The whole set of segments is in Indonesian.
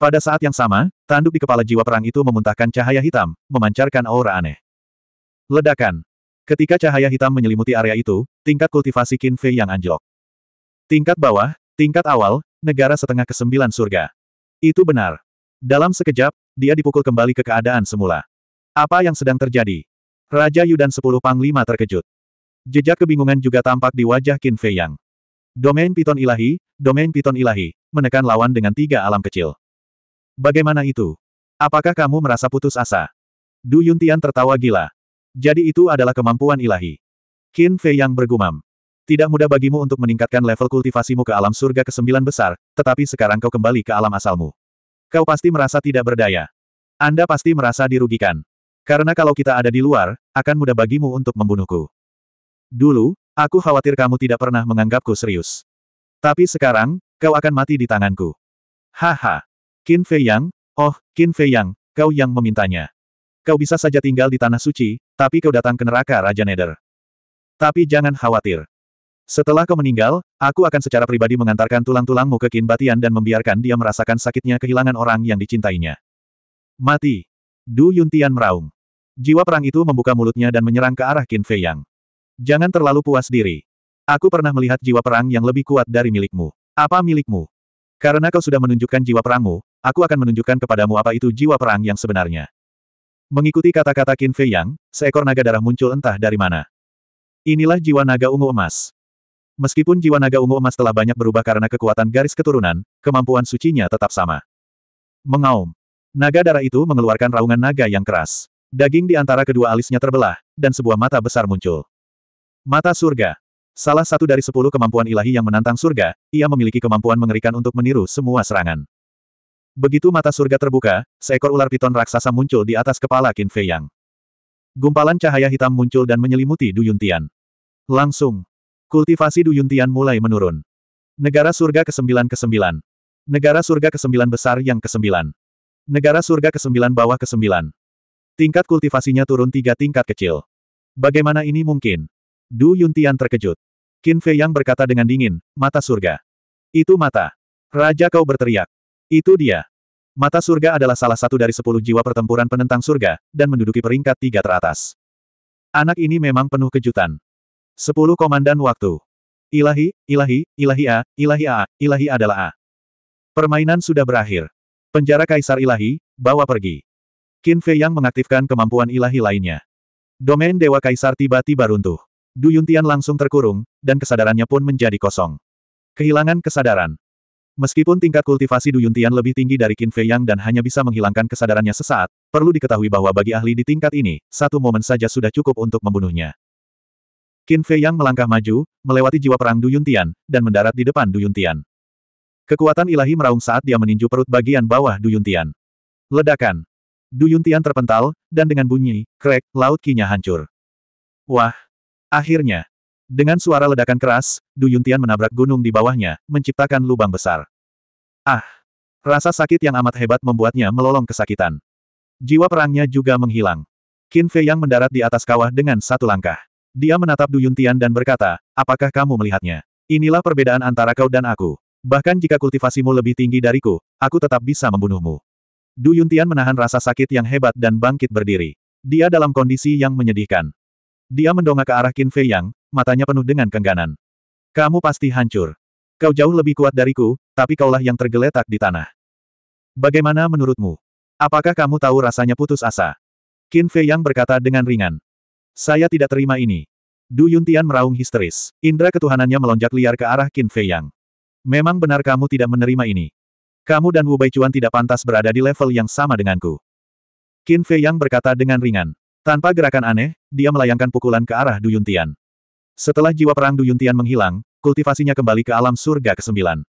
Pada saat yang sama, tanduk di kepala jiwa perang itu memuntahkan cahaya hitam, memancarkan aura aneh. Ledakan. Ketika cahaya hitam menyelimuti area itu, tingkat kultivasi Qin Fei yang anjlok. Tingkat bawah, tingkat awal, negara setengah kesembilan surga. Itu benar. Dalam sekejap, dia dipukul kembali ke keadaan semula. Apa yang sedang terjadi? Raja Yu dan sepuluh panglima terkejut. Jejak kebingungan juga tampak di wajah Qin Fei Yang. Domain Piton Ilahi, Domain Piton Ilahi, menekan lawan dengan tiga alam kecil. Bagaimana itu? Apakah kamu merasa putus asa? Du Yuntian tertawa gila. Jadi itu adalah kemampuan ilahi. Qin Fei yang bergumam. Tidak mudah bagimu untuk meningkatkan level kultivasimu ke alam surga ke-9 besar, tetapi sekarang kau kembali ke alam asalmu. Kau pasti merasa tidak berdaya. Anda pasti merasa dirugikan. Karena kalau kita ada di luar, akan mudah bagimu untuk membunuhku. Dulu, aku khawatir kamu tidak pernah menganggapku serius. Tapi sekarang, kau akan mati di tanganku. Haha. Qin Fei Yang, oh, Qin Fei Yang, kau yang memintanya. Kau bisa saja tinggal di Tanah Suci, tapi kau datang ke neraka Raja Nether. Tapi jangan khawatir. Setelah kau meninggal, aku akan secara pribadi mengantarkan tulang-tulangmu ke Qin Batian dan membiarkan dia merasakan sakitnya kehilangan orang yang dicintainya. Mati. Du Yuntian meraung. Jiwa perang itu membuka mulutnya dan menyerang ke arah Qin Fei Yang. Jangan terlalu puas diri. Aku pernah melihat jiwa perang yang lebih kuat dari milikmu. Apa milikmu? Karena kau sudah menunjukkan jiwa perangmu, Aku akan menunjukkan kepadamu apa itu jiwa perang yang sebenarnya. Mengikuti kata-kata Qin Fei Yang, seekor naga darah muncul entah dari mana. Inilah jiwa naga ungu emas. Meskipun jiwa naga ungu emas telah banyak berubah karena kekuatan garis keturunan, kemampuan sucinya tetap sama. Mengaum. Naga darah itu mengeluarkan raungan naga yang keras. Daging di antara kedua alisnya terbelah, dan sebuah mata besar muncul. Mata surga. Salah satu dari sepuluh kemampuan ilahi yang menantang surga, ia memiliki kemampuan mengerikan untuk meniru semua serangan. Begitu mata surga terbuka, seekor ular piton raksasa muncul di atas kepala Qin Fei Yang. Gumpalan cahaya hitam muncul dan menyelimuti Yun Tian. Langsung. Kultivasi Yun Tian mulai menurun. Negara surga ke-9-9. Negara surga ke-9 besar yang ke-9. Negara surga ke-9 bawah ke-9. Tingkat kultivasinya turun tiga tingkat kecil. Bagaimana ini mungkin? Du Yuntian terkejut. Qin Fei Yang berkata dengan dingin, mata surga. Itu mata. Raja kau berteriak. Itu dia. Mata surga adalah salah satu dari sepuluh jiwa pertempuran penentang surga, dan menduduki peringkat tiga teratas. Anak ini memang penuh kejutan. Sepuluh komandan waktu. Ilahi, ilahi, ilahi A, ilahi A, ilahi adalah A. Permainan sudah berakhir. Penjara Kaisar Ilahi, bawa pergi. Qin Fei Yang mengaktifkan kemampuan ilahi lainnya. Domain Dewa Kaisar tiba-tiba runtuh. Du Yuntian langsung terkurung, dan kesadarannya pun menjadi kosong. Kehilangan kesadaran. Meskipun tingkat kultivasi Duyuntian Tian lebih tinggi dari Qin Fei Yang dan hanya bisa menghilangkan kesadarannya sesaat, perlu diketahui bahwa bagi ahli di tingkat ini, satu momen saja sudah cukup untuk membunuhnya. Qin Fei Yang melangkah maju, melewati jiwa perang Duyuntian, Tian, dan mendarat di depan Duyuntian. Tian. Kekuatan ilahi meraung saat dia meninju perut bagian bawah Duyuntian. Tian. Ledakan. Duyuntian Tian terpental, dan dengan bunyi, krek, laut kinya hancur. Wah! Akhirnya, dengan suara ledakan keras, Duyuntian menabrak gunung di bawahnya, menciptakan lubang besar. Ah! Rasa sakit yang amat hebat membuatnya melolong kesakitan. Jiwa perangnya juga menghilang. Qin Fei yang mendarat di atas kawah dengan satu langkah. Dia menatap Duyuntian dan berkata, apakah kamu melihatnya? Inilah perbedaan antara kau dan aku. Bahkan jika kultivasimu lebih tinggi dariku, aku tetap bisa membunuhmu. Duyuntian menahan rasa sakit yang hebat dan bangkit berdiri. Dia dalam kondisi yang menyedihkan. Dia mendongak ke arah Qin Fei Yang, matanya penuh dengan kengganan. Kamu pasti hancur. Kau jauh lebih kuat dariku, tapi kaulah yang tergeletak di tanah. Bagaimana menurutmu? Apakah kamu tahu rasanya putus asa? Qin Fei Yang berkata dengan ringan. Saya tidak terima ini. Du Yuntian meraung histeris. Indra ketuhanannya melonjak liar ke arah Qin Fei Yang. Memang benar kamu tidak menerima ini. Kamu dan Wu Baichuan tidak pantas berada di level yang sama denganku. Qin Fei Yang berkata dengan ringan. Tanpa gerakan aneh, dia melayangkan pukulan ke arah Du Yuntian. Setelah jiwa perang Duyuntian menghilang, kultivasinya kembali ke alam surga ke-9.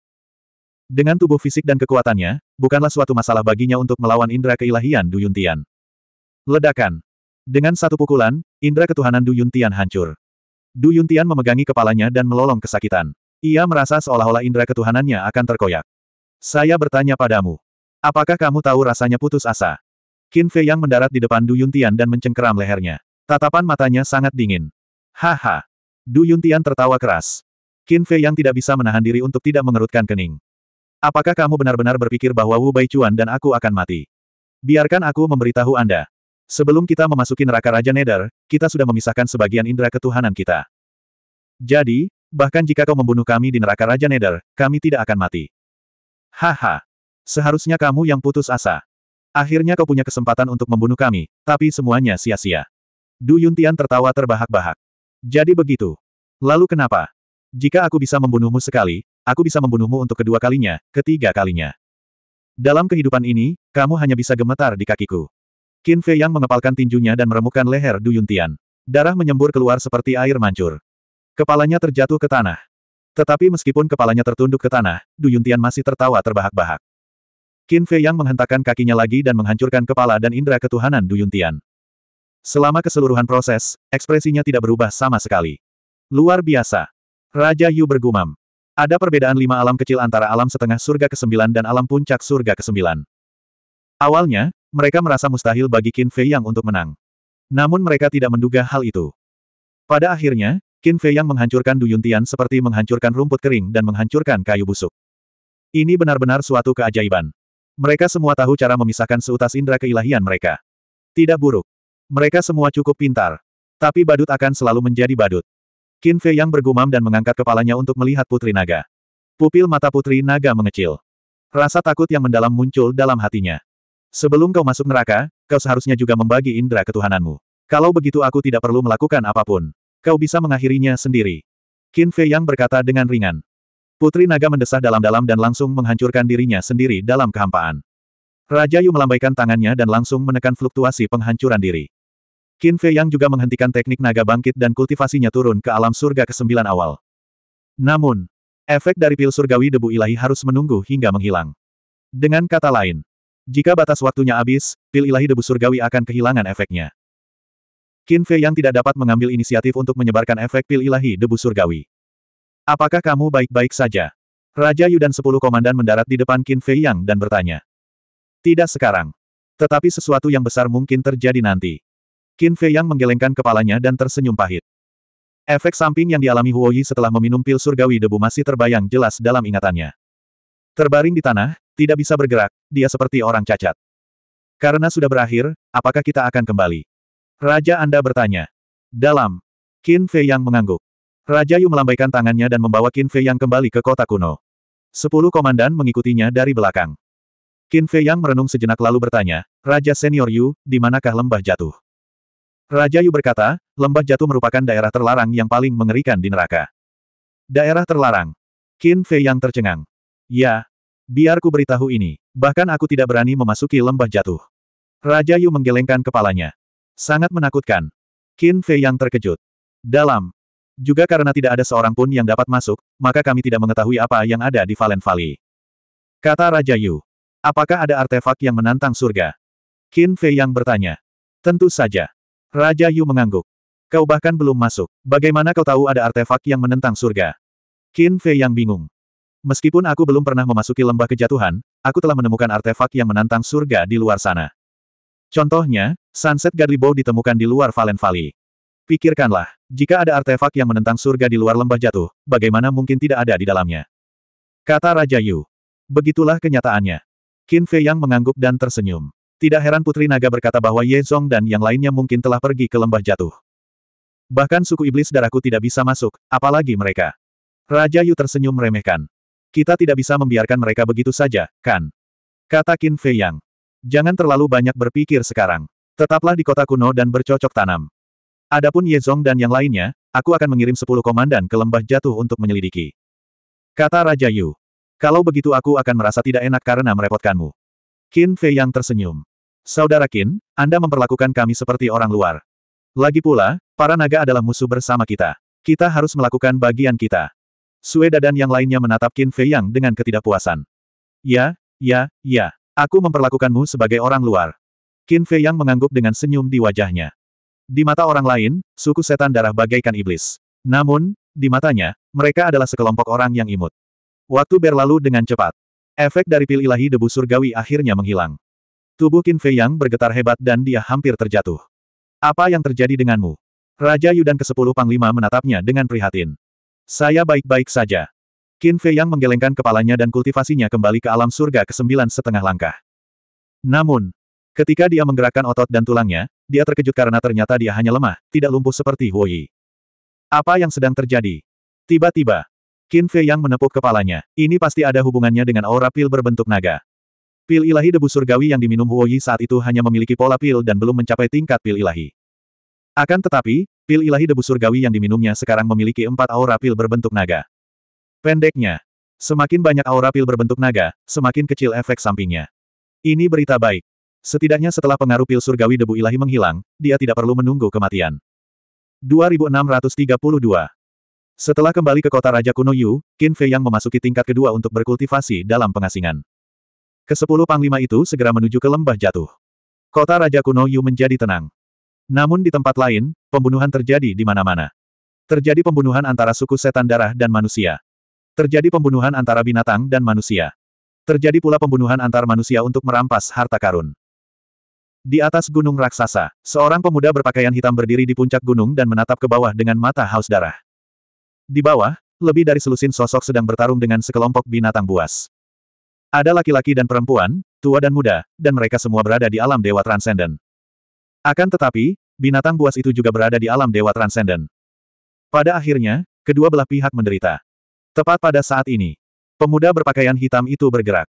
Dengan tubuh fisik dan kekuatannya, bukanlah suatu masalah baginya untuk melawan indera keilahian Duyuntian. Ledakan. Dengan satu pukulan, indera ketuhanan Duyuntian hancur. Duyuntian memegangi kepalanya dan melolong kesakitan. Ia merasa seolah-olah indera ketuhanannya akan terkoyak. Saya bertanya padamu. Apakah kamu tahu rasanya putus asa? Qin Fei yang mendarat di depan Duyuntian dan mencengkeram lehernya. Tatapan matanya sangat dingin. Haha, Du Yuntian tertawa keras. Qin Fei yang tidak bisa menahan diri untuk tidak mengerutkan kening. Apakah kamu benar-benar berpikir bahwa Wu Baichuan dan aku akan mati? Biarkan aku memberitahu Anda. Sebelum kita memasuki neraka Raja Nether, kita sudah memisahkan sebagian indera ketuhanan kita. Jadi, bahkan jika kau membunuh kami di neraka Raja Nether, kami tidak akan mati. Haha. Seharusnya kamu yang putus asa. Akhirnya kau punya kesempatan untuk membunuh kami, tapi semuanya sia-sia. Du Yuntian tertawa terbahak-bahak. Jadi begitu. Lalu kenapa? Jika aku bisa membunuhmu sekali, aku bisa membunuhmu untuk kedua kalinya, ketiga kalinya. Dalam kehidupan ini, kamu hanya bisa gemetar di kakiku. Qin Fei Yang mengepalkan tinjunya dan meremukkan leher Du Yuntian. Darah menyembur keluar seperti air mancur. Kepalanya terjatuh ke tanah. Tetapi meskipun kepalanya tertunduk ke tanah, Du Yuntian masih tertawa terbahak-bahak. Qin Fei Yang menghentakkan kakinya lagi dan menghancurkan kepala dan indera ketuhanan Du Yuntian. Selama keseluruhan proses, ekspresinya tidak berubah sama sekali. Luar biasa. Raja Yu bergumam. Ada perbedaan lima alam kecil antara alam setengah surga ke-9 dan alam puncak surga ke-9. Awalnya, mereka merasa mustahil bagi Qin Fei Yang untuk menang. Namun mereka tidak menduga hal itu. Pada akhirnya, Qin Fei Yang menghancurkan Duyuntian seperti menghancurkan rumput kering dan menghancurkan kayu busuk. Ini benar-benar suatu keajaiban. Mereka semua tahu cara memisahkan seutas indera keilahian mereka. Tidak buruk. Mereka semua cukup pintar. Tapi badut akan selalu menjadi badut. Qin Fei yang bergumam dan mengangkat kepalanya untuk melihat Putri Naga. Pupil mata Putri Naga mengecil. Rasa takut yang mendalam muncul dalam hatinya. Sebelum kau masuk neraka, kau seharusnya juga membagi indera ketuhananmu. Kalau begitu aku tidak perlu melakukan apapun. Kau bisa mengakhirinya sendiri. Qin Fei yang berkata dengan ringan. Putri Naga mendesah dalam-dalam dan langsung menghancurkan dirinya sendiri dalam kehampaan. Raja Yu melambaikan tangannya dan langsung menekan fluktuasi penghancuran diri. Qin Fei Yang juga menghentikan teknik naga bangkit dan kultivasinya turun ke alam surga ke-9 awal. Namun, efek dari pil surgawi debu ilahi harus menunggu hingga menghilang. Dengan kata lain, jika batas waktunya habis, pil ilahi debu surgawi akan kehilangan efeknya. Qin Fei Yang tidak dapat mengambil inisiatif untuk menyebarkan efek pil ilahi debu surgawi. Apakah kamu baik-baik saja? Raja Yu dan sepuluh komandan mendarat di depan Qin Fei Yang dan bertanya. Tidak sekarang. Tetapi sesuatu yang besar mungkin terjadi nanti. Qin Fei Yang menggelengkan kepalanya dan tersenyum pahit. Efek samping yang dialami Huo Yi setelah meminum pil surgawi debu masih terbayang jelas dalam ingatannya. Terbaring di tanah, tidak bisa bergerak, dia seperti orang cacat. Karena sudah berakhir, apakah kita akan kembali? Raja Anda bertanya. Dalam. Qin Fei Yang mengangguk. Raja Yu melambaikan tangannya dan membawa Qin Fei Yang kembali ke kota kuno. Sepuluh komandan mengikutinya dari belakang. Qin Fei Yang merenung sejenak lalu bertanya, Raja Senior Yu, di manakah lembah jatuh? Raja Yu berkata, lembah jatuh merupakan daerah terlarang yang paling mengerikan di neraka. Daerah terlarang. Qin Fei yang tercengang. Ya. Biar ku beritahu ini. Bahkan aku tidak berani memasuki lembah jatuh. Raja Yu menggelengkan kepalanya. Sangat menakutkan. Qin Fei yang terkejut. Dalam. Juga karena tidak ada seorang pun yang dapat masuk, maka kami tidak mengetahui apa yang ada di Valen Valley. Kata Raja Yu. Apakah ada artefak yang menantang surga? Qin Fei yang bertanya. Tentu saja. Raja Yu mengangguk. Kau bahkan belum masuk. Bagaimana kau tahu ada artefak yang menentang surga? Qin Fei yang bingung. Meskipun aku belum pernah memasuki lembah kejatuhan, aku telah menemukan artefak yang menantang surga di luar sana. Contohnya, Sunset Bow ditemukan di luar Valen Valley. Pikirkanlah, jika ada artefak yang menentang surga di luar lembah jatuh, bagaimana mungkin tidak ada di dalamnya? Kata Raja Yu. Begitulah kenyataannya. Qin Fei yang mengangguk dan tersenyum. Tidak heran Putri Naga berkata bahwa Ye Zong dan yang lainnya mungkin telah pergi ke lembah jatuh. Bahkan suku iblis darahku tidak bisa masuk, apalagi mereka. Raja Yu tersenyum meremehkan. Kita tidak bisa membiarkan mereka begitu saja, kan? Kata Qin Fei Yang. Jangan terlalu banyak berpikir sekarang. Tetaplah di kota kuno dan bercocok tanam. Adapun Ye Zong dan yang lainnya, aku akan mengirim sepuluh komandan ke lembah jatuh untuk menyelidiki. Kata Raja Yu. Kalau begitu aku akan merasa tidak enak karena merepotkanmu. Qin Fei Yang tersenyum. Saudara Kin, Anda memperlakukan kami seperti orang luar. Lagi pula, para naga adalah musuh bersama kita. Kita harus melakukan bagian kita. Sueda dan yang lainnya menatap Kin Fei Yang dengan ketidakpuasan. Ya, ya, ya. Aku memperlakukanmu sebagai orang luar. Kin Fei Yang mengangguk dengan senyum di wajahnya. Di mata orang lain, suku setan darah bagaikan iblis. Namun, di matanya, mereka adalah sekelompok orang yang imut. Waktu berlalu dengan cepat. Efek dari pil ilahi debu surgawi akhirnya menghilang. Tubuh Qin Fei Yang bergetar hebat dan dia hampir terjatuh. Apa yang terjadi denganmu? Raja Yudan ke-10 Panglima menatapnya dengan prihatin. Saya baik-baik saja. Qin Fei Yang menggelengkan kepalanya dan kultivasinya kembali ke alam surga ke-9 setengah langkah. Namun, ketika dia menggerakkan otot dan tulangnya, dia terkejut karena ternyata dia hanya lemah, tidak lumpuh seperti Huoyi. Apa yang sedang terjadi? Tiba-tiba, Qin Fei Yang menepuk kepalanya. Ini pasti ada hubungannya dengan aura pil berbentuk naga. Pil ilahi debu surgawi yang diminum Huoyi saat itu hanya memiliki pola pil dan belum mencapai tingkat pil ilahi. Akan tetapi, pil ilahi debu surgawi yang diminumnya sekarang memiliki empat aura pil berbentuk naga. Pendeknya, semakin banyak aura pil berbentuk naga, semakin kecil efek sampingnya. Ini berita baik. Setidaknya setelah pengaruh pil surgawi debu ilahi menghilang, dia tidak perlu menunggu kematian. 2632 Setelah kembali ke kota Raja Kuno Yu, Qin Fei Yang memasuki tingkat kedua untuk berkultivasi dalam pengasingan. Kesepuluh panglima itu segera menuju ke lembah jatuh. Kota Raja Kuno Yu menjadi tenang. Namun di tempat lain, pembunuhan terjadi di mana-mana. Terjadi pembunuhan antara suku setan darah dan manusia. Terjadi pembunuhan antara binatang dan manusia. Terjadi pula pembunuhan antar manusia untuk merampas harta karun. Di atas gunung raksasa, seorang pemuda berpakaian hitam berdiri di puncak gunung dan menatap ke bawah dengan mata haus darah. Di bawah, lebih dari selusin sosok sedang bertarung dengan sekelompok binatang buas. Ada laki-laki dan perempuan, tua dan muda, dan mereka semua berada di alam dewa Transcendent. Akan tetapi, binatang buas itu juga berada di alam dewa Transcendent. Pada akhirnya, kedua belah pihak menderita. Tepat pada saat ini, pemuda berpakaian hitam itu bergerak.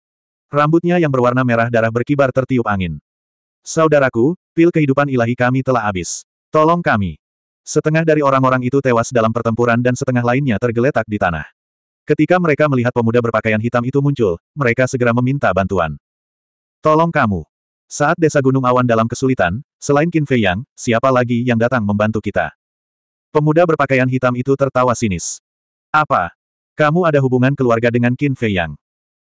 Rambutnya yang berwarna merah darah berkibar tertiup angin. Saudaraku, pil kehidupan ilahi kami telah habis. Tolong kami. Setengah dari orang-orang itu tewas dalam pertempuran dan setengah lainnya tergeletak di tanah. Ketika mereka melihat pemuda berpakaian hitam itu muncul, mereka segera meminta bantuan. Tolong kamu. Saat desa Gunung Awan dalam kesulitan, selain Qin Fei Yang, siapa lagi yang datang membantu kita? Pemuda berpakaian hitam itu tertawa sinis. Apa? Kamu ada hubungan keluarga dengan Qin Fei Yang?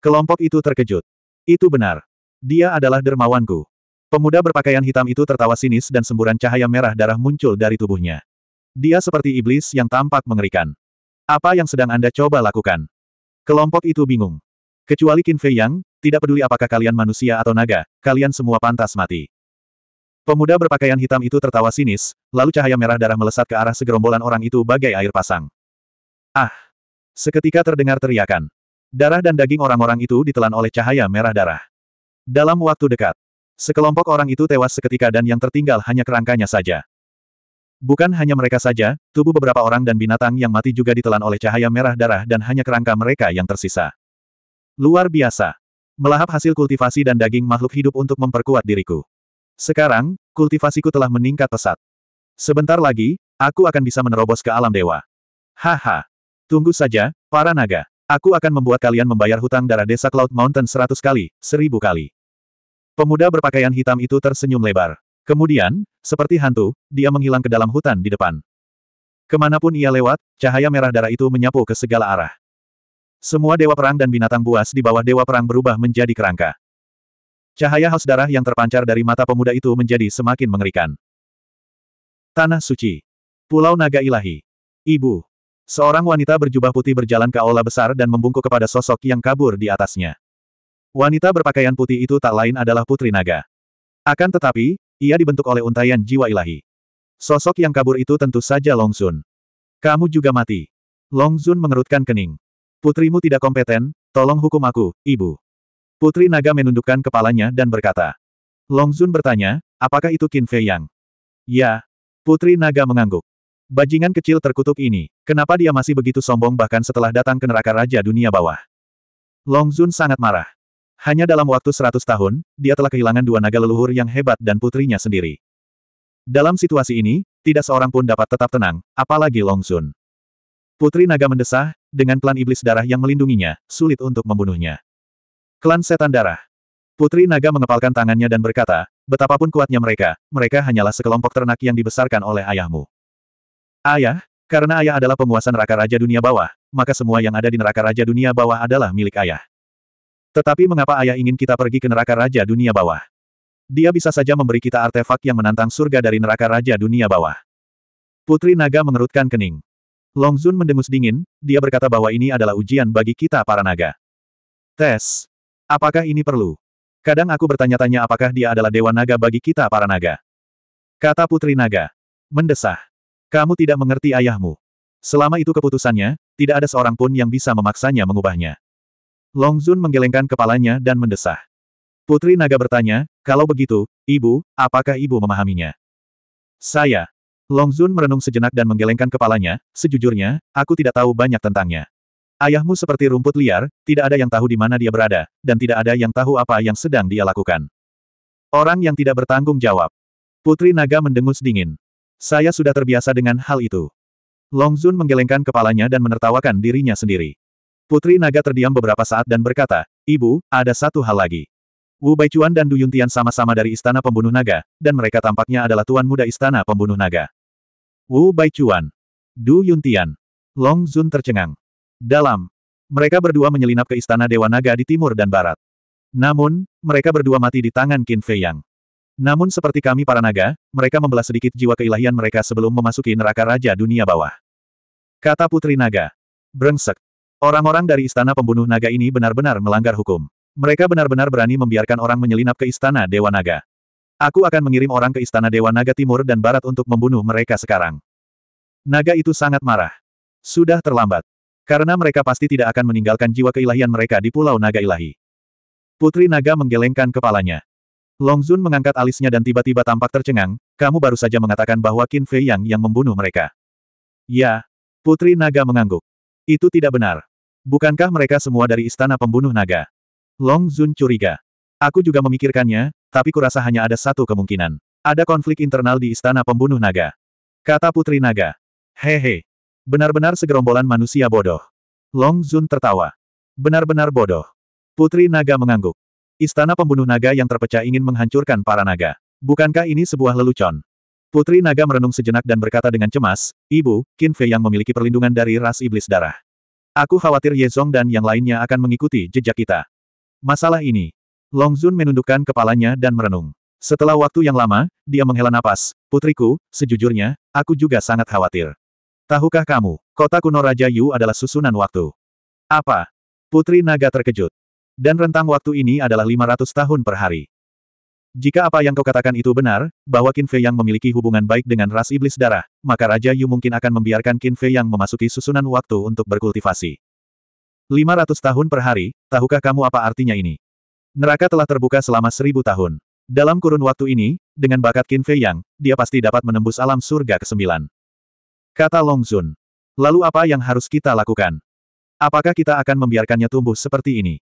Kelompok itu terkejut. Itu benar. Dia adalah dermawanku. Pemuda berpakaian hitam itu tertawa sinis dan semburan cahaya merah darah muncul dari tubuhnya. Dia seperti iblis yang tampak mengerikan. Apa yang sedang Anda coba lakukan? Kelompok itu bingung. Kecuali Qin Fei Yang, tidak peduli apakah kalian manusia atau naga, kalian semua pantas mati. Pemuda berpakaian hitam itu tertawa sinis, lalu cahaya merah darah melesat ke arah segerombolan orang itu bagai air pasang. Ah! Seketika terdengar teriakan. Darah dan daging orang-orang itu ditelan oleh cahaya merah darah. Dalam waktu dekat, sekelompok orang itu tewas seketika dan yang tertinggal hanya kerangkanya saja. Bukan hanya mereka saja, tubuh beberapa orang dan binatang yang mati juga ditelan oleh cahaya merah darah dan hanya kerangka mereka yang tersisa. Luar biasa. Melahap hasil kultivasi dan daging makhluk hidup untuk memperkuat diriku. Sekarang, kultivasiku telah meningkat pesat. Sebentar lagi, aku akan bisa menerobos ke alam dewa. Haha. Tunggu saja, para naga. Aku akan membuat kalian membayar hutang darah desa Cloud Mountain seratus kali, seribu kali. Pemuda berpakaian hitam itu tersenyum lebar. Kemudian, seperti hantu, dia menghilang ke dalam hutan di depan. Kemanapun ia lewat, cahaya merah darah itu menyapu ke segala arah. Semua dewa perang dan binatang buas di bawah dewa perang berubah menjadi kerangka. Cahaya haus darah yang terpancar dari mata pemuda itu menjadi semakin mengerikan. Tanah Suci. Pulau Naga Ilahi. Ibu. Seorang wanita berjubah putih berjalan ke aula besar dan membungkuk kepada sosok yang kabur di atasnya. Wanita berpakaian putih itu tak lain adalah Putri Naga. Akan tetapi, ia dibentuk oleh untaian jiwa ilahi. Sosok yang kabur itu tentu saja Long Sun. Kamu juga mati. Long Sun mengerutkan kening. Putrimu tidak kompeten, tolong hukum aku, ibu. Putri naga menundukkan kepalanya dan berkata. Long Sun bertanya, apakah itu Qin Fei Yang? Ya. Putri naga mengangguk. Bajingan kecil terkutuk ini, kenapa dia masih begitu sombong bahkan setelah datang ke neraka Raja Dunia Bawah? Long Zun sangat marah. Hanya dalam waktu seratus tahun, dia telah kehilangan dua naga leluhur yang hebat dan putrinya sendiri. Dalam situasi ini, tidak seorang pun dapat tetap tenang, apalagi Long Sun. Putri naga mendesah, dengan klan iblis darah yang melindunginya, sulit untuk membunuhnya. Klan setan darah. Putri naga mengepalkan tangannya dan berkata, betapapun kuatnya mereka, mereka hanyalah sekelompok ternak yang dibesarkan oleh ayahmu. Ayah, karena ayah adalah penguasa neraka Raja Dunia Bawah, maka semua yang ada di neraka Raja Dunia Bawah adalah milik ayah. Tetapi mengapa ayah ingin kita pergi ke neraka Raja Dunia Bawah? Dia bisa saja memberi kita artefak yang menantang surga dari neraka Raja Dunia Bawah. Putri Naga mengerutkan kening. Long Zun mendengus dingin, dia berkata bahwa ini adalah ujian bagi kita para naga. Tes. Apakah ini perlu? Kadang aku bertanya-tanya apakah dia adalah dewa naga bagi kita para naga. Kata Putri Naga. Mendesah. Kamu tidak mengerti ayahmu. Selama itu keputusannya, tidak ada seorang pun yang bisa memaksanya mengubahnya. Long Zun menggelengkan kepalanya dan mendesah. Putri Naga bertanya, kalau begitu, ibu, apakah ibu memahaminya? Saya. Long Zun merenung sejenak dan menggelengkan kepalanya, sejujurnya, aku tidak tahu banyak tentangnya. Ayahmu seperti rumput liar, tidak ada yang tahu di mana dia berada, dan tidak ada yang tahu apa yang sedang dia lakukan. Orang yang tidak bertanggung jawab. Putri Naga mendengus dingin. Saya sudah terbiasa dengan hal itu. Long Zun menggelengkan kepalanya dan menertawakan dirinya sendiri. Putri Naga terdiam beberapa saat dan berkata, Ibu, ada satu hal lagi. Wu Baichuan dan Du Yuntian sama-sama dari Istana Pembunuh Naga, dan mereka tampaknya adalah Tuan Muda Istana Pembunuh Naga. Wu Baichuan. Du Yuntian. Long Zun tercengang. Dalam. Mereka berdua menyelinap ke Istana Dewa Naga di timur dan barat. Namun, mereka berdua mati di tangan Qin Fei Yang. Namun seperti kami para naga, mereka membelah sedikit jiwa keilahian mereka sebelum memasuki neraka Raja Dunia Bawah. Kata Putri Naga. Brengsek. Orang-orang dari istana pembunuh naga ini benar-benar melanggar hukum. Mereka benar-benar berani membiarkan orang menyelinap ke istana Dewa Naga. Aku akan mengirim orang ke istana Dewa Naga Timur dan Barat untuk membunuh mereka sekarang. Naga itu sangat marah. Sudah terlambat. Karena mereka pasti tidak akan meninggalkan jiwa keilahian mereka di Pulau Naga Ilahi. Putri Naga menggelengkan kepalanya. Longzun mengangkat alisnya dan tiba-tiba tampak tercengang, kamu baru saja mengatakan bahwa Qin Fei Yang yang membunuh mereka. Ya. Putri Naga mengangguk. Itu tidak benar. Bukankah mereka semua dari istana pembunuh naga? Long Zun curiga. Aku juga memikirkannya, tapi kurasa hanya ada satu kemungkinan. Ada konflik internal di istana pembunuh naga. Kata Putri Naga. Hehe. Benar-benar segerombolan manusia bodoh. Long Zun tertawa. Benar-benar bodoh. Putri Naga mengangguk. Istana pembunuh naga yang terpecah ingin menghancurkan para naga. Bukankah ini sebuah lelucon? Putri Naga merenung sejenak dan berkata dengan cemas, Ibu, Qin Fei yang memiliki perlindungan dari ras iblis darah. Aku khawatir Ye Yezong dan yang lainnya akan mengikuti jejak kita. Masalah ini. Long Zun menundukkan kepalanya dan merenung. Setelah waktu yang lama, dia menghela napas. Putriku, sejujurnya, aku juga sangat khawatir. Tahukah kamu, kota kuno Raja Yu adalah susunan waktu. Apa? Putri Naga terkejut. Dan rentang waktu ini adalah 500 tahun per hari. Jika apa yang kau katakan itu benar, bahwa Qin Fei yang memiliki hubungan baik dengan ras iblis darah, maka Raja Yu mungkin akan membiarkan Qin Fei yang memasuki susunan waktu untuk berkultivasi. 500 tahun per hari, tahukah kamu apa artinya ini? Neraka telah terbuka selama seribu tahun. Dalam kurun waktu ini, dengan bakat Qin Fei yang, dia pasti dapat menembus alam surga ke-9. Kata Long Zun. Lalu apa yang harus kita lakukan? Apakah kita akan membiarkannya tumbuh seperti ini?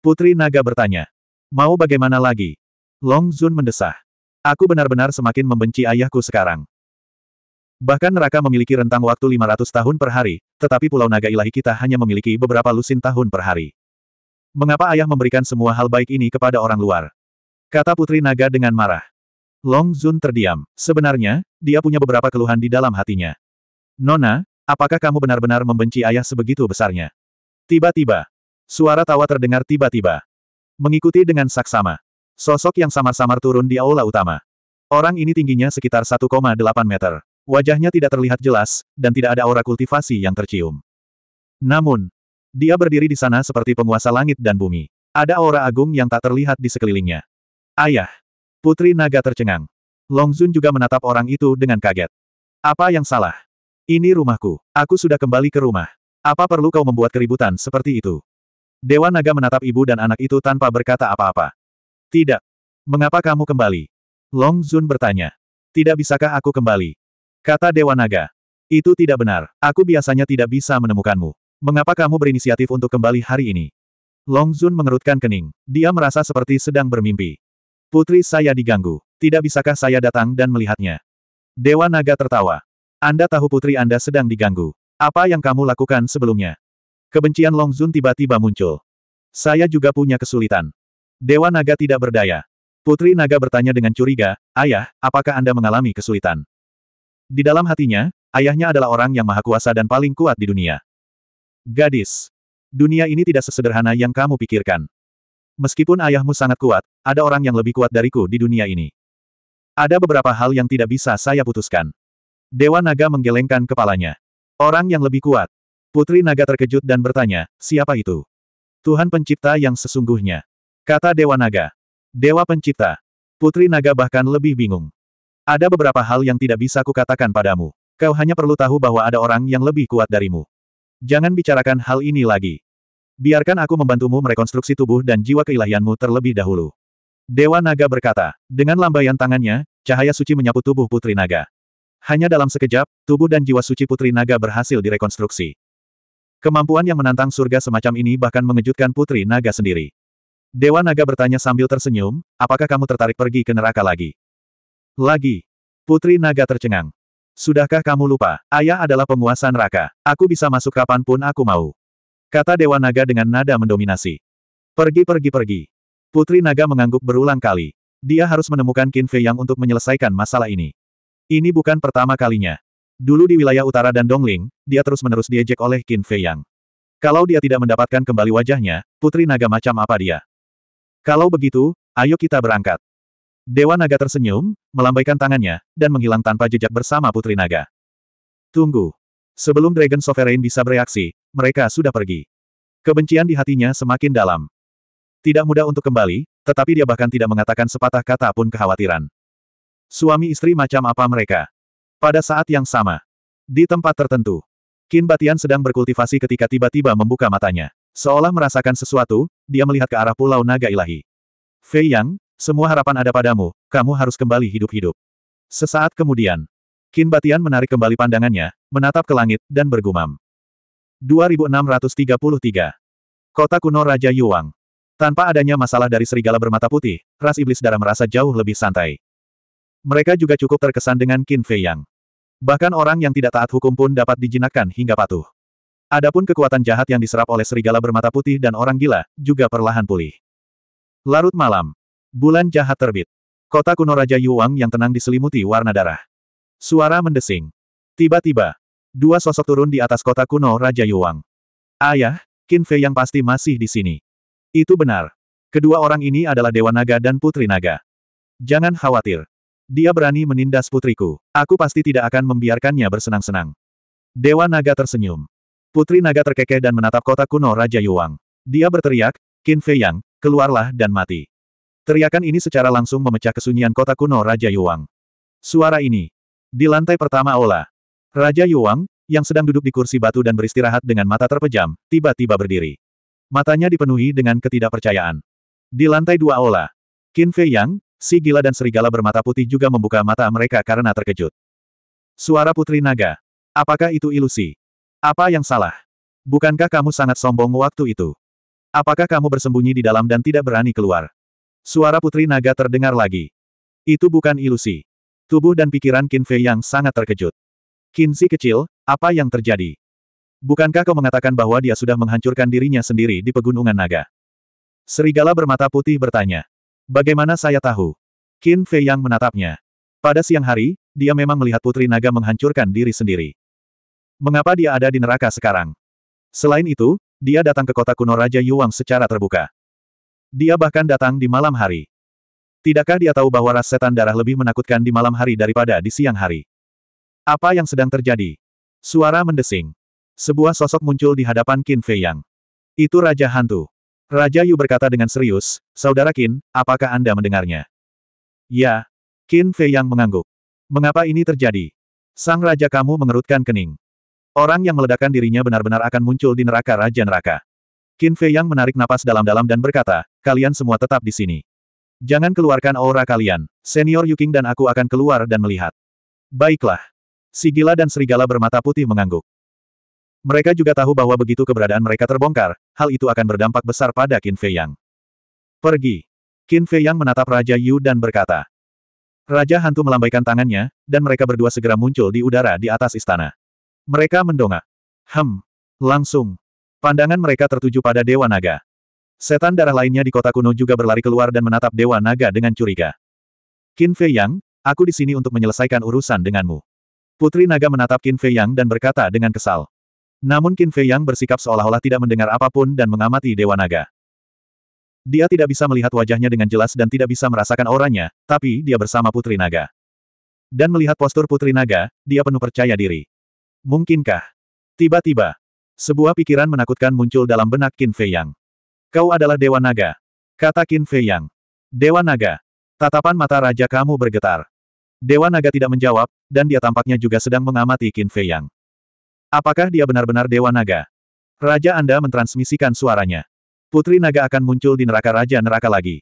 Putri Naga bertanya. Mau bagaimana lagi? Long Zun mendesah. Aku benar-benar semakin membenci ayahku sekarang. Bahkan neraka memiliki rentang waktu 500 tahun per hari, tetapi Pulau Naga Ilahi kita hanya memiliki beberapa lusin tahun per hari. Mengapa ayah memberikan semua hal baik ini kepada orang luar? Kata Putri Naga dengan marah. Long Zun terdiam. Sebenarnya, dia punya beberapa keluhan di dalam hatinya. Nona, apakah kamu benar-benar membenci ayah sebegitu besarnya? Tiba-tiba. Suara tawa terdengar tiba-tiba. Mengikuti dengan saksama. Sosok yang samar-samar turun di aula utama. Orang ini tingginya sekitar 1,8 meter. Wajahnya tidak terlihat jelas, dan tidak ada aura kultivasi yang tercium. Namun, dia berdiri di sana seperti penguasa langit dan bumi. Ada aura agung yang tak terlihat di sekelilingnya. Ayah! Putri naga tercengang. Longzun juga menatap orang itu dengan kaget. Apa yang salah? Ini rumahku. Aku sudah kembali ke rumah. Apa perlu kau membuat keributan seperti itu? Dewa naga menatap ibu dan anak itu tanpa berkata apa-apa. Tidak. Mengapa kamu kembali? Long Zun bertanya. Tidak bisakah aku kembali? Kata Dewa Naga. Itu tidak benar. Aku biasanya tidak bisa menemukanmu. Mengapa kamu berinisiatif untuk kembali hari ini? Long Zun mengerutkan kening. Dia merasa seperti sedang bermimpi. Putri saya diganggu. Tidak bisakah saya datang dan melihatnya? Dewa Naga tertawa. Anda tahu putri Anda sedang diganggu. Apa yang kamu lakukan sebelumnya? Kebencian Long Zun tiba-tiba muncul. Saya juga punya kesulitan. Dewa Naga tidak berdaya. Putri Naga bertanya dengan curiga, Ayah, apakah Anda mengalami kesulitan? Di dalam hatinya, ayahnya adalah orang yang maha kuasa dan paling kuat di dunia. Gadis. Dunia ini tidak sesederhana yang kamu pikirkan. Meskipun ayahmu sangat kuat, ada orang yang lebih kuat dariku di dunia ini. Ada beberapa hal yang tidak bisa saya putuskan. Dewa Naga menggelengkan kepalanya. Orang yang lebih kuat. Putri Naga terkejut dan bertanya, siapa itu? Tuhan pencipta yang sesungguhnya. Kata Dewa Naga. Dewa Pencipta. Putri Naga bahkan lebih bingung. Ada beberapa hal yang tidak bisa kukatakan padamu. Kau hanya perlu tahu bahwa ada orang yang lebih kuat darimu. Jangan bicarakan hal ini lagi. Biarkan aku membantumu merekonstruksi tubuh dan jiwa keilahianmu terlebih dahulu. Dewa Naga berkata, dengan lambaian tangannya, cahaya suci menyapu tubuh Putri Naga. Hanya dalam sekejap, tubuh dan jiwa suci Putri Naga berhasil direkonstruksi. Kemampuan yang menantang surga semacam ini bahkan mengejutkan Putri Naga sendiri. Dewa Naga bertanya sambil tersenyum, apakah kamu tertarik pergi ke neraka lagi? Lagi. Putri Naga tercengang. Sudahkah kamu lupa, ayah adalah penguasa neraka, aku bisa masuk kapanpun aku mau. Kata Dewa Naga dengan nada mendominasi. Pergi pergi pergi. Putri Naga mengangguk berulang kali. Dia harus menemukan Qin Fei Yang untuk menyelesaikan masalah ini. Ini bukan pertama kalinya. Dulu di wilayah utara dan Dongling, dia terus-menerus diejek oleh Qin Fei Yang. Kalau dia tidak mendapatkan kembali wajahnya, Putri Naga macam apa dia? Kalau begitu, ayo kita berangkat. Dewa Naga tersenyum, melambaikan tangannya, dan menghilang tanpa jejak bersama Putri Naga. Tunggu. Sebelum Dragon Sovereign bisa bereaksi, mereka sudah pergi. Kebencian di hatinya semakin dalam. Tidak mudah untuk kembali, tetapi dia bahkan tidak mengatakan sepatah kata pun kekhawatiran. Suami istri macam apa mereka? Pada saat yang sama. Di tempat tertentu. Kin Batian sedang berkultivasi ketika tiba-tiba membuka matanya. Seolah merasakan sesuatu, dia melihat ke arah Pulau Naga Ilahi. Fei Yang, semua harapan ada padamu, kamu harus kembali hidup-hidup. Sesaat kemudian, Qin Batian menarik kembali pandangannya, menatap ke langit, dan bergumam. 2633 Kota kuno Raja Yuang. Tanpa adanya masalah dari serigala bermata putih, ras iblis darah merasa jauh lebih santai. Mereka juga cukup terkesan dengan Qin Fei Yang. Bahkan orang yang tidak taat hukum pun dapat dijinakkan hingga patuh. Adapun kekuatan jahat yang diserap oleh serigala bermata putih dan orang gila, juga perlahan pulih. Larut malam. Bulan jahat terbit. Kota kuno Raja Yuang yang tenang diselimuti warna darah. Suara mendesing. Tiba-tiba, dua sosok turun di atas kota kuno Raja Yuang. Ayah, Qin Fei yang pasti masih di sini. Itu benar. Kedua orang ini adalah Dewa Naga dan Putri Naga. Jangan khawatir. Dia berani menindas putriku. Aku pasti tidak akan membiarkannya bersenang-senang. Dewa Naga tersenyum. Putri naga terkekeh dan menatap kota kuno Raja Yuang. Dia berteriak, Qin Fei Yang, keluarlah dan mati. Teriakan ini secara langsung memecah kesunyian kota kuno Raja Yuang. Suara ini. Di lantai pertama ola, Raja Yuang, yang sedang duduk di kursi batu dan beristirahat dengan mata terpejam, tiba-tiba berdiri. Matanya dipenuhi dengan ketidakpercayaan. Di lantai dua ola, Qin Fei Yang, si gila dan serigala bermata putih juga membuka mata mereka karena terkejut. Suara putri naga. Apakah itu ilusi? Apa yang salah? Bukankah kamu sangat sombong waktu itu? Apakah kamu bersembunyi di dalam dan tidak berani keluar? Suara Putri Naga terdengar lagi. Itu bukan ilusi. Tubuh dan pikiran Qin Fei yang sangat terkejut. Qin Si kecil, apa yang terjadi? Bukankah kau mengatakan bahwa dia sudah menghancurkan dirinya sendiri di Pegunungan Naga? Serigala bermata putih bertanya. Bagaimana saya tahu? Qin Fei yang menatapnya. Pada siang hari, dia memang melihat Putri Naga menghancurkan diri sendiri. Mengapa dia ada di neraka sekarang? Selain itu, dia datang ke kota kuno Raja Yuang secara terbuka. Dia bahkan datang di malam hari. Tidakkah dia tahu bahwa ras setan darah lebih menakutkan di malam hari daripada di siang hari? Apa yang sedang terjadi? Suara mendesing. Sebuah sosok muncul di hadapan Qin Fei Yang. Itu Raja Hantu. Raja Yu berkata dengan serius, Saudara Qin, apakah Anda mendengarnya? Ya. Qin Fei Yang mengangguk. Mengapa ini terjadi? Sang Raja kamu mengerutkan kening. Orang yang meledakkan dirinya benar-benar akan muncul di neraka Raja Neraka. Qin Fei Yang menarik napas dalam-dalam dan berkata, kalian semua tetap di sini. Jangan keluarkan aura kalian, senior Yuking dan aku akan keluar dan melihat. Baiklah. Sigila dan Serigala bermata putih mengangguk. Mereka juga tahu bahwa begitu keberadaan mereka terbongkar, hal itu akan berdampak besar pada Qin Fei Yang. Pergi. Qin Fei Yang menatap Raja Yu dan berkata. Raja Hantu melambaikan tangannya, dan mereka berdua segera muncul di udara di atas istana. Mereka mendongak. Hem. Langsung. Pandangan mereka tertuju pada Dewa Naga. Setan darah lainnya di kota kuno juga berlari keluar dan menatap Dewa Naga dengan curiga. Qin Fei Yang, aku di sini untuk menyelesaikan urusan denganmu. Putri Naga menatap Qin Fei Yang dan berkata dengan kesal. Namun Qin Fei Yang bersikap seolah-olah tidak mendengar apapun dan mengamati Dewa Naga. Dia tidak bisa melihat wajahnya dengan jelas dan tidak bisa merasakan auranya, tapi dia bersama Putri Naga. Dan melihat postur Putri Naga, dia penuh percaya diri. Mungkinkah? Tiba-tiba, sebuah pikiran menakutkan muncul dalam benak Qin Fei Yang. Kau adalah Dewa Naga. Kata Qin Fei Yang. Dewa Naga. Tatapan mata Raja kamu bergetar. Dewa Naga tidak menjawab, dan dia tampaknya juga sedang mengamati Qin Fei Yang. Apakah dia benar-benar Dewa Naga? Raja Anda mentransmisikan suaranya. Putri Naga akan muncul di neraka Raja Neraka lagi.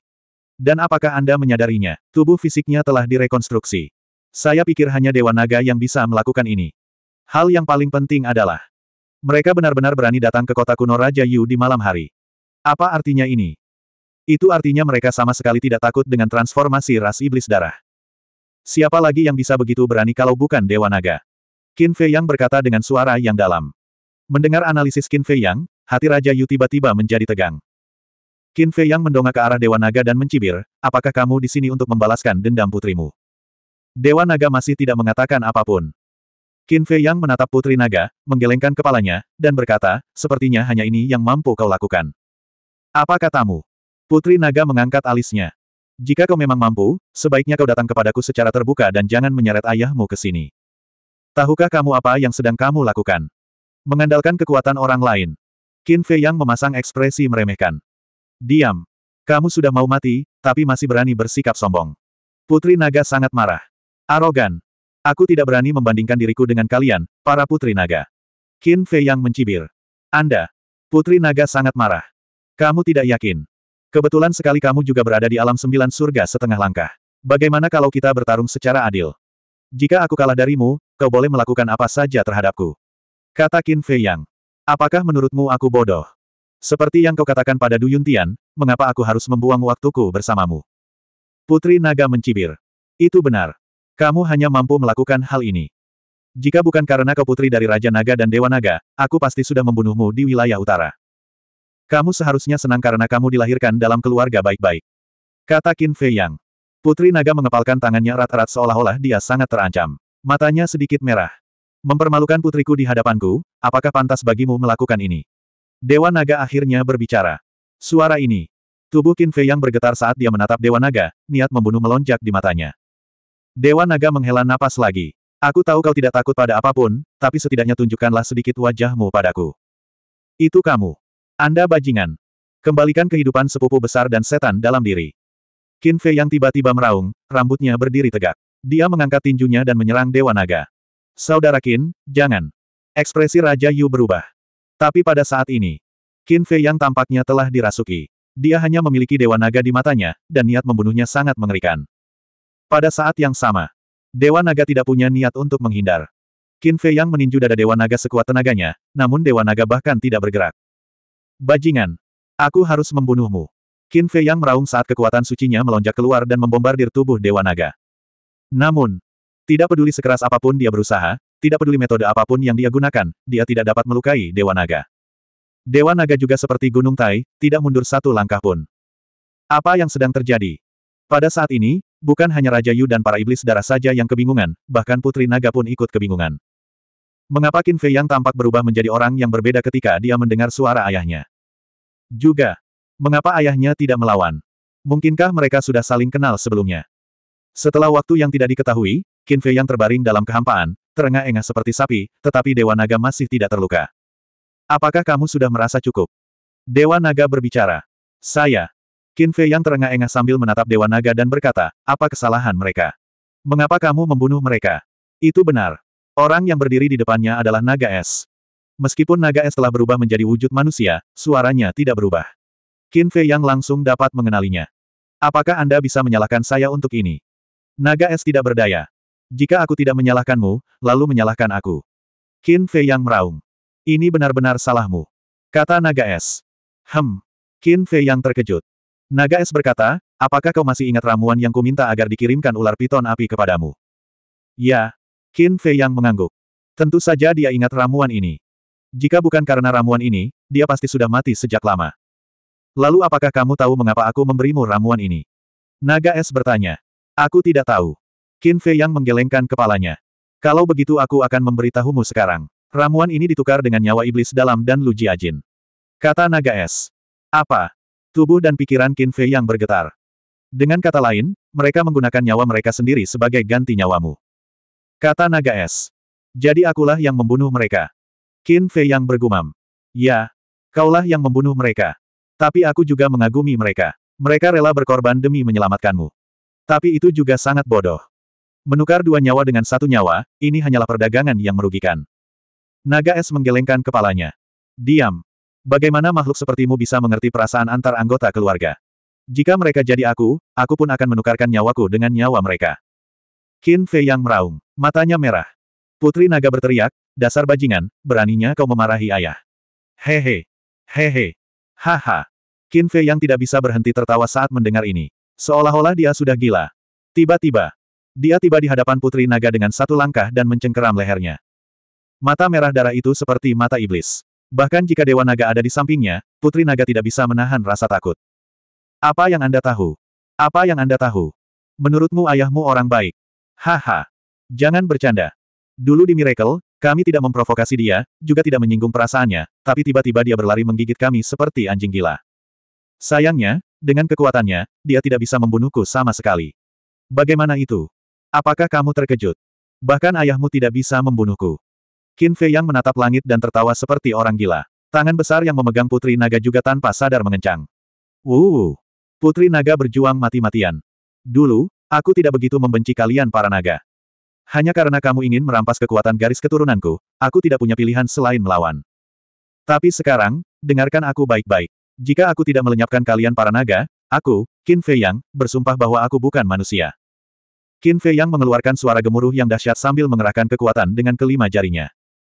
Dan apakah Anda menyadarinya? Tubuh fisiknya telah direkonstruksi. Saya pikir hanya Dewa Naga yang bisa melakukan ini. Hal yang paling penting adalah mereka benar-benar berani datang ke kota kuno Raja Yu di malam hari. Apa artinya ini? Itu artinya mereka sama sekali tidak takut dengan transformasi ras iblis darah. Siapa lagi yang bisa begitu berani kalau bukan Dewa Naga? Qin Fei Yang berkata dengan suara yang dalam. Mendengar analisis Qin Fei Yang, hati Raja Yu tiba-tiba menjadi tegang. Qin Fei Yang mendongak ke arah Dewa Naga dan mencibir, apakah kamu di sini untuk membalaskan dendam putrimu? Dewa Naga masih tidak mengatakan apapun. Qin Fei Yang menatap Putri Naga, menggelengkan kepalanya, dan berkata, sepertinya hanya ini yang mampu kau lakukan. Apa katamu? Putri Naga mengangkat alisnya. Jika kau memang mampu, sebaiknya kau datang kepadaku secara terbuka dan jangan menyeret ayahmu ke sini. Tahukah kamu apa yang sedang kamu lakukan? Mengandalkan kekuatan orang lain. Qin Fei Yang memasang ekspresi meremehkan. Diam. Kamu sudah mau mati, tapi masih berani bersikap sombong. Putri Naga sangat marah. Arogan, Aku tidak berani membandingkan diriku dengan kalian, para putri naga. Qin Fei yang mencibir. Anda. Putri naga sangat marah. Kamu tidak yakin. Kebetulan sekali kamu juga berada di alam sembilan surga setengah langkah. Bagaimana kalau kita bertarung secara adil? Jika aku kalah darimu, kau boleh melakukan apa saja terhadapku. Kata Qin Fei Yang. Apakah menurutmu aku bodoh? Seperti yang kau katakan pada Du Yuntian, mengapa aku harus membuang waktuku bersamamu? Putri Naga mencibir. Itu benar. Kamu hanya mampu melakukan hal ini. Jika bukan karena kau putri dari Raja Naga dan Dewa Naga, aku pasti sudah membunuhmu di wilayah utara. Kamu seharusnya senang karena kamu dilahirkan dalam keluarga baik-baik. Kata Qin Fei Yang. Putri Naga mengepalkan tangannya erat-erat seolah-olah dia sangat terancam. Matanya sedikit merah. Mempermalukan putriku di hadapanku, apakah pantas bagimu melakukan ini? Dewa Naga akhirnya berbicara. Suara ini. Tubuh Qin Fei Yang bergetar saat dia menatap Dewa Naga, niat membunuh melonjak di matanya. Dewa Naga menghela napas lagi. Aku tahu kau tidak takut pada apapun, tapi setidaknya tunjukkanlah sedikit wajahmu padaku. Itu kamu. Anda bajingan. Kembalikan kehidupan sepupu besar dan setan dalam diri. Qin Fei yang tiba-tiba meraung, rambutnya berdiri tegak. Dia mengangkat tinjunya dan menyerang Dewa Naga. Saudara Qin, jangan. Ekspresi Raja Yu berubah. Tapi pada saat ini, Qin Fei yang tampaknya telah dirasuki. Dia hanya memiliki Dewa Naga di matanya, dan niat membunuhnya sangat mengerikan. Pada saat yang sama, Dewa Naga tidak punya niat untuk menghindar. Qin Fei Yang meninju dada Dewa Naga sekuat tenaganya, namun Dewa Naga bahkan tidak bergerak. Bajingan! Aku harus membunuhmu. Qin Fei Yang meraung saat kekuatan sucinya melonjak keluar dan membombardir tubuh Dewa Naga. Namun, tidak peduli sekeras apapun dia berusaha, tidak peduli metode apapun yang dia gunakan, dia tidak dapat melukai Dewa Naga. Dewa Naga juga seperti Gunung Tai, tidak mundur satu langkah pun. Apa yang sedang terjadi? Pada saat ini, Bukan hanya Raja Yu dan para iblis darah saja yang kebingungan, bahkan Putri Naga pun ikut kebingungan. Mengapa Qin Fei yang tampak berubah menjadi orang yang berbeda ketika dia mendengar suara ayahnya? Juga, mengapa ayahnya tidak melawan? Mungkinkah mereka sudah saling kenal sebelumnya? Setelah waktu yang tidak diketahui, Qin Fei yang terbaring dalam kehampaan, terengah-engah seperti sapi, tetapi Dewa Naga masih tidak terluka. Apakah kamu sudah merasa cukup? Dewa Naga berbicara. Saya, Qin Fei yang terengah-engah sambil menatap Dewa Naga dan berkata, apa kesalahan mereka? Mengapa kamu membunuh mereka? Itu benar. Orang yang berdiri di depannya adalah naga es. Meskipun naga es telah berubah menjadi wujud manusia, suaranya tidak berubah. Qin Fei yang langsung dapat mengenalinya. Apakah Anda bisa menyalahkan saya untuk ini? Naga es tidak berdaya. Jika aku tidak menyalahkanmu, lalu menyalahkan aku. Qin Fei yang meraung. Ini benar-benar salahmu. Kata naga es. Hem. Qin Fei yang terkejut. Naga es berkata, apakah kau masih ingat ramuan yang kuminta agar dikirimkan ular piton api kepadamu? Ya. Qin Fei yang mengangguk. Tentu saja dia ingat ramuan ini. Jika bukan karena ramuan ini, dia pasti sudah mati sejak lama. Lalu apakah kamu tahu mengapa aku memberimu ramuan ini? Naga es bertanya. Aku tidak tahu. Qin Fei yang menggelengkan kepalanya. Kalau begitu aku akan memberitahumu sekarang. Ramuan ini ditukar dengan nyawa iblis dalam dan Lu Jiajin. Kata naga es. Apa? Tubuh dan pikiran Qin Fei yang bergetar. Dengan kata lain, mereka menggunakan nyawa mereka sendiri sebagai ganti nyawamu. Kata naga es. Jadi akulah yang membunuh mereka. Qin Fei yang bergumam. Ya, kaulah yang membunuh mereka. Tapi aku juga mengagumi mereka. Mereka rela berkorban demi menyelamatkanmu. Tapi itu juga sangat bodoh. Menukar dua nyawa dengan satu nyawa, ini hanyalah perdagangan yang merugikan. Naga es menggelengkan kepalanya. Diam, Bagaimana makhluk sepertimu bisa mengerti perasaan antar anggota keluarga? Jika mereka jadi aku, aku pun akan menukarkan nyawaku dengan nyawa mereka. Qin Fei yang meraung. Matanya merah. Putri naga berteriak, dasar bajingan, beraninya kau memarahi ayah. Hehe. Hehe. Haha. Qin Fei yang tidak bisa berhenti tertawa saat mendengar ini. Seolah-olah dia sudah gila. Tiba-tiba. Dia tiba di hadapan putri naga dengan satu langkah dan mencengkeram lehernya. Mata merah darah itu seperti mata iblis. Bahkan jika Dewa Naga ada di sampingnya, Putri Naga tidak bisa menahan rasa takut. Apa yang Anda tahu? Apa yang Anda tahu? Menurutmu ayahmu orang baik? Haha. Jangan bercanda. Dulu di Miracle, kami tidak memprovokasi dia, juga tidak menyinggung perasaannya, tapi tiba-tiba dia berlari menggigit kami seperti anjing gila. Sayangnya, dengan kekuatannya, dia tidak bisa membunuhku sama sekali. Bagaimana itu? Apakah kamu terkejut? Bahkan ayahmu tidak bisa membunuhku. Qin Fei Yang menatap langit dan tertawa seperti orang gila. Tangan besar yang memegang Putri Naga juga tanpa sadar mengencang. Wuh, Putri Naga berjuang mati-matian. Dulu, aku tidak begitu membenci kalian para naga. Hanya karena kamu ingin merampas kekuatan garis keturunanku, aku tidak punya pilihan selain melawan. Tapi sekarang, dengarkan aku baik-baik. Jika aku tidak melenyapkan kalian para naga, aku, Qin Fei Yang, bersumpah bahwa aku bukan manusia. Qin Fei Yang mengeluarkan suara gemuruh yang dahsyat sambil mengerahkan kekuatan dengan kelima jarinya.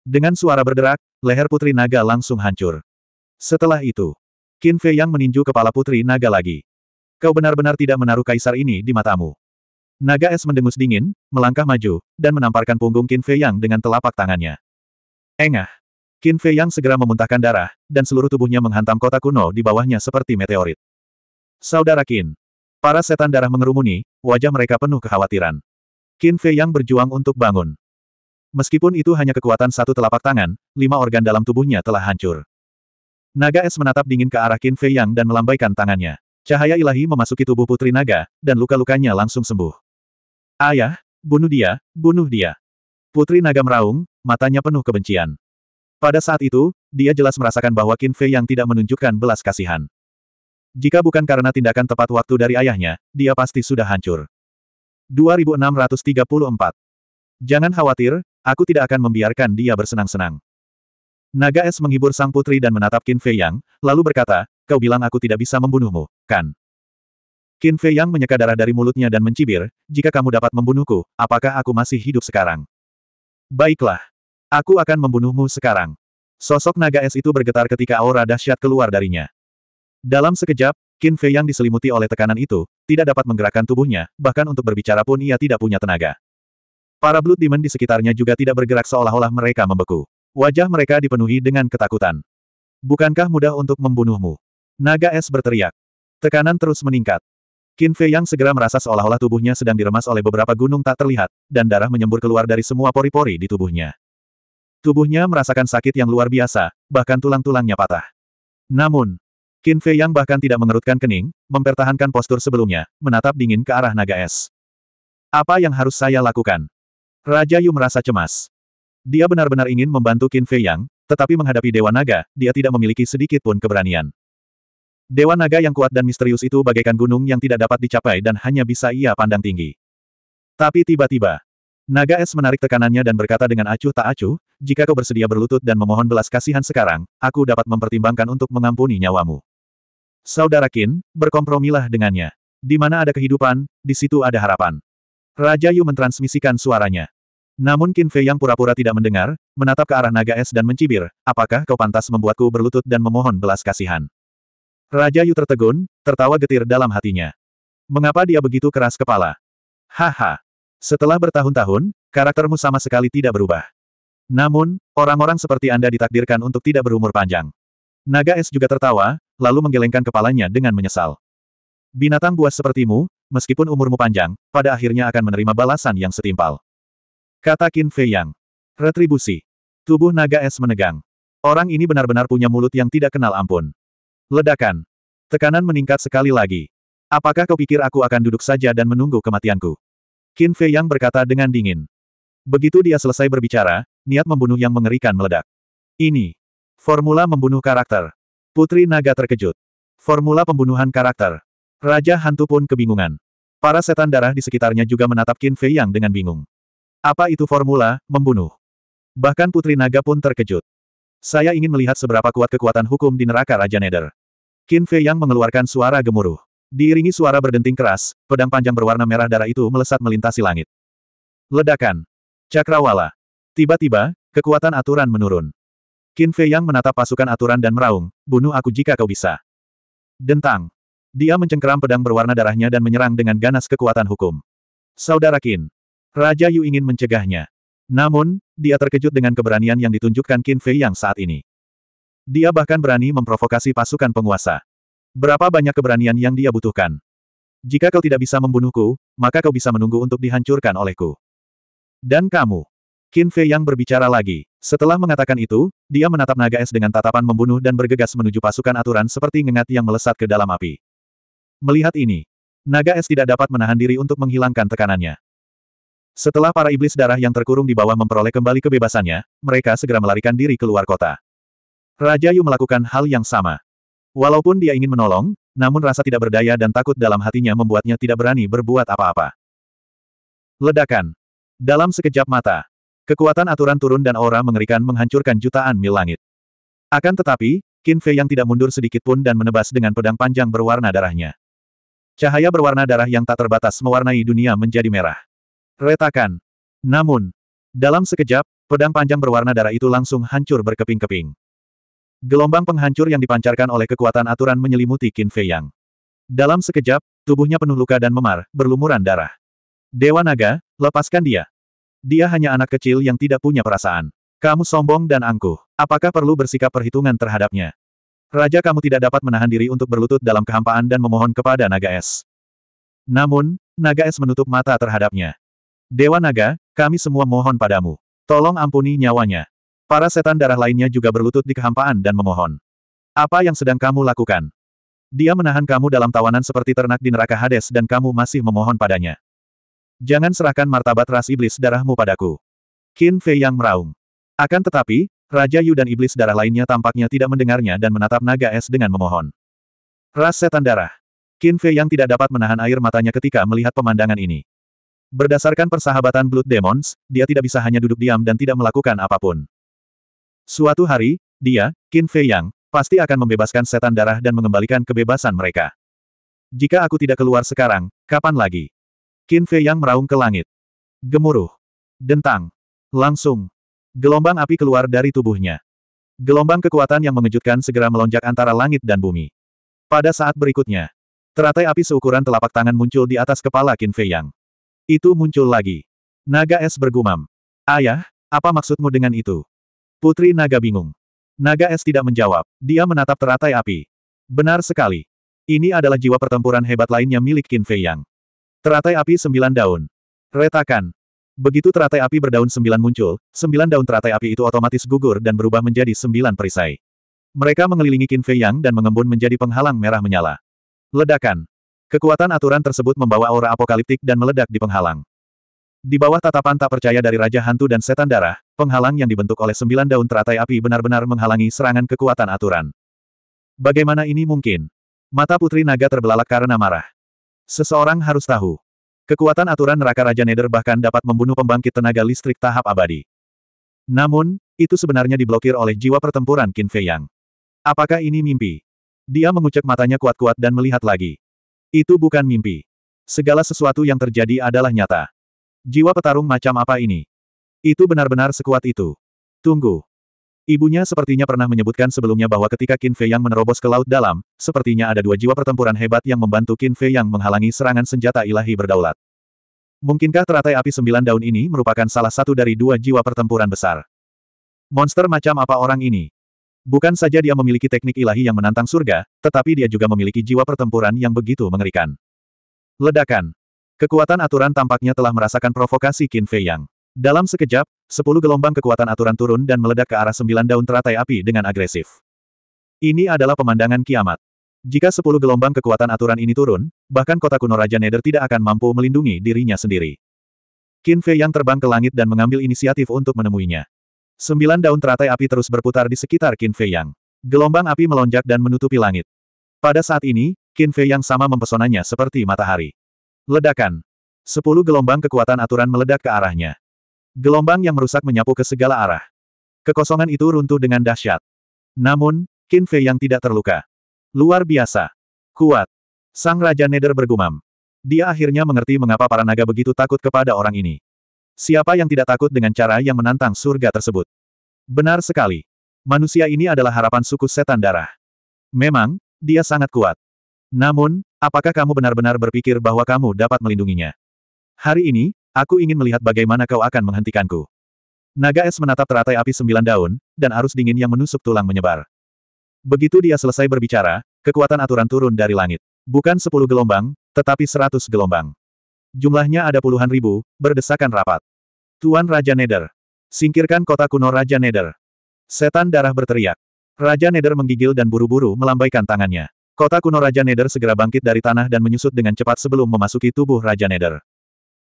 Dengan suara berderak, leher Putri Naga langsung hancur. Setelah itu, Qin Fei Yang meninju kepala Putri Naga lagi. Kau benar-benar tidak menaruh kaisar ini di matamu. Naga es mendengus dingin, melangkah maju, dan menamparkan punggung Qin Fei Yang dengan telapak tangannya. Engah! Qin Fei Yang segera memuntahkan darah, dan seluruh tubuhnya menghantam kota kuno di bawahnya seperti meteorit. Saudara Qin! Para setan darah mengerumuni, wajah mereka penuh kekhawatiran. Qin Fei Yang berjuang untuk bangun. Meskipun itu hanya kekuatan satu telapak tangan, lima organ dalam tubuhnya telah hancur. Naga es menatap dingin ke arah Qin Fei Yang dan melambaikan tangannya. Cahaya ilahi memasuki tubuh putri naga, dan luka-lukanya langsung sembuh. Ayah, bunuh dia, bunuh dia. Putri naga meraung, matanya penuh kebencian. Pada saat itu, dia jelas merasakan bahwa Qin Fei Yang tidak menunjukkan belas kasihan. Jika bukan karena tindakan tepat waktu dari ayahnya, dia pasti sudah hancur. 2634 Jangan khawatir, Aku tidak akan membiarkan dia bersenang-senang. Naga es menghibur sang putri dan menatap Qin Fei Yang, lalu berkata, kau bilang aku tidak bisa membunuhmu, kan? Qin Fei Yang menyeka darah dari mulutnya dan mencibir, jika kamu dapat membunuhku, apakah aku masih hidup sekarang? Baiklah. Aku akan membunuhmu sekarang. Sosok naga es itu bergetar ketika aura dahsyat keluar darinya. Dalam sekejap, Qin Fei Yang diselimuti oleh tekanan itu, tidak dapat menggerakkan tubuhnya, bahkan untuk berbicara pun ia tidak punya tenaga. Para Blood Demon di sekitarnya juga tidak bergerak seolah-olah mereka membeku. Wajah mereka dipenuhi dengan ketakutan. Bukankah mudah untuk membunuhmu? Naga es berteriak. Tekanan terus meningkat. Qin Fei yang segera merasa seolah-olah tubuhnya sedang diremas oleh beberapa gunung tak terlihat, dan darah menyembur keluar dari semua pori-pori di tubuhnya. Tubuhnya merasakan sakit yang luar biasa, bahkan tulang-tulangnya patah. Namun, Qin Fei yang bahkan tidak mengerutkan kening, mempertahankan postur sebelumnya, menatap dingin ke arah naga es. Apa yang harus saya lakukan? Raja Yu merasa cemas. Dia benar-benar ingin membantu Qin Fei Yang, tetapi menghadapi Dewa Naga, dia tidak memiliki sedikit pun keberanian. Dewa Naga yang kuat dan misterius itu bagaikan gunung yang tidak dapat dicapai dan hanya bisa ia pandang tinggi. Tapi tiba-tiba, Naga Es menarik tekanannya dan berkata dengan acuh tak acuh, jika kau bersedia berlutut dan memohon belas kasihan sekarang, aku dapat mempertimbangkan untuk mengampuni nyawamu. Saudara Qin, berkompromilah dengannya. Di mana ada kehidupan, di situ ada harapan. Raja Yu mentransmisikan suaranya. Namun Qin Fei yang pura-pura tidak mendengar, menatap ke arah naga es dan mencibir, apakah kau pantas membuatku berlutut dan memohon belas kasihan? Raja Yu tertegun, tertawa getir dalam hatinya. Mengapa dia begitu keras kepala? Haha. Setelah bertahun-tahun, karaktermu sama sekali tidak berubah. Namun, orang-orang seperti Anda ditakdirkan untuk tidak berumur panjang. Naga es juga tertawa, lalu menggelengkan kepalanya dengan menyesal. Binatang buas sepertimu, meskipun umurmu panjang, pada akhirnya akan menerima balasan yang setimpal. Kata Qin Fei Yang. Retribusi. Tubuh naga es menegang. Orang ini benar-benar punya mulut yang tidak kenal ampun. Ledakan. Tekanan meningkat sekali lagi. Apakah kau pikir aku akan duduk saja dan menunggu kematianku? Qin Fei Yang berkata dengan dingin. Begitu dia selesai berbicara, niat membunuh yang mengerikan meledak. Ini. Formula membunuh karakter. Putri naga terkejut. Formula pembunuhan karakter. Raja hantu pun kebingungan. Para setan darah di sekitarnya juga menatap Qin Fei Yang dengan bingung. Apa itu formula, membunuh? Bahkan Putri Naga pun terkejut. Saya ingin melihat seberapa kuat kekuatan hukum di neraka Raja Neder. Qin Fei yang mengeluarkan suara gemuruh. Diiringi suara berdenting keras, pedang panjang berwarna merah darah itu melesat melintasi langit. Ledakan. Cakrawala. Tiba-tiba, kekuatan aturan menurun. Qin Fei yang menatap pasukan aturan dan meraung, bunuh aku jika kau bisa. Dentang. Dia mencengkeram pedang berwarna darahnya dan menyerang dengan ganas kekuatan hukum. Saudara Qin. Raja Yu ingin mencegahnya. Namun, dia terkejut dengan keberanian yang ditunjukkan Qin Fei yang saat ini. Dia bahkan berani memprovokasi pasukan penguasa. Berapa banyak keberanian yang dia butuhkan? Jika kau tidak bisa membunuhku, maka kau bisa menunggu untuk dihancurkan olehku. Dan kamu. Qin Fei yang berbicara lagi. Setelah mengatakan itu, dia menatap naga es dengan tatapan membunuh dan bergegas menuju pasukan aturan seperti ngengat yang melesat ke dalam api. Melihat ini, naga es tidak dapat menahan diri untuk menghilangkan tekanannya. Setelah para iblis darah yang terkurung di bawah memperoleh kembali kebebasannya, mereka segera melarikan diri keluar kota. Raja Yu melakukan hal yang sama. Walaupun dia ingin menolong, namun rasa tidak berdaya dan takut dalam hatinya membuatnya tidak berani berbuat apa-apa. Ledakan. Dalam sekejap mata, kekuatan aturan turun dan aura mengerikan menghancurkan jutaan mil langit. Akan tetapi, Qin Fei yang tidak mundur sedikit pun dan menebas dengan pedang panjang berwarna darahnya. Cahaya berwarna darah yang tak terbatas mewarnai dunia menjadi merah. Retakan. Namun, dalam sekejap, pedang panjang berwarna darah itu langsung hancur berkeping-keping. Gelombang penghancur yang dipancarkan oleh kekuatan aturan menyelimuti Qin Fei Yang. Dalam sekejap, tubuhnya penuh luka dan memar, berlumuran darah. Dewa Naga, lepaskan dia. Dia hanya anak kecil yang tidak punya perasaan. Kamu sombong dan angkuh. Apakah perlu bersikap perhitungan terhadapnya? Raja kamu tidak dapat menahan diri untuk berlutut dalam kehampaan dan memohon kepada Naga Es. Namun, Naga Es menutup mata terhadapnya. Dewa Naga, kami semua mohon padamu. Tolong ampuni nyawanya. Para setan darah lainnya juga berlutut di kehampaan dan memohon. Apa yang sedang kamu lakukan? Dia menahan kamu dalam tawanan seperti ternak di neraka Hades dan kamu masih memohon padanya. Jangan serahkan martabat ras iblis darahmu padaku. Qin Fei yang meraung. Akan tetapi, Raja Yu dan iblis darah lainnya tampaknya tidak mendengarnya dan menatap naga es dengan memohon. Ras setan darah. Qin Fei yang tidak dapat menahan air matanya ketika melihat pemandangan ini. Berdasarkan persahabatan Blood Demons, dia tidak bisa hanya duduk diam dan tidak melakukan apapun. Suatu hari, dia, Qin Fei Yang, pasti akan membebaskan setan darah dan mengembalikan kebebasan mereka. Jika aku tidak keluar sekarang, kapan lagi? Qin Fei Yang meraung ke langit. Gemuruh. Dentang. Langsung. Gelombang api keluar dari tubuhnya. Gelombang kekuatan yang mengejutkan segera melonjak antara langit dan bumi. Pada saat berikutnya, teratai api seukuran telapak tangan muncul di atas kepala Qin Fei Yang. Itu muncul lagi. Naga es bergumam. Ayah, apa maksudmu dengan itu? Putri naga bingung. Naga es tidak menjawab. Dia menatap teratai api. Benar sekali. Ini adalah jiwa pertempuran hebat lainnya milik Qin Fei Yang. Teratai api sembilan daun. Retakan. Begitu teratai api berdaun sembilan muncul, sembilan daun teratai api itu otomatis gugur dan berubah menjadi sembilan perisai. Mereka mengelilingi Qin Fei Yang dan mengembun menjadi penghalang merah menyala. Ledakan. Kekuatan aturan tersebut membawa aura apokaliptik dan meledak di penghalang. Di bawah tatapan tak percaya dari Raja Hantu dan Setan Darah, penghalang yang dibentuk oleh sembilan daun teratai api benar-benar menghalangi serangan kekuatan aturan. Bagaimana ini mungkin? Mata Putri Naga terbelalak karena marah. Seseorang harus tahu. Kekuatan aturan neraka Raja Neder bahkan dapat membunuh pembangkit tenaga listrik tahap abadi. Namun, itu sebenarnya diblokir oleh jiwa pertempuran Qin Fei Yang. Apakah ini mimpi? Dia mengucek matanya kuat-kuat dan melihat lagi. Itu bukan mimpi. Segala sesuatu yang terjadi adalah nyata. Jiwa petarung macam apa ini? Itu benar-benar sekuat itu. Tunggu. Ibunya sepertinya pernah menyebutkan sebelumnya bahwa ketika Qin Fei Yang menerobos ke laut dalam, sepertinya ada dua jiwa pertempuran hebat yang membantu Qin Fei Yang menghalangi serangan senjata ilahi berdaulat. Mungkinkah teratai api sembilan daun ini merupakan salah satu dari dua jiwa pertempuran besar? Monster macam apa orang ini? Bukan saja dia memiliki teknik ilahi yang menantang surga, tetapi dia juga memiliki jiwa pertempuran yang begitu mengerikan. Ledakan. Kekuatan aturan tampaknya telah merasakan provokasi Qin Fei Yang. Dalam sekejap, sepuluh gelombang kekuatan aturan turun dan meledak ke arah sembilan daun teratai api dengan agresif. Ini adalah pemandangan kiamat. Jika sepuluh gelombang kekuatan aturan ini turun, bahkan kota kuno Raja Neder tidak akan mampu melindungi dirinya sendiri. Qin Fei Yang terbang ke langit dan mengambil inisiatif untuk menemuinya. Sembilan daun teratai api terus berputar di sekitar Qin Fei Yang. Gelombang api melonjak dan menutupi langit. Pada saat ini, Qin Fei Yang sama mempesonanya seperti matahari. Ledakan. Sepuluh gelombang kekuatan aturan meledak ke arahnya. Gelombang yang merusak menyapu ke segala arah. Kekosongan itu runtuh dengan dahsyat. Namun, Qin Fei Yang tidak terluka. Luar biasa. Kuat. Sang Raja Neder bergumam. Dia akhirnya mengerti mengapa para naga begitu takut kepada orang ini. Siapa yang tidak takut dengan cara yang menantang surga tersebut? Benar sekali. Manusia ini adalah harapan suku setan darah. Memang, dia sangat kuat. Namun, apakah kamu benar-benar berpikir bahwa kamu dapat melindunginya? Hari ini, aku ingin melihat bagaimana kau akan menghentikanku. Naga es menatap teratai api sembilan daun, dan arus dingin yang menusuk tulang menyebar. Begitu dia selesai berbicara, kekuatan aturan turun dari langit. Bukan sepuluh gelombang, tetapi seratus gelombang. Jumlahnya ada puluhan ribu, berdesakan rapat. Tuan Raja Neder. Singkirkan kota kuno Raja Neder. Setan darah berteriak. Raja Neder menggigil dan buru-buru melambaikan tangannya. Kota kuno Raja Neder segera bangkit dari tanah dan menyusut dengan cepat sebelum memasuki tubuh Raja Neder.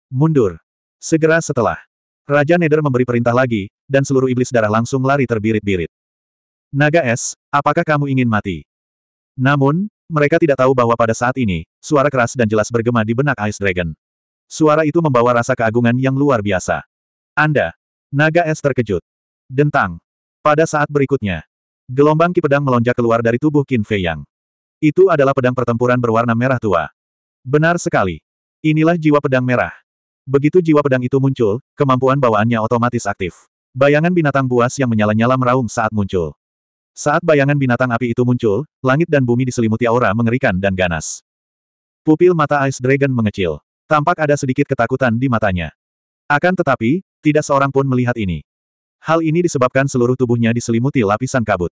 Mundur. Segera setelah. Raja Neder memberi perintah lagi, dan seluruh iblis darah langsung lari terbirit-birit. Naga es, apakah kamu ingin mati? Namun, mereka tidak tahu bahwa pada saat ini, suara keras dan jelas bergema di benak Ice Dragon. Suara itu membawa rasa keagungan yang luar biasa. Anda! Naga es terkejut. Dentang. Pada saat berikutnya, gelombang ki pedang melonjak keluar dari tubuh Qin Fei Yang. Itu adalah pedang pertempuran berwarna merah tua. Benar sekali. Inilah jiwa pedang merah. Begitu jiwa pedang itu muncul, kemampuan bawaannya otomatis aktif. Bayangan binatang buas yang menyala-nyala meraung saat muncul. Saat bayangan binatang api itu muncul, langit dan bumi diselimuti aura mengerikan dan ganas. Pupil mata Ice Dragon mengecil. Tampak ada sedikit ketakutan di matanya. Akan tetapi, tidak seorang pun melihat ini. Hal ini disebabkan seluruh tubuhnya diselimuti lapisan kabut.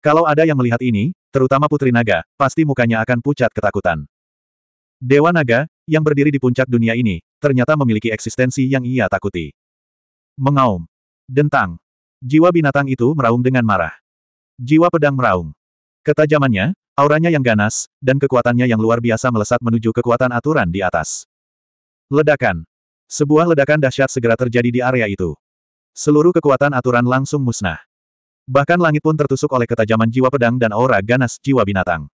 Kalau ada yang melihat ini, terutama Putri Naga, pasti mukanya akan pucat ketakutan. Dewa Naga, yang berdiri di puncak dunia ini, ternyata memiliki eksistensi yang ia takuti. Mengaum. Dentang. Jiwa binatang itu meraung dengan marah. Jiwa pedang meraung. Ketajamannya, auranya yang ganas, dan kekuatannya yang luar biasa melesat menuju kekuatan aturan di atas. Ledakan. Sebuah ledakan dahsyat segera terjadi di area itu. Seluruh kekuatan aturan langsung musnah. Bahkan langit pun tertusuk oleh ketajaman jiwa pedang dan aura ganas jiwa binatang.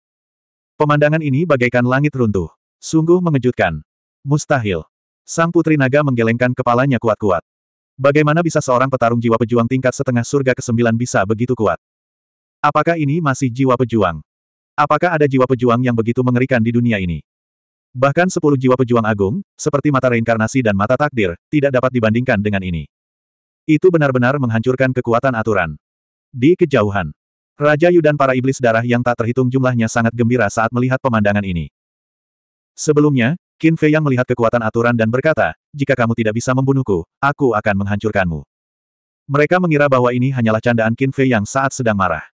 Pemandangan ini bagaikan langit runtuh. Sungguh mengejutkan. Mustahil. Sang putri naga menggelengkan kepalanya kuat-kuat. Bagaimana bisa seorang petarung jiwa pejuang tingkat setengah surga ke-9 bisa begitu kuat? Apakah ini masih jiwa pejuang? Apakah ada jiwa pejuang yang begitu mengerikan di dunia ini? Bahkan sepuluh jiwa pejuang agung, seperti mata reinkarnasi dan mata takdir, tidak dapat dibandingkan dengan ini. Itu benar-benar menghancurkan kekuatan aturan. Di kejauhan, Raja Yu dan para iblis darah yang tak terhitung jumlahnya sangat gembira saat melihat pemandangan ini. Sebelumnya, Qin Fei yang melihat kekuatan aturan dan berkata, jika kamu tidak bisa membunuhku, aku akan menghancurkanmu. Mereka mengira bahwa ini hanyalah candaan Qin Fei yang saat sedang marah.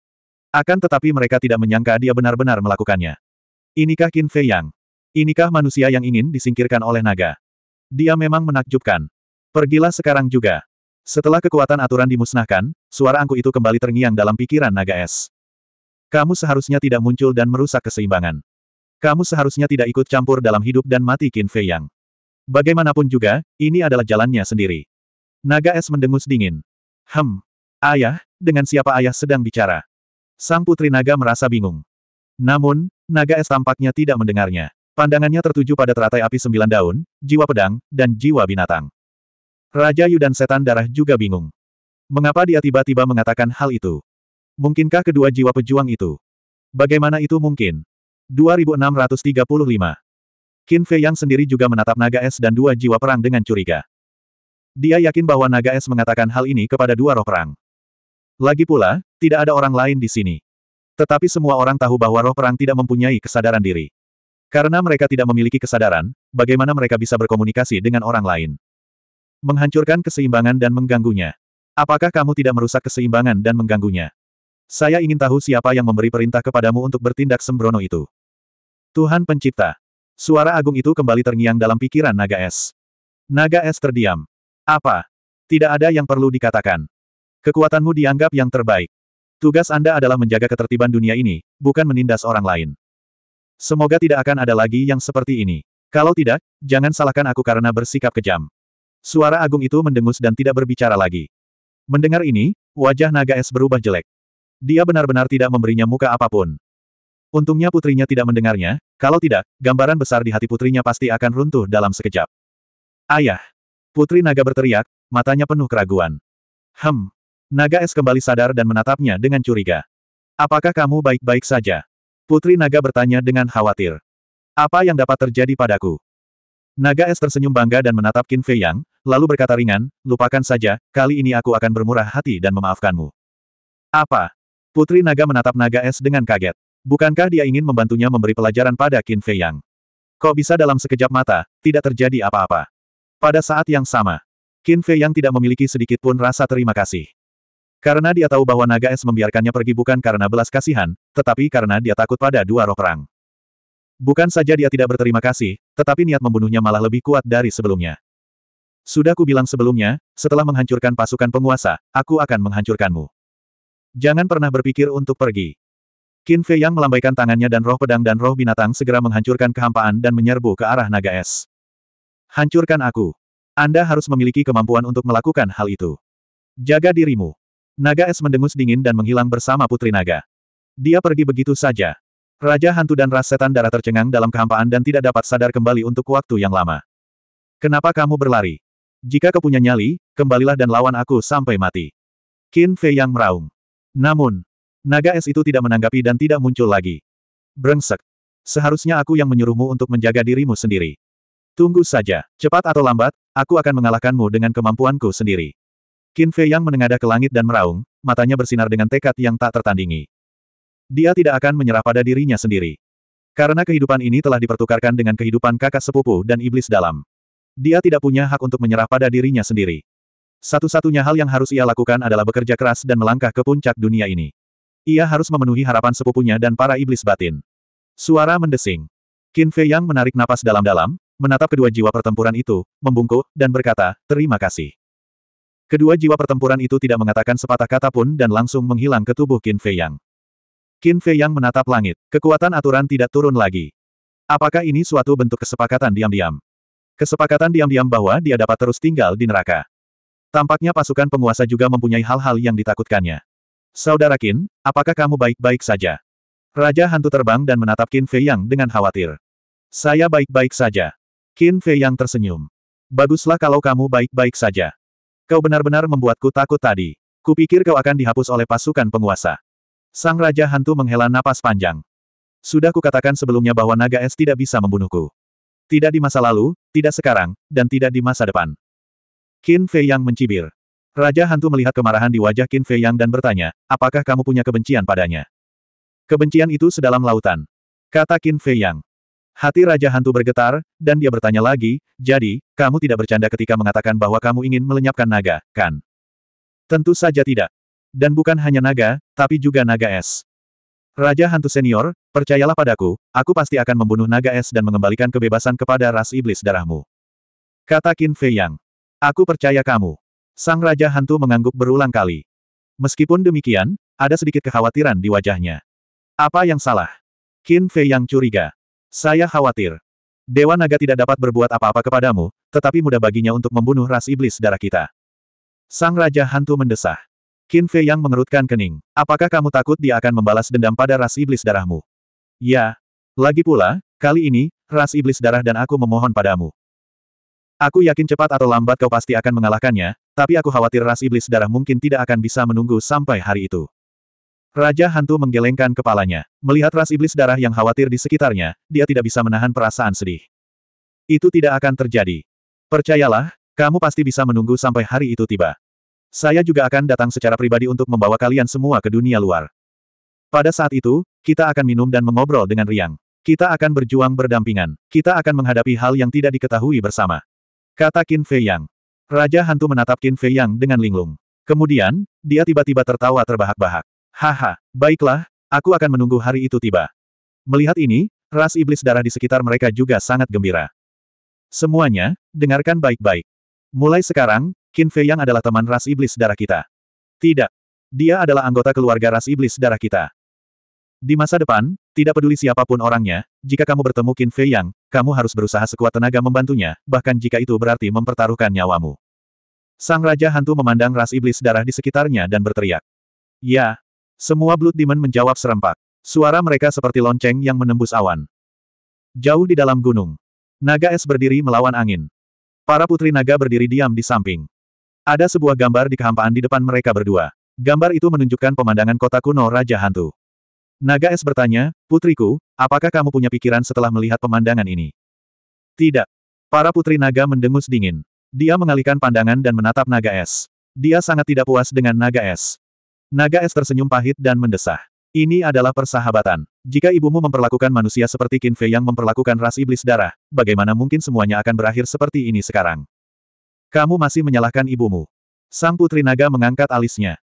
Akan tetapi mereka tidak menyangka dia benar-benar melakukannya. Inikah Qin Fei Yang? Inikah manusia yang ingin disingkirkan oleh naga? Dia memang menakjubkan. Pergilah sekarang juga. Setelah kekuatan aturan dimusnahkan, suara angku itu kembali terngiang dalam pikiran naga es. Kamu seharusnya tidak muncul dan merusak keseimbangan. Kamu seharusnya tidak ikut campur dalam hidup dan mati Qin Fei Yang. Bagaimanapun juga, ini adalah jalannya sendiri. Naga es mendengus dingin. Hem. Ayah, dengan siapa ayah sedang bicara? Sang putri naga merasa bingung. Namun, naga es tampaknya tidak mendengarnya. Pandangannya tertuju pada teratai api sembilan daun, jiwa pedang, dan jiwa binatang. Raja Yu dan setan darah juga bingung. Mengapa dia tiba-tiba mengatakan hal itu? Mungkinkah kedua jiwa pejuang itu? Bagaimana itu mungkin? 2635 Qin Fei Yang sendiri juga menatap naga es dan dua jiwa perang dengan curiga. Dia yakin bahwa naga es mengatakan hal ini kepada dua roh perang. Lagi pula, tidak ada orang lain di sini. Tetapi semua orang tahu bahwa roh perang tidak mempunyai kesadaran diri. Karena mereka tidak memiliki kesadaran, bagaimana mereka bisa berkomunikasi dengan orang lain. Menghancurkan keseimbangan dan mengganggunya. Apakah kamu tidak merusak keseimbangan dan mengganggunya? Saya ingin tahu siapa yang memberi perintah kepadamu untuk bertindak sembrono itu. Tuhan Pencipta. Suara agung itu kembali terngiang dalam pikiran Naga Es. Naga Es terdiam. Apa? Tidak ada yang perlu dikatakan. Kekuatanmu dianggap yang terbaik. Tugas Anda adalah menjaga ketertiban dunia ini, bukan menindas orang lain. Semoga tidak akan ada lagi yang seperti ini. Kalau tidak, jangan salahkan aku karena bersikap kejam. Suara agung itu mendengus dan tidak berbicara lagi. Mendengar ini, wajah naga es berubah jelek. Dia benar-benar tidak memberinya muka apapun. Untungnya putrinya tidak mendengarnya, kalau tidak, gambaran besar di hati putrinya pasti akan runtuh dalam sekejap. Ayah! Putri naga berteriak, matanya penuh keraguan. Hem! Naga es kembali sadar dan menatapnya dengan curiga. Apakah kamu baik-baik saja? Putri Naga bertanya dengan khawatir. Apa yang dapat terjadi padaku? Naga es tersenyum bangga dan menatap Qin Fei Yang, lalu berkata ringan, lupakan saja, kali ini aku akan bermurah hati dan memaafkanmu. Apa? Putri Naga menatap Naga es dengan kaget. Bukankah dia ingin membantunya memberi pelajaran pada Qin Fei Yang? Kok bisa dalam sekejap mata, tidak terjadi apa-apa? Pada saat yang sama, Qin Fei Yang tidak memiliki sedikit pun rasa terima kasih. Karena dia tahu bahwa naga es membiarkannya pergi bukan karena belas kasihan, tetapi karena dia takut pada dua roh perang. Bukan saja dia tidak berterima kasih, tetapi niat membunuhnya malah lebih kuat dari sebelumnya. Sudah kubilang sebelumnya, setelah menghancurkan pasukan penguasa, aku akan menghancurkanmu. Jangan pernah berpikir untuk pergi. Qin Fei Yang melambaikan tangannya dan roh pedang dan roh binatang segera menghancurkan kehampaan dan menyerbu ke arah naga es. Hancurkan aku. Anda harus memiliki kemampuan untuk melakukan hal itu. Jaga dirimu. Naga es mendengus dingin dan menghilang bersama Putri Naga. Dia pergi begitu saja. Raja hantu dan ras setan darah tercengang dalam kehampaan dan tidak dapat sadar kembali untuk waktu yang lama. Kenapa kamu berlari? Jika kepunya nyali, kembalilah dan lawan aku sampai mati. Qin Fei yang meraung. Namun, naga es itu tidak menanggapi dan tidak muncul lagi. Brengsek. Seharusnya aku yang menyuruhmu untuk menjaga dirimu sendiri. Tunggu saja, cepat atau lambat, aku akan mengalahkanmu dengan kemampuanku sendiri. Qin Fei yang menengadah ke langit dan meraung, matanya bersinar dengan tekad yang tak tertandingi. Dia tidak akan menyerah pada dirinya sendiri. Karena kehidupan ini telah dipertukarkan dengan kehidupan kakak sepupu dan iblis dalam. Dia tidak punya hak untuk menyerah pada dirinya sendiri. Satu-satunya hal yang harus ia lakukan adalah bekerja keras dan melangkah ke puncak dunia ini. Ia harus memenuhi harapan sepupunya dan para iblis batin. Suara mendesing. Qin Fei Yang menarik napas dalam-dalam, menatap kedua jiwa pertempuran itu, membungkuk, dan berkata, terima kasih. Kedua jiwa pertempuran itu tidak mengatakan sepatah kata pun dan langsung menghilang ke tubuh Qin Fei Yang. Qin Fei Yang menatap langit. Kekuatan aturan tidak turun lagi. Apakah ini suatu bentuk kesepakatan diam-diam? Kesepakatan diam-diam bahwa dia dapat terus tinggal di neraka. Tampaknya pasukan penguasa juga mempunyai hal-hal yang ditakutkannya. Saudara Qin, apakah kamu baik-baik saja? Raja hantu terbang dan menatap Qin Fei Yang dengan khawatir. Saya baik-baik saja. Qin Fei Yang tersenyum. Baguslah kalau kamu baik-baik saja. Kau benar-benar membuatku takut tadi. Kupikir kau akan dihapus oleh pasukan penguasa. Sang Raja Hantu menghela napas panjang. Sudah kukatakan sebelumnya bahwa naga es tidak bisa membunuhku. Tidak di masa lalu, tidak sekarang, dan tidak di masa depan. Qin Fei Yang mencibir. Raja Hantu melihat kemarahan di wajah Qin Fei Yang dan bertanya, apakah kamu punya kebencian padanya? Kebencian itu sedalam lautan. Kata Qin Fei Yang. Hati Raja Hantu bergetar, dan dia bertanya lagi, jadi, kamu tidak bercanda ketika mengatakan bahwa kamu ingin melenyapkan naga, kan? Tentu saja tidak. Dan bukan hanya naga, tapi juga naga es. Raja Hantu Senior, percayalah padaku, aku pasti akan membunuh naga es dan mengembalikan kebebasan kepada ras iblis darahmu. Kata Qin Fei Yang. Aku percaya kamu. Sang Raja Hantu mengangguk berulang kali. Meskipun demikian, ada sedikit kekhawatiran di wajahnya. Apa yang salah? Qin Fei Yang curiga. Saya khawatir. Dewa Naga tidak dapat berbuat apa-apa kepadamu, tetapi mudah baginya untuk membunuh ras iblis darah kita. Sang Raja Hantu mendesah. Qin Fei yang mengerutkan kening. Apakah kamu takut dia akan membalas dendam pada ras iblis darahmu? Ya. Lagi pula, kali ini, ras iblis darah dan aku memohon padamu. Aku yakin cepat atau lambat kau pasti akan mengalahkannya, tapi aku khawatir ras iblis darah mungkin tidak akan bisa menunggu sampai hari itu. Raja hantu menggelengkan kepalanya. Melihat ras iblis darah yang khawatir di sekitarnya, dia tidak bisa menahan perasaan sedih. Itu tidak akan terjadi. Percayalah, kamu pasti bisa menunggu sampai hari itu tiba. Saya juga akan datang secara pribadi untuk membawa kalian semua ke dunia luar. Pada saat itu, kita akan minum dan mengobrol dengan riang. Kita akan berjuang berdampingan. Kita akan menghadapi hal yang tidak diketahui bersama. Kata Qin Fei Yang. Raja hantu menatap Qin Fei Yang dengan linglung. Kemudian, dia tiba-tiba tertawa terbahak-bahak. Haha, baiklah, aku akan menunggu hari itu tiba. Melihat ini, ras iblis darah di sekitar mereka juga sangat gembira. Semuanya, dengarkan baik-baik. Mulai sekarang, Qin Fei Yang adalah teman ras iblis darah kita. Tidak. Dia adalah anggota keluarga ras iblis darah kita. Di masa depan, tidak peduli siapapun orangnya, jika kamu bertemu Qin Fei Yang, kamu harus berusaha sekuat tenaga membantunya, bahkan jika itu berarti mempertaruhkan nyawamu. Sang Raja Hantu memandang ras iblis darah di sekitarnya dan berteriak. Ya, semua Blood Demon menjawab serempak. Suara mereka seperti lonceng yang menembus awan. Jauh di dalam gunung. Naga es berdiri melawan angin. Para putri naga berdiri diam di samping. Ada sebuah gambar di kehampaan di depan mereka berdua. Gambar itu menunjukkan pemandangan kota kuno Raja Hantu. Naga es bertanya, Putriku, apakah kamu punya pikiran setelah melihat pemandangan ini? Tidak. Para putri naga mendengus dingin. Dia mengalihkan pandangan dan menatap naga es. Dia sangat tidak puas dengan naga es. Naga es tersenyum pahit dan mendesah. Ini adalah persahabatan. Jika ibumu memperlakukan manusia seperti Kinfe yang memperlakukan ras iblis darah, bagaimana mungkin semuanya akan berakhir seperti ini sekarang? Kamu masih menyalahkan ibumu. Sang Putri Naga mengangkat alisnya.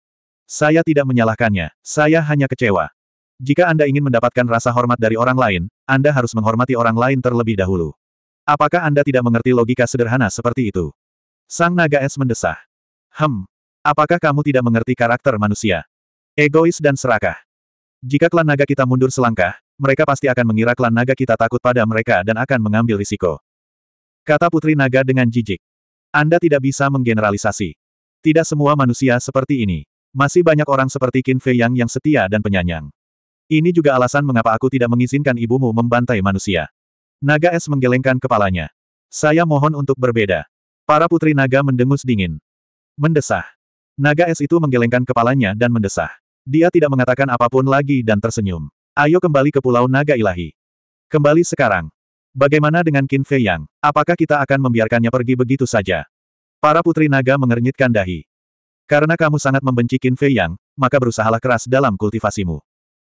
Saya tidak menyalahkannya, saya hanya kecewa. Jika Anda ingin mendapatkan rasa hormat dari orang lain, Anda harus menghormati orang lain terlebih dahulu. Apakah Anda tidak mengerti logika sederhana seperti itu? Sang naga es mendesah. Hem, Apakah kamu tidak mengerti karakter manusia? Egois dan serakah. Jika klan naga kita mundur selangkah, mereka pasti akan mengira klan naga kita takut pada mereka dan akan mengambil risiko. Kata Putri Naga dengan jijik. Anda tidak bisa menggeneralisasi. Tidak semua manusia seperti ini. Masih banyak orang seperti Qin Fei Yang yang setia dan penyanyang. Ini juga alasan mengapa aku tidak mengizinkan ibumu membantai manusia. Naga es menggelengkan kepalanya. Saya mohon untuk berbeda. Para putri naga mendengus dingin. Mendesah. Naga es itu menggelengkan kepalanya dan mendesah. Dia tidak mengatakan apapun lagi dan tersenyum. Ayo kembali ke Pulau Naga Ilahi. Kembali sekarang. Bagaimana dengan Qin Fei Yang? Apakah kita akan membiarkannya pergi begitu saja? Para putri naga mengernyitkan dahi. Karena kamu sangat membenci Qin Fei Yang, maka berusahalah keras dalam kultivasimu.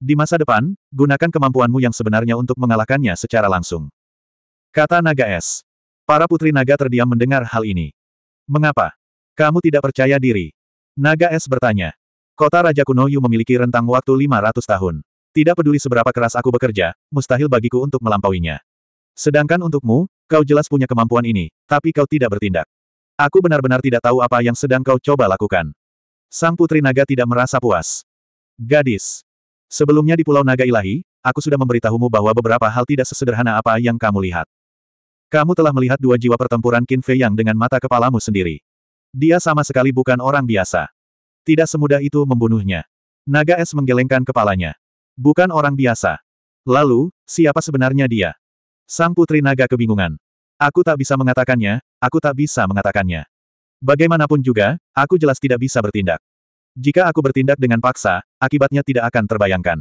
Di masa depan, gunakan kemampuanmu yang sebenarnya untuk mengalahkannya secara langsung. Kata naga es. Para putri naga terdiam mendengar hal ini. Mengapa? Kamu tidak percaya diri. Naga es bertanya. Kota Raja Kuno Yu memiliki rentang waktu 500 tahun. Tidak peduli seberapa keras aku bekerja, mustahil bagiku untuk melampauinya. Sedangkan untukmu, kau jelas punya kemampuan ini, tapi kau tidak bertindak. Aku benar-benar tidak tahu apa yang sedang kau coba lakukan. Sang Putri Naga tidak merasa puas. Gadis. Sebelumnya di Pulau Naga Ilahi, aku sudah memberitahumu bahwa beberapa hal tidak sesederhana apa yang kamu lihat. Kamu telah melihat dua jiwa pertempuran Qin Fei Yang dengan mata kepalamu sendiri. Dia sama sekali bukan orang biasa. Tidak semudah itu membunuhnya. Naga es menggelengkan kepalanya. Bukan orang biasa. Lalu, siapa sebenarnya dia? Sang putri naga kebingungan. Aku tak bisa mengatakannya, aku tak bisa mengatakannya. Bagaimanapun juga, aku jelas tidak bisa bertindak. Jika aku bertindak dengan paksa, akibatnya tidak akan terbayangkan.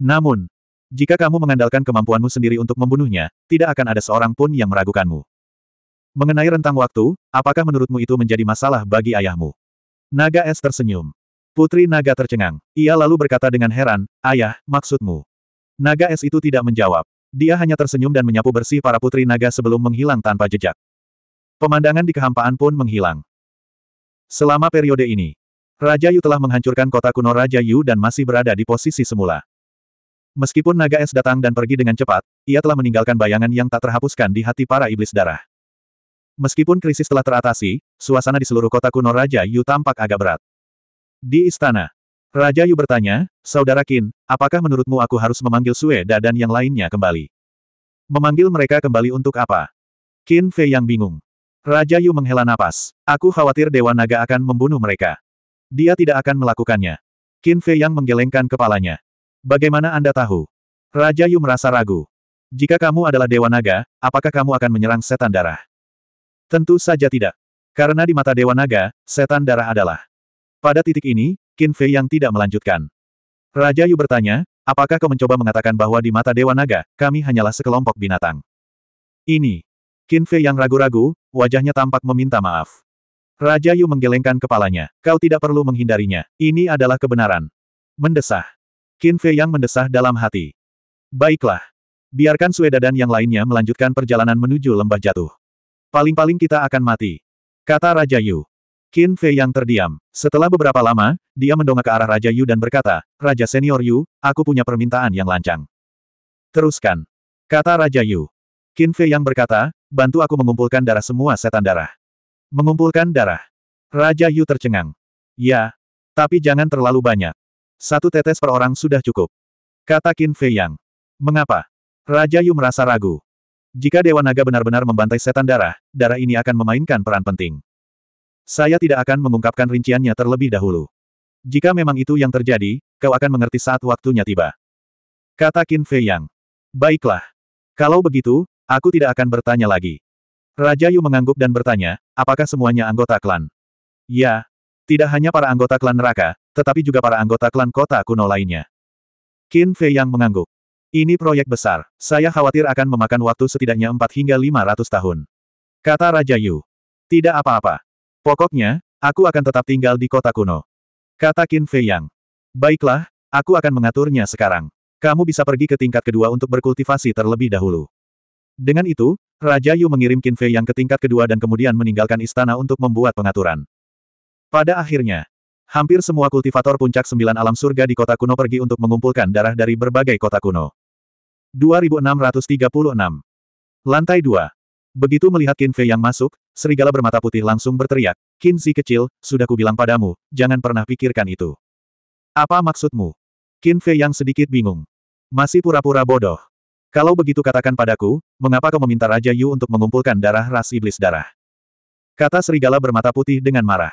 Namun, jika kamu mengandalkan kemampuanmu sendiri untuk membunuhnya, tidak akan ada seorang pun yang meragukanmu. Mengenai rentang waktu, apakah menurutmu itu menjadi masalah bagi ayahmu? Naga es tersenyum. Putri naga tercengang. Ia lalu berkata dengan heran, Ayah, maksudmu? Naga es itu tidak menjawab. Dia hanya tersenyum dan menyapu bersih para putri naga sebelum menghilang tanpa jejak. Pemandangan di kehampaan pun menghilang. Selama periode ini, Raja Yu telah menghancurkan kota kuno Raja Yu dan masih berada di posisi semula. Meskipun naga es datang dan pergi dengan cepat, ia telah meninggalkan bayangan yang tak terhapuskan di hati para iblis darah. Meskipun krisis telah teratasi, suasana di seluruh kota kuno Raja Yu tampak agak berat. Di istana, Raja Yu bertanya, Saudara Qin, apakah menurutmu aku harus memanggil Da dan yang lainnya kembali? Memanggil mereka kembali untuk apa? Qin Fei yang bingung. Raja Yu menghela napas. Aku khawatir Dewa Naga akan membunuh mereka. Dia tidak akan melakukannya. Qin Fei yang menggelengkan kepalanya. Bagaimana Anda tahu? Raja Yu merasa ragu. Jika kamu adalah Dewa Naga, apakah kamu akan menyerang setan darah? Tentu saja tidak. Karena di mata Dewa Naga, setan darah adalah. Pada titik ini, Qin Fei yang tidak melanjutkan. Raja Yu bertanya, apakah kau mencoba mengatakan bahwa di mata Dewa Naga, kami hanyalah sekelompok binatang? Ini. Qin Fei yang ragu-ragu, wajahnya tampak meminta maaf. Raja Yu menggelengkan kepalanya. Kau tidak perlu menghindarinya. Ini adalah kebenaran. Mendesah. Qin Fei yang mendesah dalam hati. Baiklah. Biarkan Suedadan yang lainnya melanjutkan perjalanan menuju lembah jatuh. Paling-paling kita akan mati. Kata Raja Yu. Qin Fei yang terdiam. Setelah beberapa lama, dia mendongak ke arah Raja Yu dan berkata, Raja Senior Yu, aku punya permintaan yang lancang. Teruskan. Kata Raja Yu. Qin Fei yang berkata, bantu aku mengumpulkan darah semua setan darah. Mengumpulkan darah. Raja Yu tercengang. Ya. Tapi jangan terlalu banyak. Satu tetes per orang sudah cukup. Kata Qin Fei yang. Mengapa? Raja Yu merasa ragu. Jika Dewa Naga benar-benar membantai setan darah, darah ini akan memainkan peran penting. Saya tidak akan mengungkapkan rinciannya terlebih dahulu. Jika memang itu yang terjadi, kau akan mengerti saat waktunya tiba. Kata Qin Fei Yang. Baiklah. Kalau begitu, aku tidak akan bertanya lagi. Raja Yu mengangguk dan bertanya, apakah semuanya anggota klan? Ya. Tidak hanya para anggota klan neraka, tetapi juga para anggota klan kota kuno lainnya. Qin Fei Yang mengangguk. Ini proyek besar. Saya khawatir akan memakan waktu setidaknya 4 hingga 500 tahun. Kata Raja Yu. Tidak apa-apa. Pokoknya, aku akan tetap tinggal di kota kuno. Kata Qin Fei Yang. Baiklah, aku akan mengaturnya sekarang. Kamu bisa pergi ke tingkat kedua untuk berkultivasi terlebih dahulu. Dengan itu, Raja Yu mengirim Qin Fei Yang ke tingkat kedua dan kemudian meninggalkan istana untuk membuat pengaturan. Pada akhirnya, hampir semua kultivator puncak sembilan alam surga di kota kuno pergi untuk mengumpulkan darah dari berbagai kota kuno. 2636. Lantai 2. Begitu melihat Qin Fei yang masuk, serigala bermata putih langsung berteriak, Qin Zi kecil, sudah kubilang padamu, jangan pernah pikirkan itu. Apa maksudmu? Qin Fei yang sedikit bingung. Masih pura-pura bodoh. Kalau begitu katakan padaku, mengapa kau meminta Raja Yu untuk mengumpulkan darah ras iblis darah? Kata serigala bermata putih dengan marah.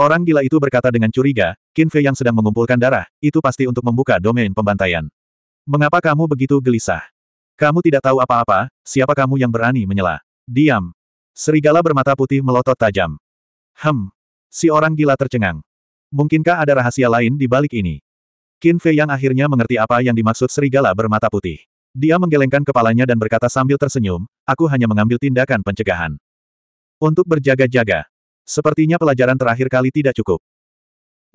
Orang gila itu berkata dengan curiga, Qin Fei yang sedang mengumpulkan darah, itu pasti untuk membuka domain pembantaian. Mengapa kamu begitu gelisah? Kamu tidak tahu apa-apa, siapa kamu yang berani menyela? Diam. Serigala bermata putih melotot tajam. Hem. Si orang gila tercengang. Mungkinkah ada rahasia lain di balik ini? Qin Fei yang akhirnya mengerti apa yang dimaksud serigala bermata putih. Dia menggelengkan kepalanya dan berkata sambil tersenyum, aku hanya mengambil tindakan pencegahan. Untuk berjaga-jaga. Sepertinya pelajaran terakhir kali tidak cukup.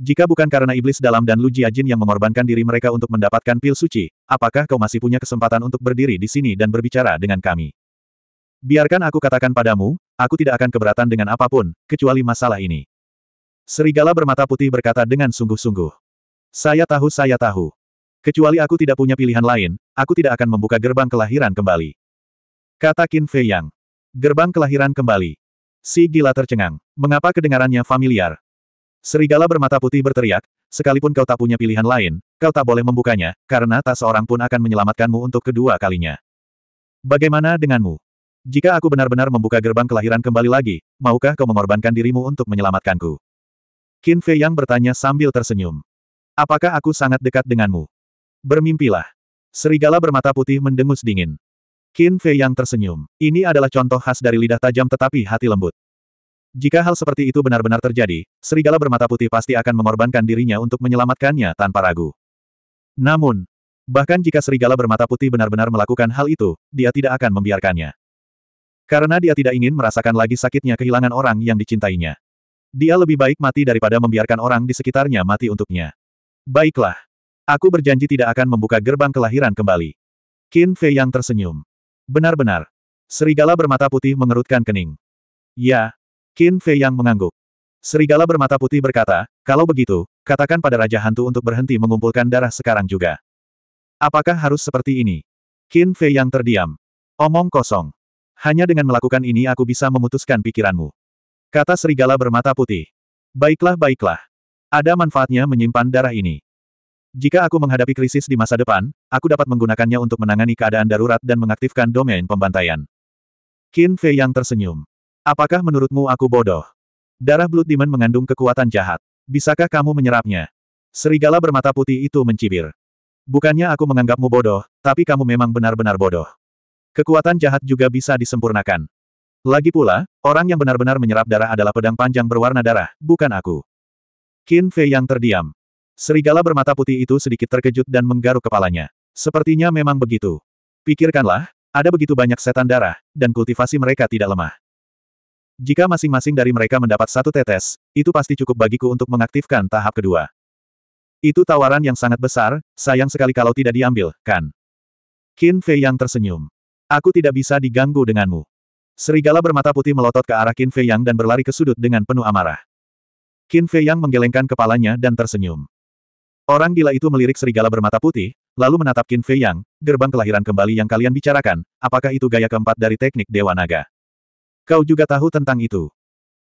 Jika bukan karena iblis dalam dan Lu Jiajin yang mengorbankan diri mereka untuk mendapatkan pil suci, apakah kau masih punya kesempatan untuk berdiri di sini dan berbicara dengan kami? Biarkan aku katakan padamu, aku tidak akan keberatan dengan apapun, kecuali masalah ini. Serigala bermata putih berkata dengan sungguh-sungguh. Saya tahu saya tahu. Kecuali aku tidak punya pilihan lain, aku tidak akan membuka gerbang kelahiran kembali. Kata Qin Fei Yang. Gerbang kelahiran kembali. Si gila tercengang. Mengapa kedengarannya familiar? Serigala bermata putih berteriak, sekalipun kau tak punya pilihan lain, kau tak boleh membukanya, karena tak seorang pun akan menyelamatkanmu untuk kedua kalinya. Bagaimana denganmu? Jika aku benar-benar membuka gerbang kelahiran kembali lagi, maukah kau mengorbankan dirimu untuk menyelamatkanku? Qin Fei Yang bertanya sambil tersenyum. Apakah aku sangat dekat denganmu? Bermimpilah. Serigala bermata putih mendengus dingin. Qin Fei Yang tersenyum. Ini adalah contoh khas dari lidah tajam tetapi hati lembut. Jika hal seperti itu benar-benar terjadi, serigala bermata putih pasti akan mengorbankan dirinya untuk menyelamatkannya tanpa ragu. Namun, bahkan jika serigala bermata putih benar-benar melakukan hal itu, dia tidak akan membiarkannya. Karena dia tidak ingin merasakan lagi sakitnya kehilangan orang yang dicintainya. Dia lebih baik mati daripada membiarkan orang di sekitarnya mati untuknya. Baiklah. Aku berjanji tidak akan membuka gerbang kelahiran kembali. Qin Fei yang tersenyum. Benar-benar. Serigala bermata putih mengerutkan kening. Ya, Qin Fei yang mengangguk. Serigala bermata putih berkata, kalau begitu, katakan pada Raja Hantu untuk berhenti mengumpulkan darah sekarang juga. Apakah harus seperti ini? Qin Fei yang terdiam. Omong kosong. Hanya dengan melakukan ini aku bisa memutuskan pikiranmu. Kata serigala bermata putih. Baiklah baiklah. Ada manfaatnya menyimpan darah ini. Jika aku menghadapi krisis di masa depan, aku dapat menggunakannya untuk menangani keadaan darurat dan mengaktifkan domain pembantaian. Qin Fei yang tersenyum. Apakah menurutmu aku bodoh? Darah Blood Demon mengandung kekuatan jahat. Bisakah kamu menyerapnya? Serigala bermata putih itu mencibir. Bukannya aku menganggapmu bodoh, tapi kamu memang benar-benar bodoh. Kekuatan jahat juga bisa disempurnakan. Lagi pula, orang yang benar-benar menyerap darah adalah pedang panjang berwarna darah, bukan aku. Qin Fei yang terdiam. Serigala bermata putih itu sedikit terkejut dan menggaruk kepalanya. Sepertinya memang begitu. Pikirkanlah, ada begitu banyak setan darah, dan kultivasi mereka tidak lemah. Jika masing-masing dari mereka mendapat satu tetes, itu pasti cukup bagiku untuk mengaktifkan tahap kedua. Itu tawaran yang sangat besar, sayang sekali kalau tidak diambil, kan? Qin Fei yang tersenyum. Aku tidak bisa diganggu denganmu. Serigala bermata putih melotot ke arah Qin Fei Yang dan berlari ke sudut dengan penuh amarah. Qin Fei Yang menggelengkan kepalanya dan tersenyum. Orang gila itu melirik serigala bermata putih, lalu menatap Qin Fei Yang, gerbang kelahiran kembali yang kalian bicarakan, apakah itu gaya keempat dari teknik Dewa Naga? Kau juga tahu tentang itu.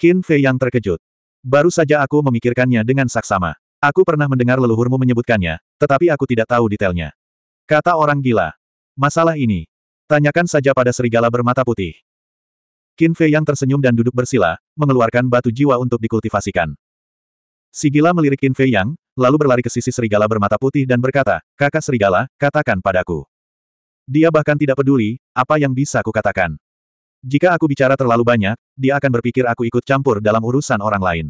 Qin Fei yang terkejut. Baru saja aku memikirkannya dengan saksama. Aku pernah mendengar leluhurmu menyebutkannya, tetapi aku tidak tahu detailnya. Kata orang gila. Masalah ini. Tanyakan saja pada serigala bermata putih. Qin Fei yang tersenyum dan duduk bersila, mengeluarkan batu jiwa untuk dikultivasikan. Sigila melirik Qin Fei Yang, lalu berlari ke sisi serigala bermata putih dan berkata, kakak serigala, katakan padaku. Dia bahkan tidak peduli, apa yang bisa kukatakan. Jika aku bicara terlalu banyak, dia akan berpikir aku ikut campur dalam urusan orang lain.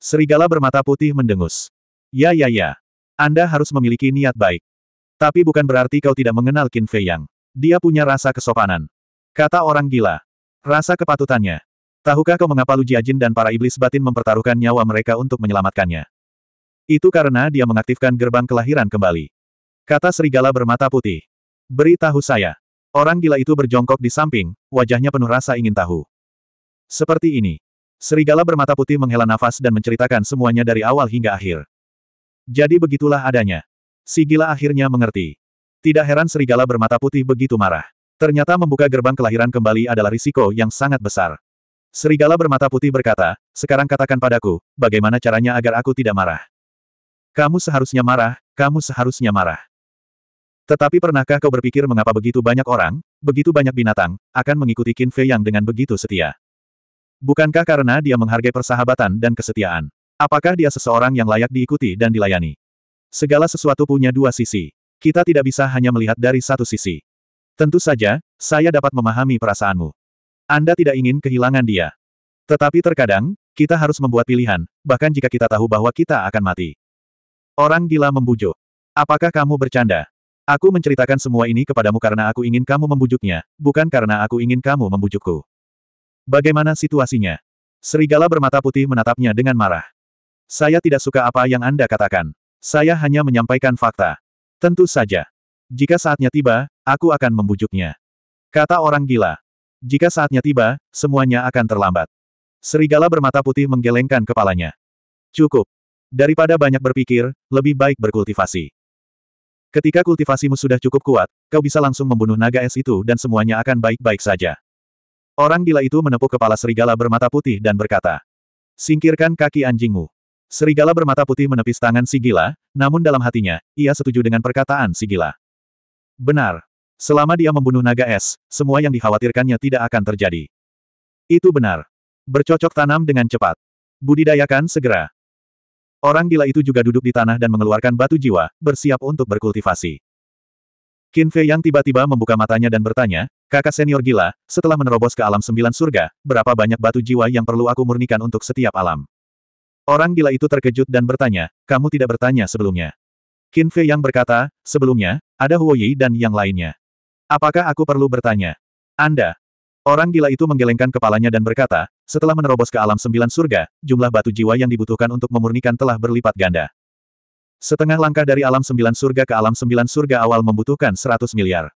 Serigala bermata putih mendengus. Ya ya ya. Anda harus memiliki niat baik. Tapi bukan berarti kau tidak mengenal Qin Fei Yang. Dia punya rasa kesopanan. Kata orang gila. Rasa kepatutannya. Tahukah kau mengapa Lu Jiajin dan para iblis batin mempertaruhkan nyawa mereka untuk menyelamatkannya? Itu karena dia mengaktifkan gerbang kelahiran kembali. Kata serigala bermata putih. Beritahu saya. Orang gila itu berjongkok di samping, wajahnya penuh rasa ingin tahu. Seperti ini. Serigala bermata putih menghela nafas dan menceritakan semuanya dari awal hingga akhir. Jadi begitulah adanya. Si gila akhirnya mengerti. Tidak heran serigala bermata putih begitu marah. Ternyata membuka gerbang kelahiran kembali adalah risiko yang sangat besar. Serigala bermata putih berkata, sekarang katakan padaku, bagaimana caranya agar aku tidak marah? Kamu seharusnya marah, kamu seharusnya marah. Tetapi pernahkah kau berpikir mengapa begitu banyak orang, begitu banyak binatang, akan mengikuti Qin Fei Yang dengan begitu setia? Bukankah karena dia menghargai persahabatan dan kesetiaan? Apakah dia seseorang yang layak diikuti dan dilayani? Segala sesuatu punya dua sisi. Kita tidak bisa hanya melihat dari satu sisi. Tentu saja, saya dapat memahami perasaanmu. Anda tidak ingin kehilangan dia. Tetapi terkadang, kita harus membuat pilihan, bahkan jika kita tahu bahwa kita akan mati. Orang gila membujuk. Apakah kamu bercanda? Aku menceritakan semua ini kepadamu karena aku ingin kamu membujuknya, bukan karena aku ingin kamu membujukku. Bagaimana situasinya? Serigala bermata putih menatapnya dengan marah. Saya tidak suka apa yang Anda katakan. Saya hanya menyampaikan fakta. Tentu saja. Jika saatnya tiba, aku akan membujuknya. Kata orang gila. Jika saatnya tiba, semuanya akan terlambat. Serigala bermata putih menggelengkan kepalanya. Cukup. Daripada banyak berpikir, lebih baik berkultivasi. Ketika kultivasimu sudah cukup kuat, kau bisa langsung membunuh naga es itu dan semuanya akan baik-baik saja. Orang gila itu menepuk kepala serigala bermata putih dan berkata, Singkirkan kaki anjingmu. Serigala bermata putih menepis tangan si gila, namun dalam hatinya, ia setuju dengan perkataan si gila. Benar. Selama dia membunuh naga es, semua yang dikhawatirkannya tidak akan terjadi. Itu benar. Bercocok tanam dengan cepat. Budidayakan segera. Orang gila itu juga duduk di tanah dan mengeluarkan batu jiwa, bersiap untuk berkultivasi. Qin Fei yang tiba-tiba membuka matanya dan bertanya, kakak senior gila, setelah menerobos ke alam sembilan surga, berapa banyak batu jiwa yang perlu aku murnikan untuk setiap alam? Orang gila itu terkejut dan bertanya, kamu tidak bertanya sebelumnya. Qin Fei yang berkata, sebelumnya, ada Huo Yi dan yang lainnya. Apakah aku perlu bertanya? Anda, Orang gila itu menggelengkan kepalanya dan berkata, setelah menerobos ke alam sembilan surga, jumlah batu jiwa yang dibutuhkan untuk memurnikan telah berlipat ganda. Setengah langkah dari alam sembilan surga ke alam sembilan surga awal membutuhkan 100 miliar.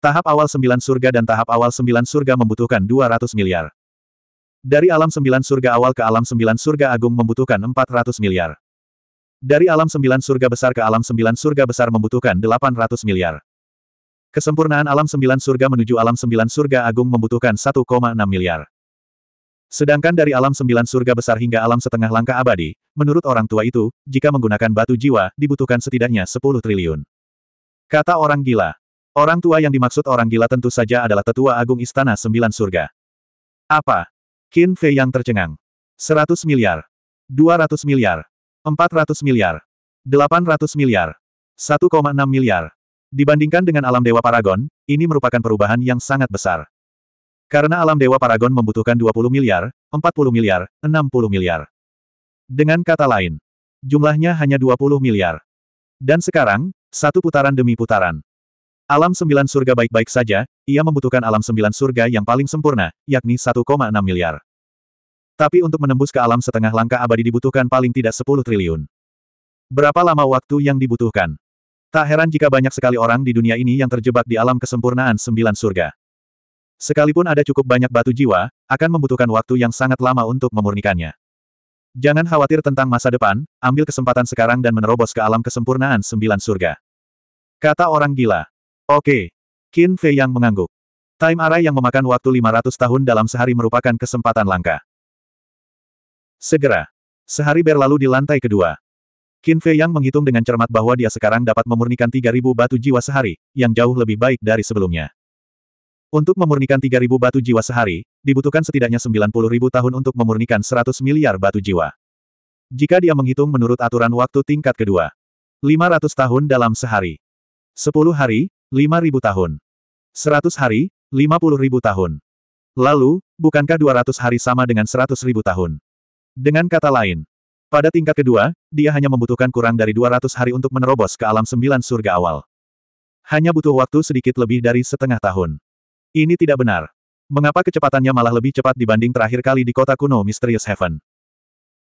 Tahap awal sembilan surga dan tahap awal sembilan surga membutuhkan 200 miliar. Dari alam sembilan surga awal ke alam sembilan surga agung membutuhkan 400 miliar. Dari alam sembilan surga besar ke alam sembilan surga besar membutuhkan 800 miliar. Kesempurnaan alam sembilan surga menuju alam sembilan surga agung membutuhkan 1,6 miliar. Sedangkan dari alam sembilan surga besar hingga alam setengah langkah abadi, menurut orang tua itu, jika menggunakan batu jiwa, dibutuhkan setidaknya 10 triliun. Kata orang gila. Orang tua yang dimaksud orang gila tentu saja adalah tetua agung istana sembilan surga. Apa? Qin Fei yang tercengang. 100 miliar. 200 miliar. 400 miliar. 800 miliar. 1,6 miliar. Dibandingkan dengan alam Dewa Paragon, ini merupakan perubahan yang sangat besar. Karena alam Dewa Paragon membutuhkan 20 miliar, 40 miliar, 60 miliar. Dengan kata lain, jumlahnya hanya 20 miliar. Dan sekarang, satu putaran demi putaran. Alam sembilan surga baik-baik saja, ia membutuhkan alam sembilan surga yang paling sempurna, yakni 1,6 miliar. Tapi untuk menembus ke alam setengah langkah abadi dibutuhkan paling tidak 10 triliun. Berapa lama waktu yang dibutuhkan? Tak heran jika banyak sekali orang di dunia ini yang terjebak di alam kesempurnaan sembilan surga. Sekalipun ada cukup banyak batu jiwa, akan membutuhkan waktu yang sangat lama untuk memurnikannya. Jangan khawatir tentang masa depan, ambil kesempatan sekarang dan menerobos ke alam kesempurnaan sembilan surga. Kata orang gila. Oke. Qin Fei yang mengangguk. Time array yang memakan waktu 500 tahun dalam sehari merupakan kesempatan langka. Segera. Sehari berlalu di lantai kedua. Qin Fei Yang menghitung dengan cermat bahwa dia sekarang dapat memurnikan 3.000 batu jiwa sehari, yang jauh lebih baik dari sebelumnya. Untuk memurnikan 3.000 batu jiwa sehari, dibutuhkan setidaknya 90.000 tahun untuk memurnikan 100 miliar batu jiwa. Jika dia menghitung menurut aturan waktu tingkat kedua. 500 tahun dalam sehari. 10 hari, 5.000 tahun. 100 hari, 50.000 tahun. Lalu, bukankah 200 hari sama dengan 100.000 tahun? Dengan kata lain, pada tingkat kedua, dia hanya membutuhkan kurang dari 200 hari untuk menerobos ke alam sembilan surga awal. Hanya butuh waktu sedikit lebih dari setengah tahun. Ini tidak benar. Mengapa kecepatannya malah lebih cepat dibanding terakhir kali di kota kuno Misterius Heaven?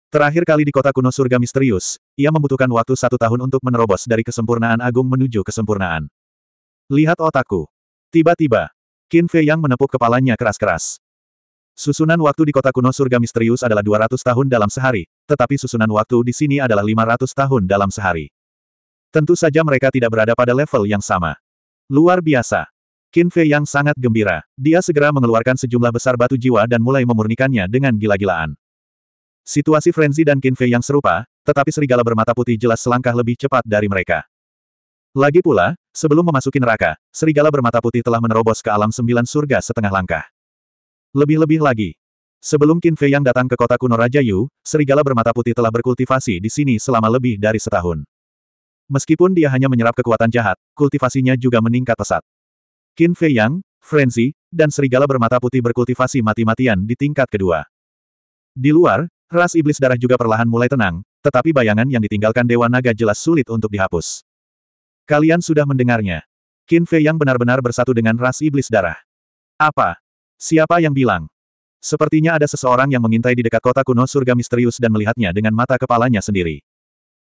Terakhir kali di kota kuno surga misterius, ia membutuhkan waktu satu tahun untuk menerobos dari kesempurnaan agung menuju kesempurnaan. Lihat otakku. Tiba-tiba, Qin Fei yang menepuk kepalanya keras-keras. Susunan waktu di kota kuno surga misterius adalah 200 tahun dalam sehari, tetapi susunan waktu di sini adalah 500 tahun dalam sehari. Tentu saja mereka tidak berada pada level yang sama. Luar biasa. Qin Fei yang sangat gembira. Dia segera mengeluarkan sejumlah besar batu jiwa dan mulai memurnikannya dengan gila-gilaan. Situasi Frenzy dan Qin Fei yang serupa, tetapi serigala bermata putih jelas selangkah lebih cepat dari mereka. Lagi pula, sebelum memasuki neraka, serigala bermata putih telah menerobos ke alam sembilan surga setengah langkah. Lebih-lebih lagi. Sebelum Qin Fei yang datang ke kota kuno Raja Yu, serigala bermata putih telah berkultivasi di sini selama lebih dari setahun. Meskipun dia hanya menyerap kekuatan jahat, kultivasinya juga meningkat pesat. Qin Fei Yang, Frenzy, dan serigala bermata putih berkultivasi mati-matian di tingkat kedua. Di luar, ras iblis darah juga perlahan mulai tenang, tetapi bayangan yang ditinggalkan Dewa Naga jelas sulit untuk dihapus. Kalian sudah mendengarnya. Qin Fei yang benar-benar bersatu dengan ras iblis darah. Apa? Siapa yang bilang? Sepertinya ada seseorang yang mengintai di dekat kota kuno surga misterius dan melihatnya dengan mata kepalanya sendiri.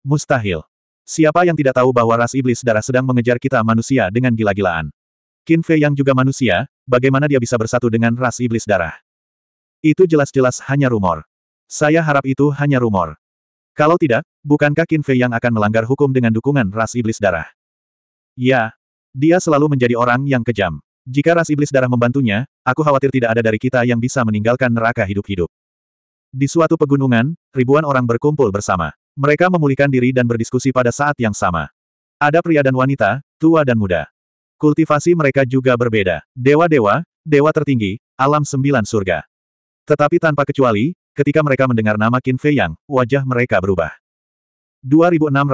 Mustahil. Siapa yang tidak tahu bahwa ras iblis darah sedang mengejar kita manusia dengan gila-gilaan? Qin Fei yang juga manusia, bagaimana dia bisa bersatu dengan ras iblis darah? Itu jelas-jelas hanya rumor. Saya harap itu hanya rumor. Kalau tidak, bukankah Qin Fei yang akan melanggar hukum dengan dukungan ras iblis darah? Ya, dia selalu menjadi orang yang kejam. Jika ras iblis darah membantunya, aku khawatir tidak ada dari kita yang bisa meninggalkan neraka hidup-hidup. Di suatu pegunungan, ribuan orang berkumpul bersama. Mereka memulihkan diri dan berdiskusi pada saat yang sama. Ada pria dan wanita, tua dan muda. Kultivasi mereka juga berbeda. Dewa-dewa, dewa tertinggi, alam sembilan surga. Tetapi tanpa kecuali, ketika mereka mendengar nama Qin Fei Yang, wajah mereka berubah. 2637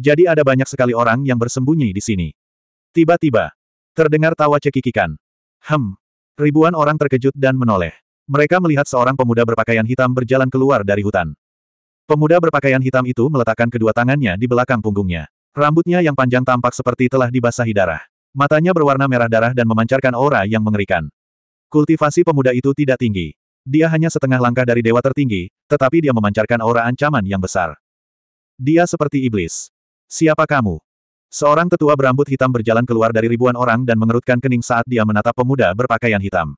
Jadi ada banyak sekali orang yang bersembunyi di sini. Tiba-tiba, Terdengar tawa cekikikan. Hem. Ribuan orang terkejut dan menoleh. Mereka melihat seorang pemuda berpakaian hitam berjalan keluar dari hutan. Pemuda berpakaian hitam itu meletakkan kedua tangannya di belakang punggungnya. Rambutnya yang panjang tampak seperti telah dibasahi darah. Matanya berwarna merah darah dan memancarkan aura yang mengerikan. Kultivasi pemuda itu tidak tinggi. Dia hanya setengah langkah dari dewa tertinggi, tetapi dia memancarkan aura ancaman yang besar. Dia seperti iblis. Siapa kamu? Seorang tetua berambut hitam berjalan keluar dari ribuan orang dan mengerutkan kening saat dia menatap pemuda berpakaian hitam.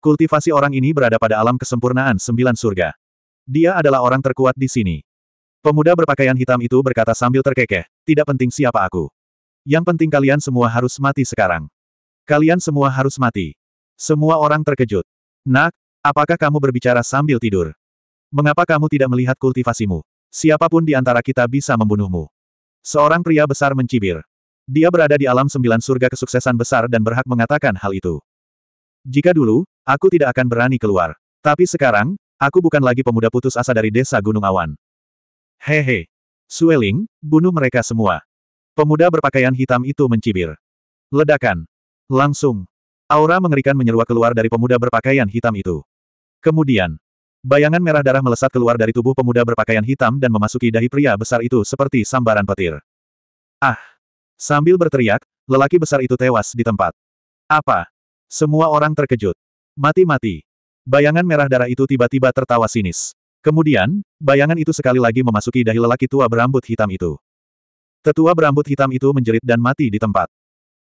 Kultivasi orang ini berada pada alam kesempurnaan sembilan surga. Dia adalah orang terkuat di sini. Pemuda berpakaian hitam itu berkata sambil terkekeh, tidak penting siapa aku. Yang penting kalian semua harus mati sekarang. Kalian semua harus mati. Semua orang terkejut. Nak, apakah kamu berbicara sambil tidur? Mengapa kamu tidak melihat kultivasimu? Siapapun di antara kita bisa membunuhmu. Seorang pria besar mencibir. Dia berada di alam sembilan surga kesuksesan besar dan berhak mengatakan hal itu. Jika dulu, aku tidak akan berani keluar. Tapi sekarang, aku bukan lagi pemuda putus asa dari desa Gunung Awan. Hehe. Sueling, bunuh mereka semua. Pemuda berpakaian hitam itu mencibir. Ledakan. Langsung. Aura mengerikan menyeruak keluar dari pemuda berpakaian hitam itu. Kemudian, Bayangan merah darah melesat keluar dari tubuh pemuda berpakaian hitam dan memasuki dahi pria besar itu seperti sambaran petir. Ah! Sambil berteriak, lelaki besar itu tewas di tempat. Apa? Semua orang terkejut. Mati-mati. Bayangan merah darah itu tiba-tiba tertawa sinis. Kemudian, bayangan itu sekali lagi memasuki dahi lelaki tua berambut hitam itu. Tetua berambut hitam itu menjerit dan mati di tempat.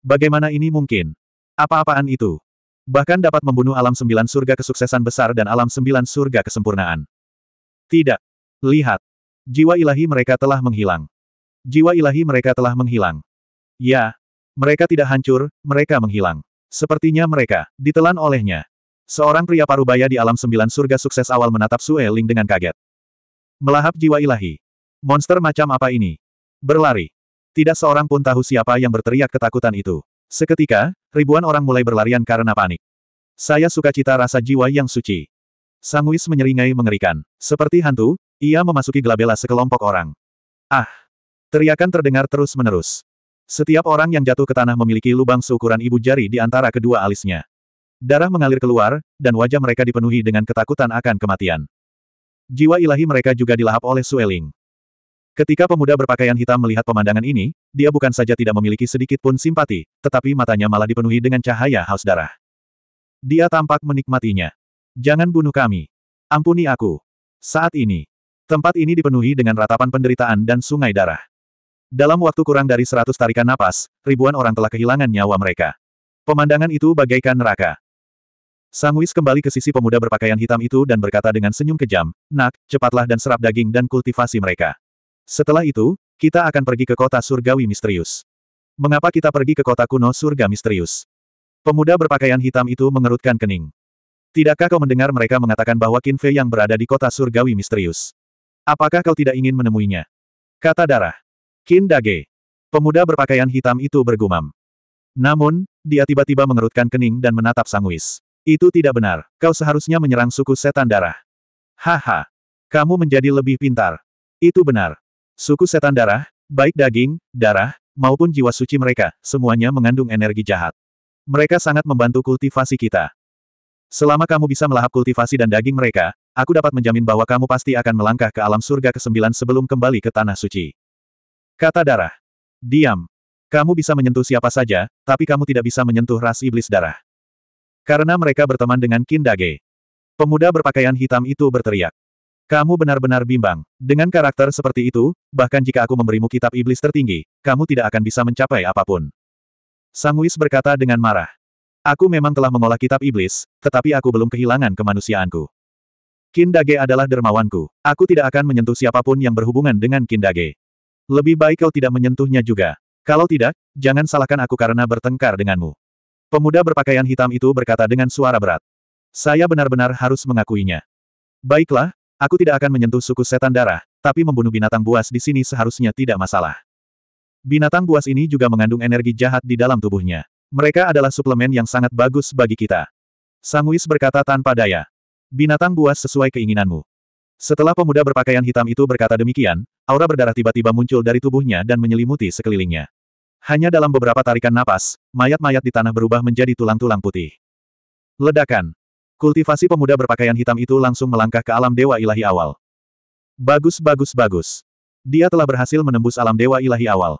Bagaimana ini mungkin? Apa-apaan itu? Bahkan dapat membunuh alam sembilan surga kesuksesan besar dan alam sembilan surga kesempurnaan. Tidak. Lihat. Jiwa ilahi mereka telah menghilang. Jiwa ilahi mereka telah menghilang. Ya. Mereka tidak hancur, mereka menghilang. Sepertinya mereka, ditelan olehnya. Seorang pria parubaya di alam sembilan surga sukses awal menatap Sue Ling dengan kaget. Melahap jiwa ilahi. Monster macam apa ini? Berlari. Tidak seorang pun tahu siapa yang berteriak ketakutan itu. Seketika, Ribuan orang mulai berlarian karena panik. Saya suka cita rasa jiwa yang suci. Sangwis menyeringai mengerikan. Seperti hantu, ia memasuki gelabela sekelompok orang. Ah! Teriakan terdengar terus-menerus. Setiap orang yang jatuh ke tanah memiliki lubang seukuran ibu jari di antara kedua alisnya. Darah mengalir keluar, dan wajah mereka dipenuhi dengan ketakutan akan kematian. Jiwa ilahi mereka juga dilahap oleh Sueling. Ketika pemuda berpakaian hitam melihat pemandangan ini, dia bukan saja tidak memiliki sedikit pun simpati, tetapi matanya malah dipenuhi dengan cahaya haus darah. Dia tampak menikmatinya. Jangan bunuh kami. Ampuni aku. Saat ini, tempat ini dipenuhi dengan ratapan penderitaan dan sungai darah. Dalam waktu kurang dari seratus tarikan napas, ribuan orang telah kehilangan nyawa mereka. Pemandangan itu bagaikan neraka. Sangwis kembali ke sisi pemuda berpakaian hitam itu dan berkata dengan senyum kejam, Nak, cepatlah dan serap daging dan kultivasi mereka. Setelah itu, kita akan pergi ke kota surgawi misterius. Mengapa kita pergi ke kota kuno surga misterius? Pemuda berpakaian hitam itu mengerutkan kening. Tidakkah kau mendengar mereka mengatakan bahwa Qin Fei yang berada di kota surgawi misterius? Apakah kau tidak ingin menemuinya? Kata darah. Qin Dage. Pemuda berpakaian hitam itu bergumam. Namun, dia tiba-tiba mengerutkan kening dan menatap Sangwis. Itu tidak benar. Kau seharusnya menyerang suku setan darah. Haha. Kamu menjadi lebih pintar. Itu benar. Suku setan darah, baik daging, darah, maupun jiwa suci mereka, semuanya mengandung energi jahat. Mereka sangat membantu kultivasi kita. Selama kamu bisa melahap kultivasi dan daging mereka, aku dapat menjamin bahwa kamu pasti akan melangkah ke alam surga ke-9 sebelum kembali ke tanah suci. Kata darah. Diam. Kamu bisa menyentuh siapa saja, tapi kamu tidak bisa menyentuh ras iblis darah. Karena mereka berteman dengan Kindage. Pemuda berpakaian hitam itu berteriak. Kamu benar-benar bimbang. Dengan karakter seperti itu, bahkan jika aku memberimu kitab iblis tertinggi, kamu tidak akan bisa mencapai apapun. Sang Wis berkata dengan marah. Aku memang telah mengolah kitab iblis, tetapi aku belum kehilangan kemanusiaanku. Kindage adalah dermawanku. Aku tidak akan menyentuh siapapun yang berhubungan dengan Kindage. Lebih baik kau tidak menyentuhnya juga. Kalau tidak, jangan salahkan aku karena bertengkar denganmu. Pemuda berpakaian hitam itu berkata dengan suara berat. Saya benar-benar harus mengakuinya. Baiklah, Aku tidak akan menyentuh suku setan darah, tapi membunuh binatang buas di sini seharusnya tidak masalah. Binatang buas ini juga mengandung energi jahat di dalam tubuhnya. Mereka adalah suplemen yang sangat bagus bagi kita. Sangwis berkata tanpa daya. Binatang buas sesuai keinginanmu. Setelah pemuda berpakaian hitam itu berkata demikian, aura berdarah tiba-tiba muncul dari tubuhnya dan menyelimuti sekelilingnya. Hanya dalam beberapa tarikan napas, mayat-mayat di tanah berubah menjadi tulang-tulang putih. Ledakan. Kultivasi pemuda berpakaian hitam itu langsung melangkah ke alam dewa ilahi awal. Bagus bagus bagus. Dia telah berhasil menembus alam dewa ilahi awal.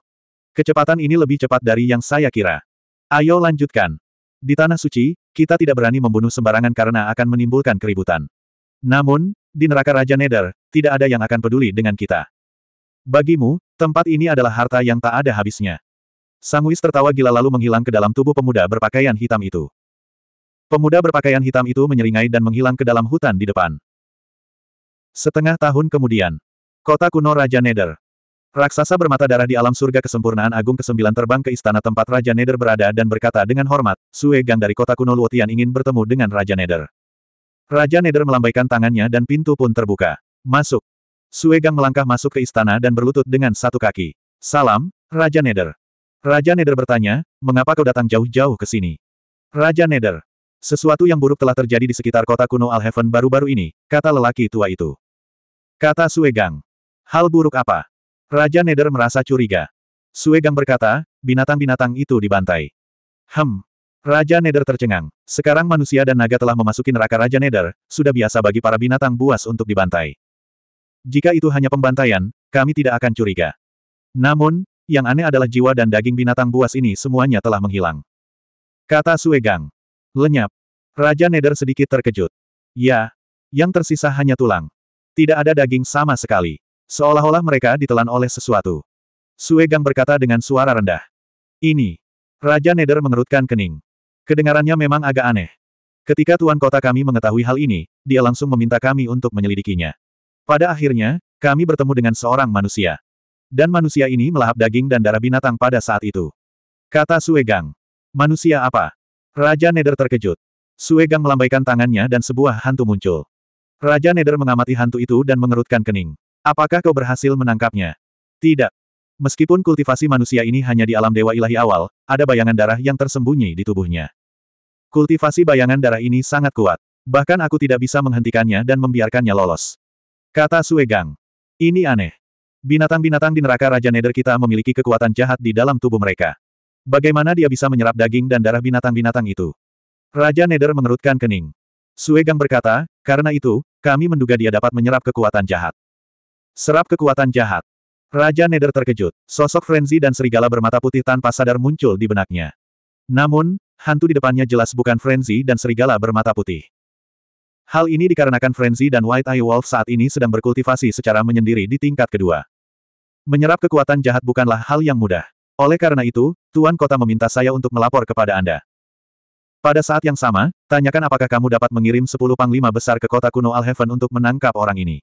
Kecepatan ini lebih cepat dari yang saya kira. Ayo lanjutkan. Di Tanah Suci, kita tidak berani membunuh sembarangan karena akan menimbulkan keributan. Namun, di neraka Raja Nether, tidak ada yang akan peduli dengan kita. Bagimu, tempat ini adalah harta yang tak ada habisnya. Sanguis tertawa gila lalu menghilang ke dalam tubuh pemuda berpakaian hitam itu. Pemuda berpakaian hitam itu menyeringai dan menghilang ke dalam hutan di depan. Setengah tahun kemudian. Kota kuno Raja Neder. Raksasa bermata darah di alam surga kesempurnaan agung ke-9 terbang ke istana tempat Raja Neder berada dan berkata dengan hormat, Sue Gang dari kota kuno Luotian ingin bertemu dengan Raja Neder. Raja Neder melambaikan tangannya dan pintu pun terbuka. Masuk. Sue Gang melangkah masuk ke istana dan berlutut dengan satu kaki. Salam, Raja Neder. Raja Neder bertanya, mengapa kau datang jauh-jauh ke sini? Raja Neder, sesuatu yang buruk telah terjadi di sekitar kota kuno Alheaven baru-baru ini, kata lelaki tua itu. Kata Suegang. Hal buruk apa? Raja Neder merasa curiga. Suegang berkata, binatang-binatang itu dibantai. Hem. Raja Neder tercengang. Sekarang manusia dan naga telah memasuki neraka Raja Neder, sudah biasa bagi para binatang buas untuk dibantai. Jika itu hanya pembantaian, kami tidak akan curiga. Namun, yang aneh adalah jiwa dan daging binatang buas ini semuanya telah menghilang. Kata Suegang. Lenyap. Raja Neder sedikit terkejut. Ya, yang tersisa hanya tulang. Tidak ada daging sama sekali. Seolah-olah mereka ditelan oleh sesuatu. Suegang berkata dengan suara rendah. Ini. Raja Neder mengerutkan kening. Kedengarannya memang agak aneh. Ketika Tuan Kota kami mengetahui hal ini, dia langsung meminta kami untuk menyelidikinya. Pada akhirnya, kami bertemu dengan seorang manusia. Dan manusia ini melahap daging dan darah binatang pada saat itu. Kata Suegang. Manusia apa? Raja Neder terkejut. Suegang melambaikan tangannya dan sebuah hantu muncul. Raja Neder mengamati hantu itu dan mengerutkan kening. Apakah kau berhasil menangkapnya? Tidak. Meskipun kultivasi manusia ini hanya di alam dewa ilahi awal, ada bayangan darah yang tersembunyi di tubuhnya. Kultivasi bayangan darah ini sangat kuat. Bahkan aku tidak bisa menghentikannya dan membiarkannya lolos. Kata Suegang. Ini aneh. Binatang-binatang di neraka Raja Neder kita memiliki kekuatan jahat di dalam tubuh mereka. Bagaimana dia bisa menyerap daging dan darah binatang-binatang itu? Raja Neder mengerutkan kening. Suegang berkata, karena itu, kami menduga dia dapat menyerap kekuatan jahat. Serap kekuatan jahat. Raja Neder terkejut. Sosok Frenzy dan serigala bermata putih tanpa sadar muncul di benaknya. Namun, hantu di depannya jelas bukan Frenzy dan serigala bermata putih. Hal ini dikarenakan Frenzy dan White Eye Wolf saat ini sedang berkultivasi secara menyendiri di tingkat kedua. Menyerap kekuatan jahat bukanlah hal yang mudah. Oleh karena itu, Tuan Kota meminta saya untuk melapor kepada Anda. Pada saat yang sama, tanyakan apakah kamu dapat mengirim sepuluh panglima besar ke kota kuno Alheaven untuk menangkap orang ini.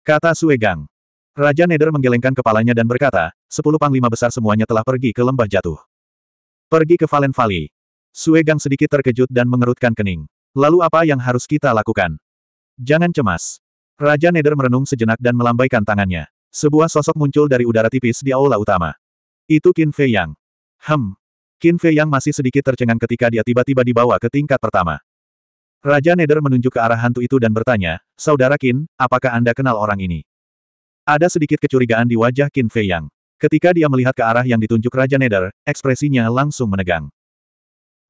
Kata Suegang. Raja Neder menggelengkan kepalanya dan berkata, sepuluh panglima besar semuanya telah pergi ke lembah jatuh. Pergi ke Valen Valley. Suegang sedikit terkejut dan mengerutkan kening. Lalu apa yang harus kita lakukan? Jangan cemas. Raja Neder merenung sejenak dan melambaikan tangannya. Sebuah sosok muncul dari udara tipis di aula utama. Itu Qin Fei Yang. Hem. Qin Fei Yang masih sedikit tercengang ketika dia tiba-tiba dibawa ke tingkat pertama. Raja Neder menunjuk ke arah hantu itu dan bertanya, Saudara Qin, apakah Anda kenal orang ini? Ada sedikit kecurigaan di wajah Qin Fei Yang. Ketika dia melihat ke arah yang ditunjuk Raja Neder, ekspresinya langsung menegang.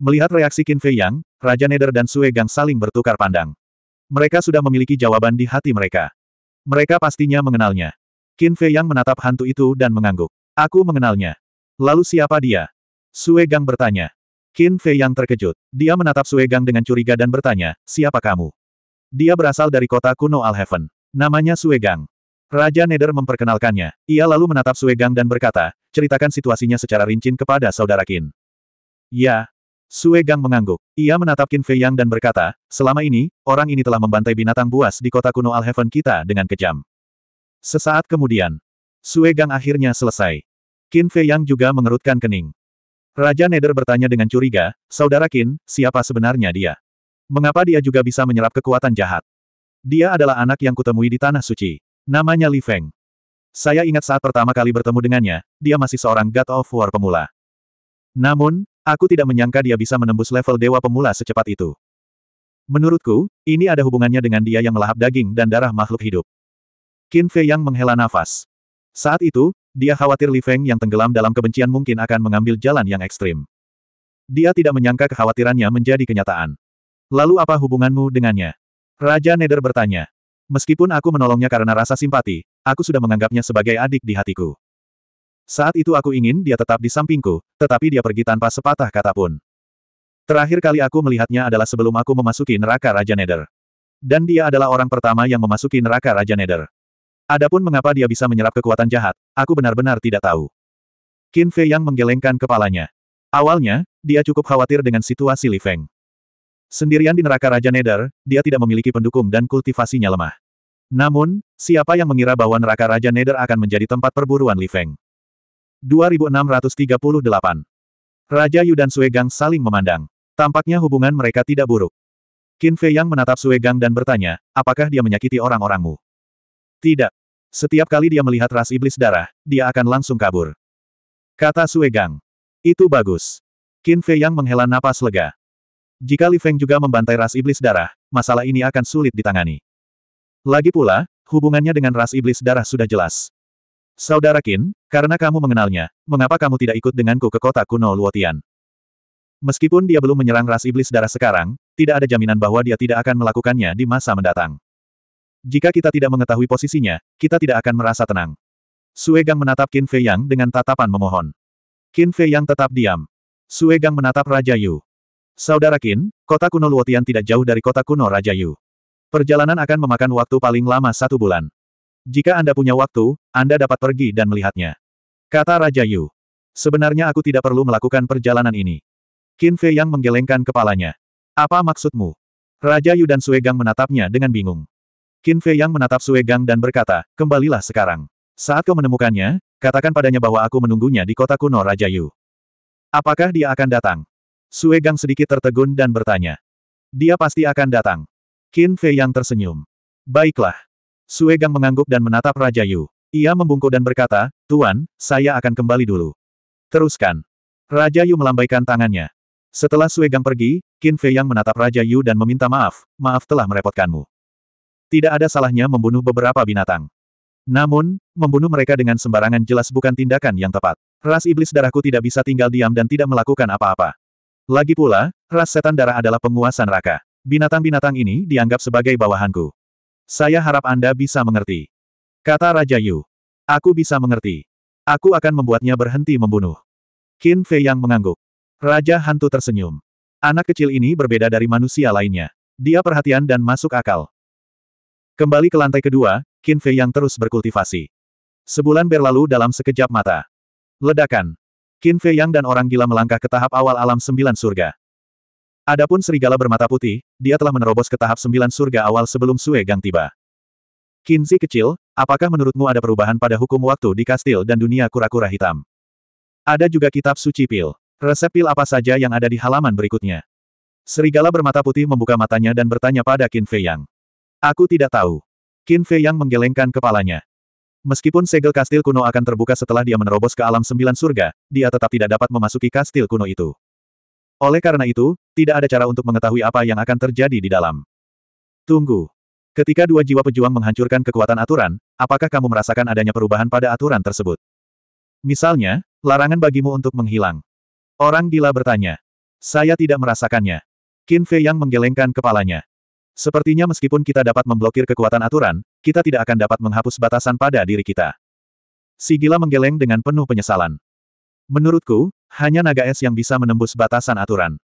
Melihat reaksi Qin Fei Yang, Raja Neder dan Sue Gang saling bertukar pandang. Mereka sudah memiliki jawaban di hati mereka. Mereka pastinya mengenalnya. Qin Fei Yang menatap hantu itu dan mengangguk. Aku mengenalnya. Lalu siapa dia? Sue Gang bertanya. Qin Fei yang terkejut. Dia menatap Sue Gang dengan curiga dan bertanya, siapa kamu? Dia berasal dari kota kuno Al Heaven. Namanya Sue Gang. Raja Neder memperkenalkannya. Ia lalu menatap Sue Gang dan berkata, ceritakan situasinya secara rinci kepada saudara Qin. Ya. Sue Gang mengangguk. Ia menatap Qin Fei Yang dan berkata, selama ini, orang ini telah membantai binatang buas di kota kuno Al Heaven kita dengan kejam. Sesaat kemudian, Sue Gang akhirnya selesai. Qin Fei Yang juga mengerutkan kening. Raja Neder bertanya dengan curiga, Saudara Qin, siapa sebenarnya dia? Mengapa dia juga bisa menyerap kekuatan jahat? Dia adalah anak yang kutemui di Tanah Suci. Namanya Li Feng. Saya ingat saat pertama kali bertemu dengannya, dia masih seorang God of War pemula. Namun, aku tidak menyangka dia bisa menembus level dewa pemula secepat itu. Menurutku, ini ada hubungannya dengan dia yang melahap daging dan darah makhluk hidup. Qin Fei Yang menghela nafas. Saat itu, dia khawatir Li Feng yang tenggelam dalam kebencian mungkin akan mengambil jalan yang ekstrim. Dia tidak menyangka kekhawatirannya menjadi kenyataan. Lalu apa hubunganmu dengannya? Raja Neder bertanya. Meskipun aku menolongnya karena rasa simpati, aku sudah menganggapnya sebagai adik di hatiku. Saat itu aku ingin dia tetap di sampingku, tetapi dia pergi tanpa sepatah kata pun. Terakhir kali aku melihatnya adalah sebelum aku memasuki neraka Raja Neder. Dan dia adalah orang pertama yang memasuki neraka Raja Neder. Adapun mengapa dia bisa menyerap kekuatan jahat, aku benar-benar tidak tahu. Qin Fei yang menggelengkan kepalanya. Awalnya, dia cukup khawatir dengan situasi Li Feng. Sendirian di neraka Raja Nether, dia tidak memiliki pendukung dan kultivasinya lemah. Namun, siapa yang mengira bahwa neraka Raja Nether akan menjadi tempat perburuan Li Feng? 2638. Raja Yu dan Sue Gang saling memandang. Tampaknya hubungan mereka tidak buruk. Qin Fei Yang menatap Sue Gang dan bertanya, apakah dia menyakiti orang-orangmu? Tidak. Setiap kali dia melihat ras iblis darah, dia akan langsung kabur. Kata Gang. Itu bagus. Qin Fei yang menghela napas lega. Jika Li Feng juga membantai ras iblis darah, masalah ini akan sulit ditangani. Lagi pula, hubungannya dengan ras iblis darah sudah jelas. Saudara Qin, karena kamu mengenalnya, mengapa kamu tidak ikut denganku ke kota kuno Luotian? Meskipun dia belum menyerang ras iblis darah sekarang, tidak ada jaminan bahwa dia tidak akan melakukannya di masa mendatang. Jika kita tidak mengetahui posisinya, kita tidak akan merasa tenang. Sue Gang menatap Qin Fei Yang dengan tatapan memohon. Qin Fei Yang tetap diam. Sue Gang menatap Raja Yu. Saudara Qin, kota kuno Luotian tidak jauh dari kota kuno Raja Yu. Perjalanan akan memakan waktu paling lama satu bulan. Jika Anda punya waktu, Anda dapat pergi dan melihatnya. Kata Raja Yu. Sebenarnya aku tidak perlu melakukan perjalanan ini. Qin Fei Yang menggelengkan kepalanya. Apa maksudmu? Raja Yu dan Sue Gang menatapnya dengan bingung. Qin Fei Yang menatap Sue Gang dan berkata, kembalilah sekarang. Saat kau menemukannya, katakan padanya bahwa aku menunggunya di kota kuno Raja Yu. Apakah dia akan datang? Sue Gang sedikit tertegun dan bertanya. Dia pasti akan datang. Qin Fei Yang tersenyum. Baiklah. Sue Gang mengangguk dan menatap Raja Yu. Ia membungkuk dan berkata, Tuan, saya akan kembali dulu. Teruskan. Raja Yu melambaikan tangannya. Setelah Sue Gang pergi, Qin Fei Yang menatap Raja Yu dan meminta maaf, maaf telah merepotkanmu. Tidak ada salahnya membunuh beberapa binatang. Namun, membunuh mereka dengan sembarangan jelas bukan tindakan yang tepat. Ras iblis darahku tidak bisa tinggal diam dan tidak melakukan apa-apa. Lagi pula, ras setan darah adalah penguasa neraka. Binatang-binatang ini dianggap sebagai bawahanku. Saya harap Anda bisa mengerti. Kata Raja Yu. Aku bisa mengerti. Aku akan membuatnya berhenti membunuh. Qin Fei yang mengangguk. Raja hantu tersenyum. Anak kecil ini berbeda dari manusia lainnya. Dia perhatian dan masuk akal. Kembali ke lantai kedua, Qin Fei yang terus berkultivasi. Sebulan berlalu dalam sekejap mata. Ledakan. Qin Fei Yang dan orang gila melangkah ke tahap awal alam sembilan surga. Adapun serigala bermata putih, dia telah menerobos ke tahap sembilan surga awal sebelum Sue Gang tiba. Qin Kinzi kecil, apakah menurutmu ada perubahan pada hukum waktu di kastil dan dunia kura-kura hitam? Ada juga kitab suci pil. Resep pil apa saja yang ada di halaman berikutnya. Serigala bermata putih membuka matanya dan bertanya pada Qin Fei Yang. Aku tidak tahu. Qin Fei yang menggelengkan kepalanya. Meskipun segel kastil kuno akan terbuka setelah dia menerobos ke alam sembilan surga, dia tetap tidak dapat memasuki kastil kuno itu. Oleh karena itu, tidak ada cara untuk mengetahui apa yang akan terjadi di dalam. Tunggu. Ketika dua jiwa pejuang menghancurkan kekuatan aturan, apakah kamu merasakan adanya perubahan pada aturan tersebut? Misalnya, larangan bagimu untuk menghilang. Orang gila bertanya. Saya tidak merasakannya. Qin Fei yang menggelengkan kepalanya. Sepertinya meskipun kita dapat memblokir kekuatan aturan, kita tidak akan dapat menghapus batasan pada diri kita. Sigila menggeleng dengan penuh penyesalan. Menurutku, hanya naga es yang bisa menembus batasan aturan.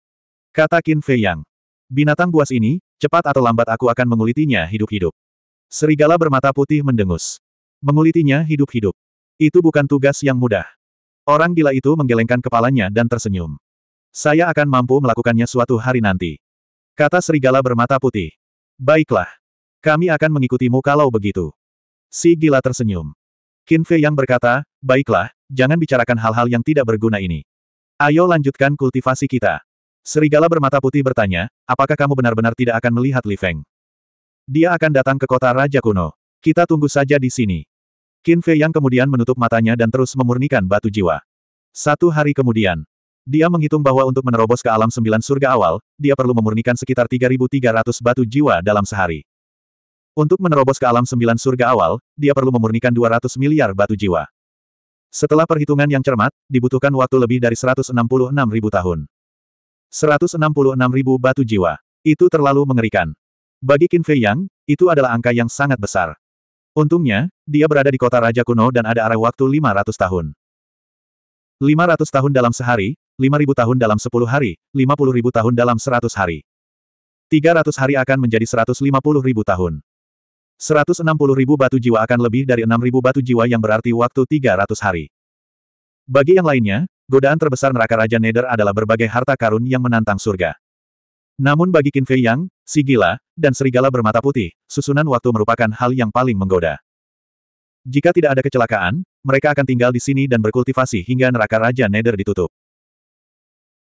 Kata Qin Fei Yang. Binatang buas ini, cepat atau lambat aku akan mengulitinya hidup-hidup. Serigala bermata putih mendengus. Mengulitinya hidup-hidup. Itu bukan tugas yang mudah. Orang gila itu menggelengkan kepalanya dan tersenyum. Saya akan mampu melakukannya suatu hari nanti. Kata serigala bermata putih. Baiklah. Kami akan mengikutimu kalau begitu. Si gila tersenyum. Qin Fei yang berkata, baiklah, jangan bicarakan hal-hal yang tidak berguna ini. Ayo lanjutkan kultivasi kita. Serigala bermata putih bertanya, apakah kamu benar-benar tidak akan melihat Li Feng? Dia akan datang ke kota Raja Kuno. Kita tunggu saja di sini. Qin Fei yang kemudian menutup matanya dan terus memurnikan batu jiwa. Satu hari kemudian, dia menghitung bahwa untuk menerobos ke alam sembilan surga awal, dia perlu memurnikan sekitar 3.300 batu jiwa dalam sehari. Untuk menerobos ke alam sembilan surga awal, dia perlu memurnikan 200 miliar batu jiwa. Setelah perhitungan yang cermat, dibutuhkan waktu lebih dari 166.000 tahun. 166.000 batu jiwa. Itu terlalu mengerikan. Bagi Qin Fei Yang, itu adalah angka yang sangat besar. Untungnya, dia berada di kota Raja Kuno dan ada arah waktu 500 tahun. 500 tahun dalam sehari, 5.000 tahun dalam 10 hari, 50.000 tahun dalam 100 hari. 300 hari akan menjadi 150.000 tahun. 160.000 batu jiwa akan lebih dari 6.000 batu jiwa yang berarti waktu 300 hari. Bagi yang lainnya, godaan terbesar neraka Raja Neder adalah berbagai harta karun yang menantang surga. Namun bagi Qin Fei Yang, si gila, dan serigala bermata putih, susunan waktu merupakan hal yang paling menggoda. Jika tidak ada kecelakaan, mereka akan tinggal di sini dan berkultivasi hingga neraka Raja Nether ditutup.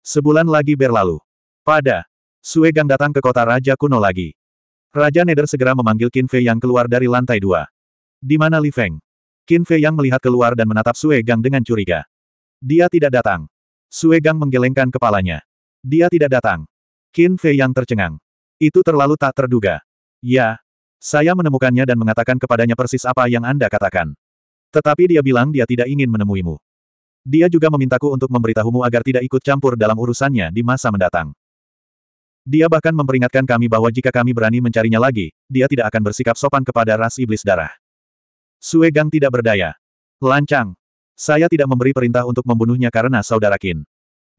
Sebulan lagi berlalu. Pada, Suegang datang ke kota Raja kuno lagi. Raja Neder segera memanggil Qin Fei yang keluar dari lantai dua. Di mana Li Feng? Qin Fei yang melihat keluar dan menatap Suegang dengan curiga. Dia tidak datang. Suegang menggelengkan kepalanya. Dia tidak datang. Qin Fei yang tercengang. Itu terlalu tak terduga. Ya, saya menemukannya dan mengatakan kepadanya persis apa yang Anda katakan. Tetapi dia bilang dia tidak ingin menemuimu. Dia juga memintaku untuk memberitahumu agar tidak ikut campur dalam urusannya di masa mendatang. Dia bahkan memperingatkan kami bahwa jika kami berani mencarinya lagi, dia tidak akan bersikap sopan kepada ras iblis darah. Sue tidak berdaya. Lancang. Saya tidak memberi perintah untuk membunuhnya karena saudara Kin.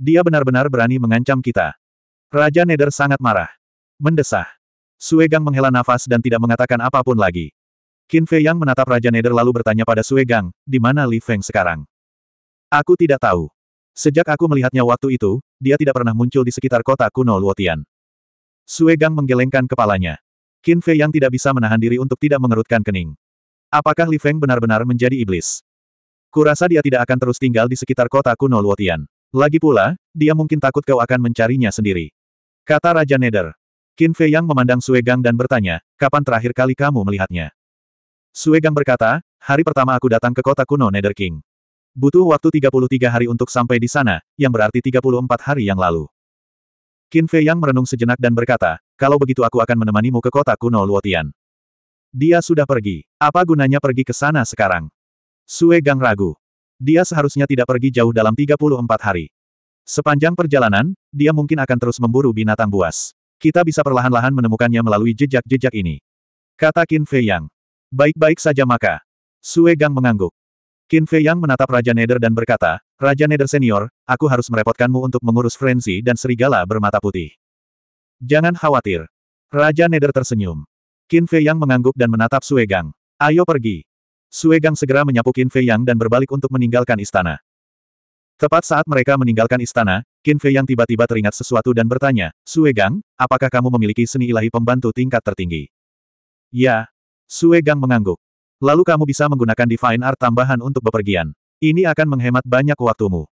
Dia benar-benar berani mengancam kita. Raja Neder sangat marah. Mendesah. Sue menghela nafas dan tidak mengatakan apapun lagi. Qin Fei Yang menatap Raja Neder lalu bertanya pada Sue di mana Li Feng sekarang? Aku tidak tahu. Sejak aku melihatnya waktu itu, dia tidak pernah muncul di sekitar kota kuno Luotian. Gang menggelengkan kepalanya. Qin Fei yang tidak bisa menahan diri untuk tidak mengerutkan kening. Apakah Li Feng benar-benar menjadi iblis? Kurasa dia tidak akan terus tinggal di sekitar kota kuno Luotian. Lagi pula, dia mungkin takut kau akan mencarinya sendiri. Kata Raja Neder. Qin Fei yang memandang Gang dan bertanya, kapan terakhir kali kamu melihatnya? Gang berkata, hari pertama aku datang ke kota kuno Nether King. Butuh waktu 33 hari untuk sampai di sana, yang berarti 34 hari yang lalu. Qin Fei Yang merenung sejenak dan berkata, kalau begitu aku akan menemanimu ke kota kuno Luotian. Dia sudah pergi. Apa gunanya pergi ke sana sekarang? Sue Gang ragu. Dia seharusnya tidak pergi jauh dalam 34 hari. Sepanjang perjalanan, dia mungkin akan terus memburu binatang buas. Kita bisa perlahan-lahan menemukannya melalui jejak-jejak ini. Kata Qin Fei Yang. Baik-baik saja maka. Sue Gang mengangguk. Qin Fei Yang menatap Raja Neder dan berkata, Raja Neder Senior, aku harus merepotkanmu untuk mengurus Frenzy dan Serigala bermata putih. Jangan khawatir. Raja Neder tersenyum. Qin Fei Yang mengangguk dan menatap Sue Gang. Ayo pergi. Sue Gang segera menyapu Qin Fei Yang dan berbalik untuk meninggalkan istana. Tepat saat mereka meninggalkan istana, Qin Fei Yang tiba-tiba teringat sesuatu dan bertanya, Sue Gang, apakah kamu memiliki seni ilahi pembantu tingkat tertinggi? Ya. Sue Gang mengangguk. Lalu kamu bisa menggunakan Divine Art tambahan untuk bepergian. Ini akan menghemat banyak waktumu.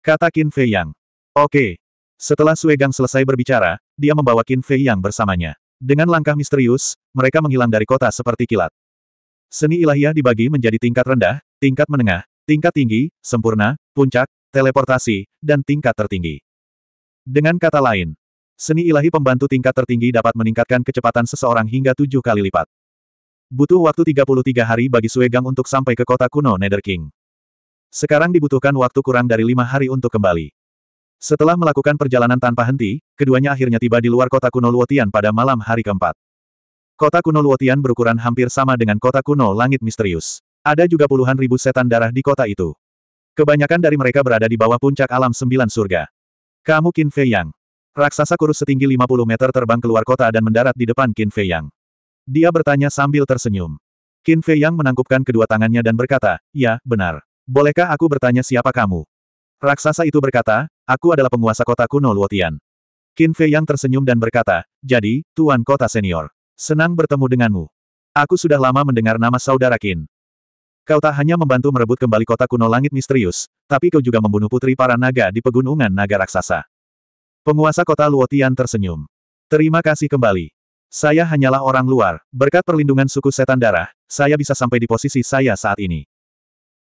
Kata Qin Fei Yang. Oke. Setelah Sue Gang selesai berbicara, dia membawa Qin Fei Yang bersamanya. Dengan langkah misterius, mereka menghilang dari kota seperti kilat. Seni ilahiyah dibagi menjadi tingkat rendah, tingkat menengah, tingkat tinggi, sempurna, puncak, teleportasi, dan tingkat tertinggi. Dengan kata lain, seni ilahi pembantu tingkat tertinggi dapat meningkatkan kecepatan seseorang hingga tujuh kali lipat. Butuh waktu 33 hari bagi Suegang untuk sampai ke kota kuno Nether King. Sekarang dibutuhkan waktu kurang dari lima hari untuk kembali. Setelah melakukan perjalanan tanpa henti, keduanya akhirnya tiba di luar kota kuno Luotian pada malam hari keempat. Kota kuno Luotian berukuran hampir sama dengan kota kuno Langit Misterius. Ada juga puluhan ribu setan darah di kota itu. Kebanyakan dari mereka berada di bawah puncak alam sembilan surga. Kamu Qin Fei Yang. Raksasa kurus setinggi 50 meter terbang keluar kota dan mendarat di depan Qin Fei Yang. Dia bertanya sambil tersenyum. Qin Fei Yang menangkupkan kedua tangannya dan berkata, Ya, benar. Bolehkah aku bertanya siapa kamu? Raksasa itu berkata, aku adalah penguasa kota kuno Luotian. Qin Fei Yang tersenyum dan berkata, Jadi, Tuan Kota Senior. Senang bertemu denganmu. Aku sudah lama mendengar nama saudara Qin. Kau tak hanya membantu merebut kembali kota kuno langit misterius, tapi kau juga membunuh putri para naga di pegunungan naga raksasa. Penguasa kota Luotian tersenyum. Terima kasih kembali. Saya hanyalah orang luar, berkat perlindungan suku setan darah, saya bisa sampai di posisi saya saat ini.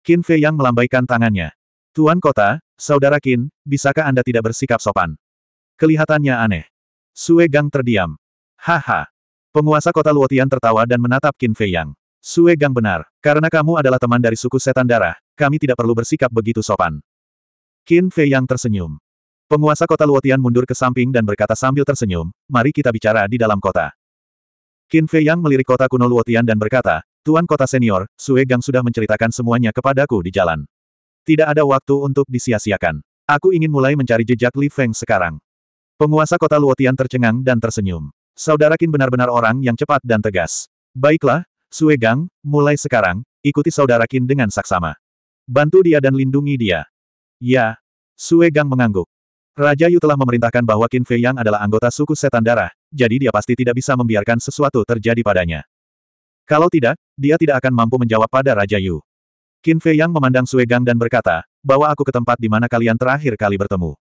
Qin Fei yang melambaikan tangannya. Tuan Kota, Saudara Qin, bisakah Anda tidak bersikap sopan? Kelihatannya aneh. Sue Gang terdiam. Haha. Penguasa kota Luotian tertawa dan menatap Qin Fei Yang. Sue Gang benar, karena kamu adalah teman dari suku setan darah, kami tidak perlu bersikap begitu sopan. Qin Fei Yang tersenyum. Penguasa kota Luotian mundur ke samping dan berkata sambil tersenyum, mari kita bicara di dalam kota. Qin Fei Yang melirik kota kuno Luotian dan berkata, Tuan kota senior, Sue Gang sudah menceritakan semuanya kepadaku di jalan. Tidak ada waktu untuk disia-siakan. Aku ingin mulai mencari jejak Li Feng sekarang. Penguasa kota Luotian tercengang dan tersenyum. Saudara Qin benar-benar orang yang cepat dan tegas. Baiklah, Sue Gang, mulai sekarang, ikuti saudara Qin dengan saksama. Bantu dia dan lindungi dia. Ya. Sue Gang mengangguk. Raja Yu telah memerintahkan bahwa Qin Fei Yang adalah anggota suku setan darah, jadi dia pasti tidak bisa membiarkan sesuatu terjadi padanya. Kalau tidak, dia tidak akan mampu menjawab pada Raja Yu. Qin Fei Yang memandang Sue Gang dan berkata, bawa aku ke tempat di mana kalian terakhir kali bertemu.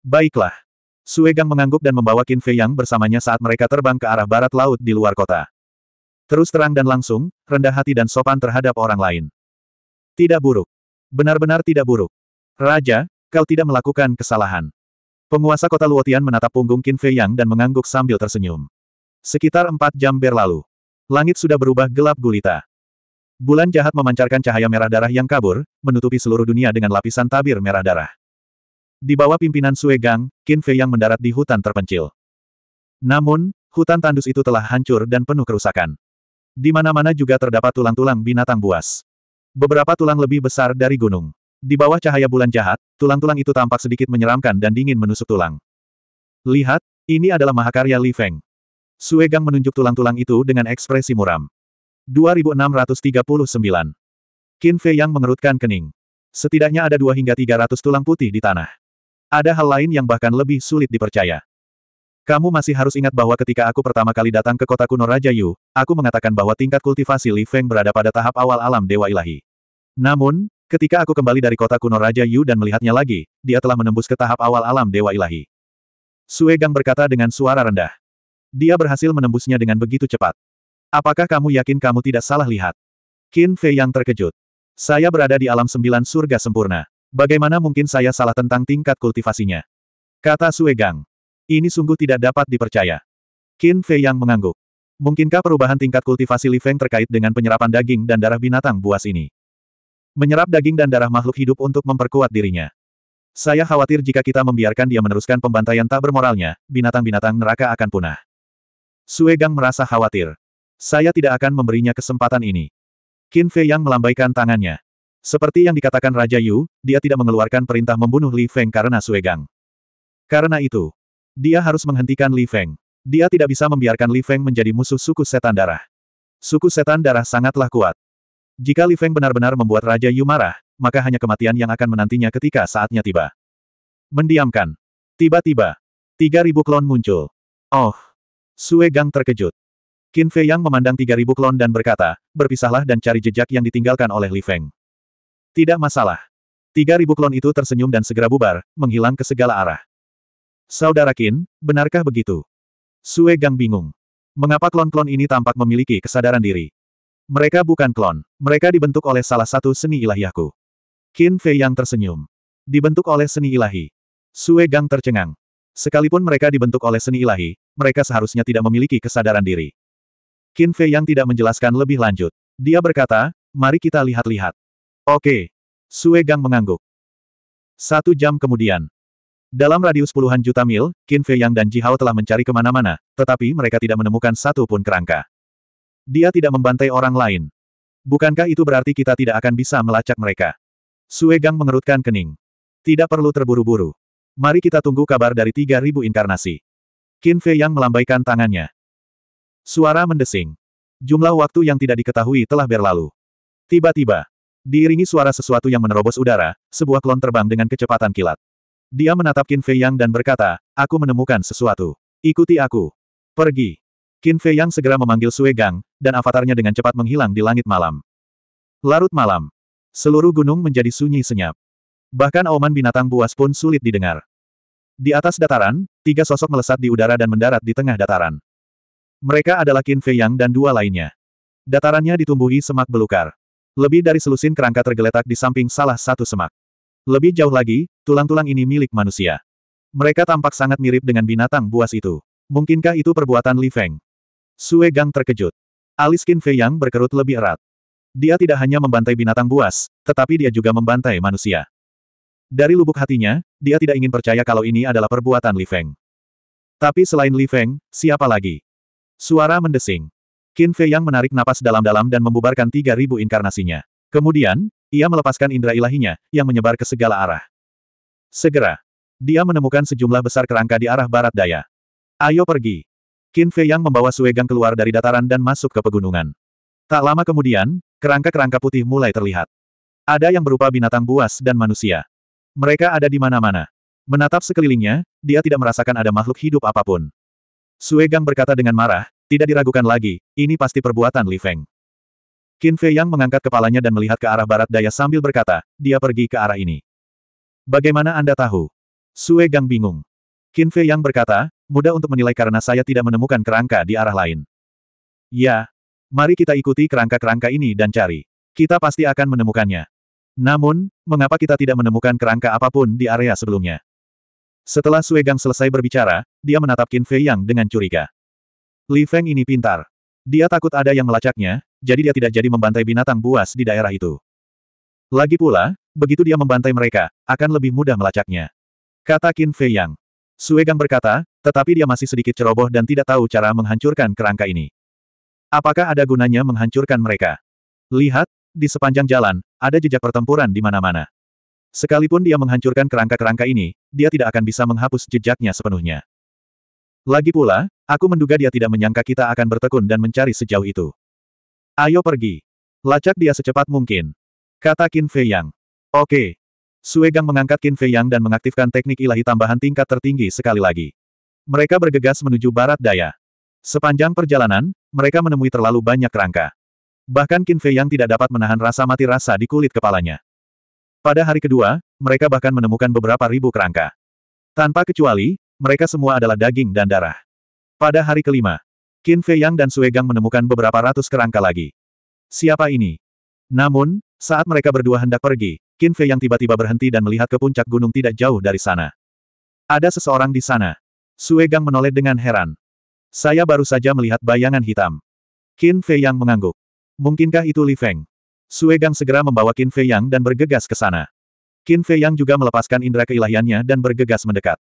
Baiklah. Sue Gang mengangguk dan membawa Qin Fei Yang bersamanya saat mereka terbang ke arah barat laut di luar kota. Terus terang dan langsung, rendah hati dan sopan terhadap orang lain. Tidak buruk. Benar-benar tidak buruk. Raja, Kau tidak melakukan kesalahan. Penguasa kota Luotian menatap punggung Qin Fei Yang dan mengangguk sambil tersenyum. Sekitar empat jam berlalu. Langit sudah berubah gelap gulita. Bulan jahat memancarkan cahaya merah darah yang kabur, menutupi seluruh dunia dengan lapisan tabir merah darah. Di bawah pimpinan Sue Gang, Qin Fei Yang mendarat di hutan terpencil. Namun, hutan tandus itu telah hancur dan penuh kerusakan. Di mana-mana juga terdapat tulang-tulang binatang buas. Beberapa tulang lebih besar dari gunung. Di bawah cahaya bulan jahat, tulang-tulang itu tampak sedikit menyeramkan dan dingin menusuk tulang. Lihat, ini adalah mahakarya Li Feng. Sue Gang menunjuk tulang-tulang itu dengan ekspresi muram. 2639. Qin Fei Yang mengerutkan kening. Setidaknya ada dua hingga tiga ratus tulang putih di tanah. Ada hal lain yang bahkan lebih sulit dipercaya. Kamu masih harus ingat bahwa ketika aku pertama kali datang ke kota kuno Raja Yu, aku mengatakan bahwa tingkat kultivasi Li Feng berada pada tahap awal alam Dewa Ilahi. Namun, Ketika aku kembali dari kota kuno Raja Yu dan melihatnya lagi, dia telah menembus ke tahap awal alam Dewa Ilahi. Sue Gang berkata dengan suara rendah. Dia berhasil menembusnya dengan begitu cepat. Apakah kamu yakin kamu tidak salah lihat? Qin Fei yang terkejut. Saya berada di alam sembilan surga sempurna. Bagaimana mungkin saya salah tentang tingkat kultivasinya? Kata Sue Gang. Ini sungguh tidak dapat dipercaya. Qin Fei yang mengangguk. Mungkinkah perubahan tingkat kultivasi Li Feng terkait dengan penyerapan daging dan darah binatang buas ini? Menyerap daging dan darah makhluk hidup untuk memperkuat dirinya. Saya khawatir jika kita membiarkan dia meneruskan pembantaian tak bermoralnya, binatang-binatang neraka akan punah. Suegang merasa khawatir. Saya tidak akan memberinya kesempatan ini. Qin Fei yang melambaikan tangannya. Seperti yang dikatakan Raja Yu, dia tidak mengeluarkan perintah membunuh Li Feng karena Suegang. Karena itu, dia harus menghentikan Li Feng. Dia tidak bisa membiarkan Li Feng menjadi musuh suku setan darah. Suku setan darah sangatlah kuat. Jika Li Feng benar-benar membuat Raja Yu marah, maka hanya kematian yang akan menantinya ketika saatnya tiba. Mendiamkan. Tiba-tiba, tiga ribu klon muncul. Oh! Sue Gang terkejut. Qin Fei Yang memandang tiga ribu klon dan berkata, berpisahlah dan cari jejak yang ditinggalkan oleh Li Feng. Tidak masalah. Tiga ribu klon itu tersenyum dan segera bubar, menghilang ke segala arah. Saudara Qin, benarkah begitu? Sue Gang bingung. Mengapa klon-klon ini tampak memiliki kesadaran diri? Mereka bukan klon. Mereka dibentuk oleh salah satu seni ilahiyahku. Qin Fei yang tersenyum. Dibentuk oleh seni ilahi. Sue Gang tercengang. Sekalipun mereka dibentuk oleh seni ilahi, mereka seharusnya tidak memiliki kesadaran diri. Qin Fei yang tidak menjelaskan lebih lanjut. Dia berkata, mari kita lihat-lihat. Oke. Sue Gang mengangguk. Satu jam kemudian. Dalam radius puluhan juta mil, Qin Fei yang dan Ji Hao telah mencari kemana-mana, tetapi mereka tidak menemukan satu pun kerangka. Dia tidak membantai orang lain. Bukankah itu berarti kita tidak akan bisa melacak mereka? Sue Gang mengerutkan kening. Tidak perlu terburu-buru. Mari kita tunggu kabar dari 3000 inkarnasi. Qin Fei Yang melambaikan tangannya. Suara mendesing. Jumlah waktu yang tidak diketahui telah berlalu. Tiba-tiba, diiringi suara sesuatu yang menerobos udara, sebuah klon terbang dengan kecepatan kilat. Dia menatap Qin Fei Yang dan berkata, aku menemukan sesuatu. Ikuti aku. Pergi. Qin Fei Yang segera memanggil Sue Gang, dan avatarnya dengan cepat menghilang di langit malam. Larut malam. Seluruh gunung menjadi sunyi senyap. Bahkan auman binatang buas pun sulit didengar. Di atas dataran, tiga sosok melesat di udara dan mendarat di tengah dataran. Mereka adalah Qin Fei Yang dan dua lainnya. Datarannya ditumbuhi semak belukar. Lebih dari selusin kerangka tergeletak di samping salah satu semak. Lebih jauh lagi, tulang-tulang ini milik manusia. Mereka tampak sangat mirip dengan binatang buas itu. Mungkinkah itu perbuatan Li Feng? Sue Gang terkejut. Alis Qin Fei Yang berkerut lebih erat. Dia tidak hanya membantai binatang buas, tetapi dia juga membantai manusia. Dari lubuk hatinya, dia tidak ingin percaya kalau ini adalah perbuatan Li Feng. Tapi selain Li Feng, siapa lagi? Suara mendesing. Qin Fei Yang menarik napas dalam-dalam dan membubarkan 3.000 inkarnasinya. Kemudian, ia melepaskan indera ilahinya, yang menyebar ke segala arah. Segera, dia menemukan sejumlah besar kerangka di arah barat daya. Ayo pergi. Qin Fei Yang membawa Suegang keluar dari dataran dan masuk ke pegunungan. Tak lama kemudian, kerangka-kerangka putih mulai terlihat. Ada yang berupa binatang buas dan manusia. Mereka ada di mana-mana. Menatap sekelilingnya, dia tidak merasakan ada makhluk hidup apapun. Suegang berkata dengan marah, tidak diragukan lagi, ini pasti perbuatan Li Feng. Qin Fei Yang mengangkat kepalanya dan melihat ke arah barat daya sambil berkata, dia pergi ke arah ini. Bagaimana Anda tahu? Sue Gang bingung. Qin Fei Yang berkata, mudah untuk menilai karena saya tidak menemukan kerangka di arah lain. Ya, mari kita ikuti kerangka-kerangka ini dan cari. Kita pasti akan menemukannya. Namun, mengapa kita tidak menemukan kerangka apapun di area sebelumnya? Setelah Suegang selesai berbicara, dia menatap Qin Fei Yang dengan curiga. Li Feng ini pintar. Dia takut ada yang melacaknya, jadi dia tidak jadi membantai binatang buas di daerah itu. Lagi pula, begitu dia membantai mereka, akan lebih mudah melacaknya. Kata Qin Fei Yang. Suegang berkata, tetapi dia masih sedikit ceroboh dan tidak tahu cara menghancurkan kerangka ini. Apakah ada gunanya menghancurkan mereka? Lihat, di sepanjang jalan, ada jejak pertempuran di mana-mana. Sekalipun dia menghancurkan kerangka-kerangka ini, dia tidak akan bisa menghapus jejaknya sepenuhnya. Lagi pula, aku menduga dia tidak menyangka kita akan bertekun dan mencari sejauh itu. Ayo pergi. Lacak dia secepat mungkin. Kata Qin Fei Yang. Oke. Suegang mengangkat Qin Fei Yang dan mengaktifkan teknik ilahi tambahan tingkat tertinggi sekali lagi. Mereka bergegas menuju barat daya. Sepanjang perjalanan, mereka menemui terlalu banyak kerangka. Bahkan Qin Fei yang tidak dapat menahan rasa mati rasa di kulit kepalanya. Pada hari kedua, mereka bahkan menemukan beberapa ribu kerangka. Tanpa kecuali, mereka semua adalah daging dan darah. Pada hari kelima, Qin Fei Yang dan Sue Gang menemukan beberapa ratus kerangka lagi. Siapa ini? Namun, saat mereka berdua hendak pergi, Qin Fei Yang tiba-tiba berhenti dan melihat ke puncak gunung tidak jauh dari sana. Ada seseorang di sana. Suegang menoleh dengan heran. Saya baru saja melihat bayangan hitam. Qin Fei Yang mengangguk. Mungkinkah itu Li Feng? Suegang segera membawa Qin Fei Yang dan bergegas ke sana. Qin Fei Yang juga melepaskan indera keilahiannya dan bergegas mendekat.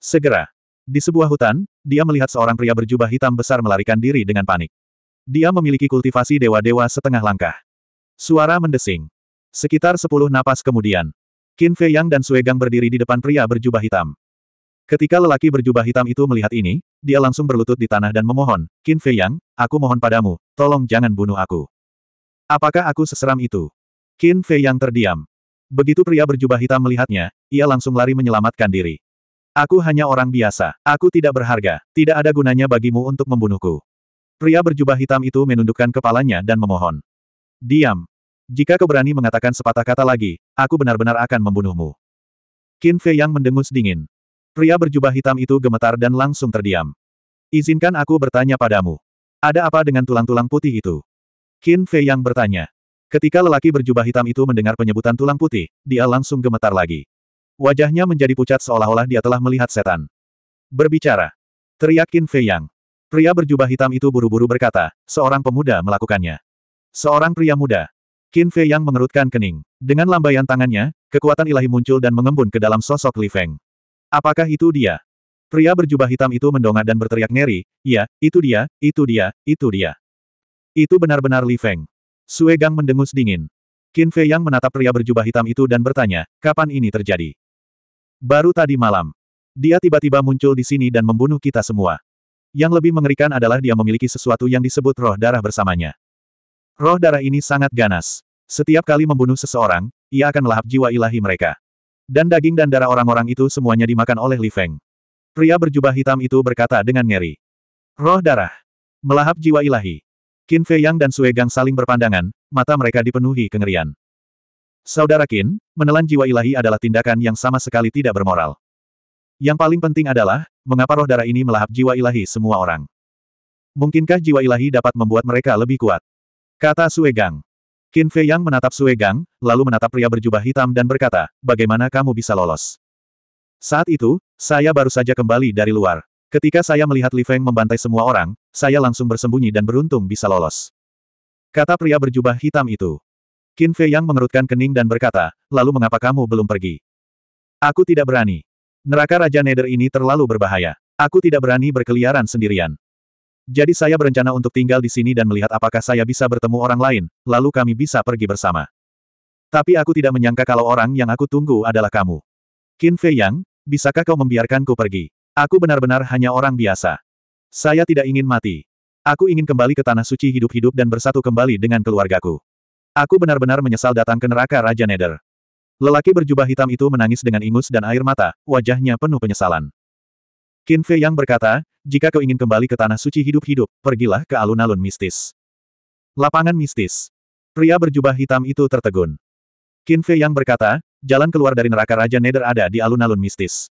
Segera. Di sebuah hutan, dia melihat seorang pria berjubah hitam besar melarikan diri dengan panik. Dia memiliki kultivasi dewa-dewa setengah langkah. Suara mendesing. Sekitar sepuluh napas kemudian, Qin Fei Yang dan Sue Gang berdiri di depan pria berjubah hitam. Ketika lelaki berjubah hitam itu melihat ini, dia langsung berlutut di tanah dan memohon, Qin Fei Yang, aku mohon padamu, tolong jangan bunuh aku. Apakah aku seseram itu? Qin Fei Yang terdiam. Begitu pria berjubah hitam melihatnya, ia langsung lari menyelamatkan diri. Aku hanya orang biasa, aku tidak berharga, tidak ada gunanya bagimu untuk membunuhku. Pria berjubah hitam itu menundukkan kepalanya dan memohon. Diam. Jika kau berani mengatakan sepatah kata lagi, aku benar-benar akan membunuhmu. Qin Fei Yang mendengus dingin. Pria berjubah hitam itu gemetar dan langsung terdiam. Izinkan aku bertanya padamu. Ada apa dengan tulang-tulang putih itu? Qin Fei yang bertanya. Ketika lelaki berjubah hitam itu mendengar penyebutan tulang putih, dia langsung gemetar lagi. Wajahnya menjadi pucat seolah-olah dia telah melihat setan. Berbicara. Teriak Qin Fei Yang. Pria berjubah hitam itu buru-buru berkata, seorang pemuda melakukannya. Seorang pria muda. Qin Fei Yang mengerutkan kening. Dengan lambaian tangannya, kekuatan ilahi muncul dan mengembun ke dalam sosok Li Feng. Apakah itu dia? Pria berjubah hitam itu mendongak dan berteriak ngeri, ya, itu dia, itu dia, itu dia. Itu benar-benar Li Feng. Sue Gang mendengus dingin. Qin Fei Yang menatap pria berjubah hitam itu dan bertanya, kapan ini terjadi? Baru tadi malam. Dia tiba-tiba muncul di sini dan membunuh kita semua. Yang lebih mengerikan adalah dia memiliki sesuatu yang disebut roh darah bersamanya. Roh darah ini sangat ganas. Setiap kali membunuh seseorang, ia akan melahap jiwa ilahi mereka. Dan daging dan darah orang-orang itu semuanya dimakan oleh Li Feng. Pria berjubah hitam itu berkata dengan ngeri. Roh darah. Melahap jiwa ilahi. Qin Fei Yang dan Sue Gang saling berpandangan, mata mereka dipenuhi kengerian. Saudara Qin, menelan jiwa ilahi adalah tindakan yang sama sekali tidak bermoral. Yang paling penting adalah, mengapa roh darah ini melahap jiwa ilahi semua orang? Mungkinkah jiwa ilahi dapat membuat mereka lebih kuat? Kata Sue Gang. Qin Fei Yang menatap Sue Gang, lalu menatap pria berjubah hitam dan berkata, bagaimana kamu bisa lolos? Saat itu, saya baru saja kembali dari luar. Ketika saya melihat Li Feng membantai semua orang, saya langsung bersembunyi dan beruntung bisa lolos. Kata pria berjubah hitam itu. Qin Fei Yang mengerutkan kening dan berkata, lalu mengapa kamu belum pergi? Aku tidak berani. Neraka Raja Nether ini terlalu berbahaya. Aku tidak berani berkeliaran sendirian. Jadi saya berencana untuk tinggal di sini dan melihat apakah saya bisa bertemu orang lain, lalu kami bisa pergi bersama. Tapi aku tidak menyangka kalau orang yang aku tunggu adalah kamu. Qin Fei Yang, bisakah kau membiarkanku pergi? Aku benar-benar hanya orang biasa. Saya tidak ingin mati. Aku ingin kembali ke tanah suci hidup-hidup dan bersatu kembali dengan keluargaku. Aku benar-benar menyesal datang ke neraka Raja Neder. Lelaki berjubah hitam itu menangis dengan ingus dan air mata, wajahnya penuh penyesalan. Qin Fei yang berkata, jika kau ingin kembali ke tanah suci hidup-hidup, pergilah ke alun-alun mistis. Lapangan mistis. Pria berjubah hitam itu tertegun. Qin Fei yang berkata, jalan keluar dari neraka Raja Neder ada di alun-alun mistis.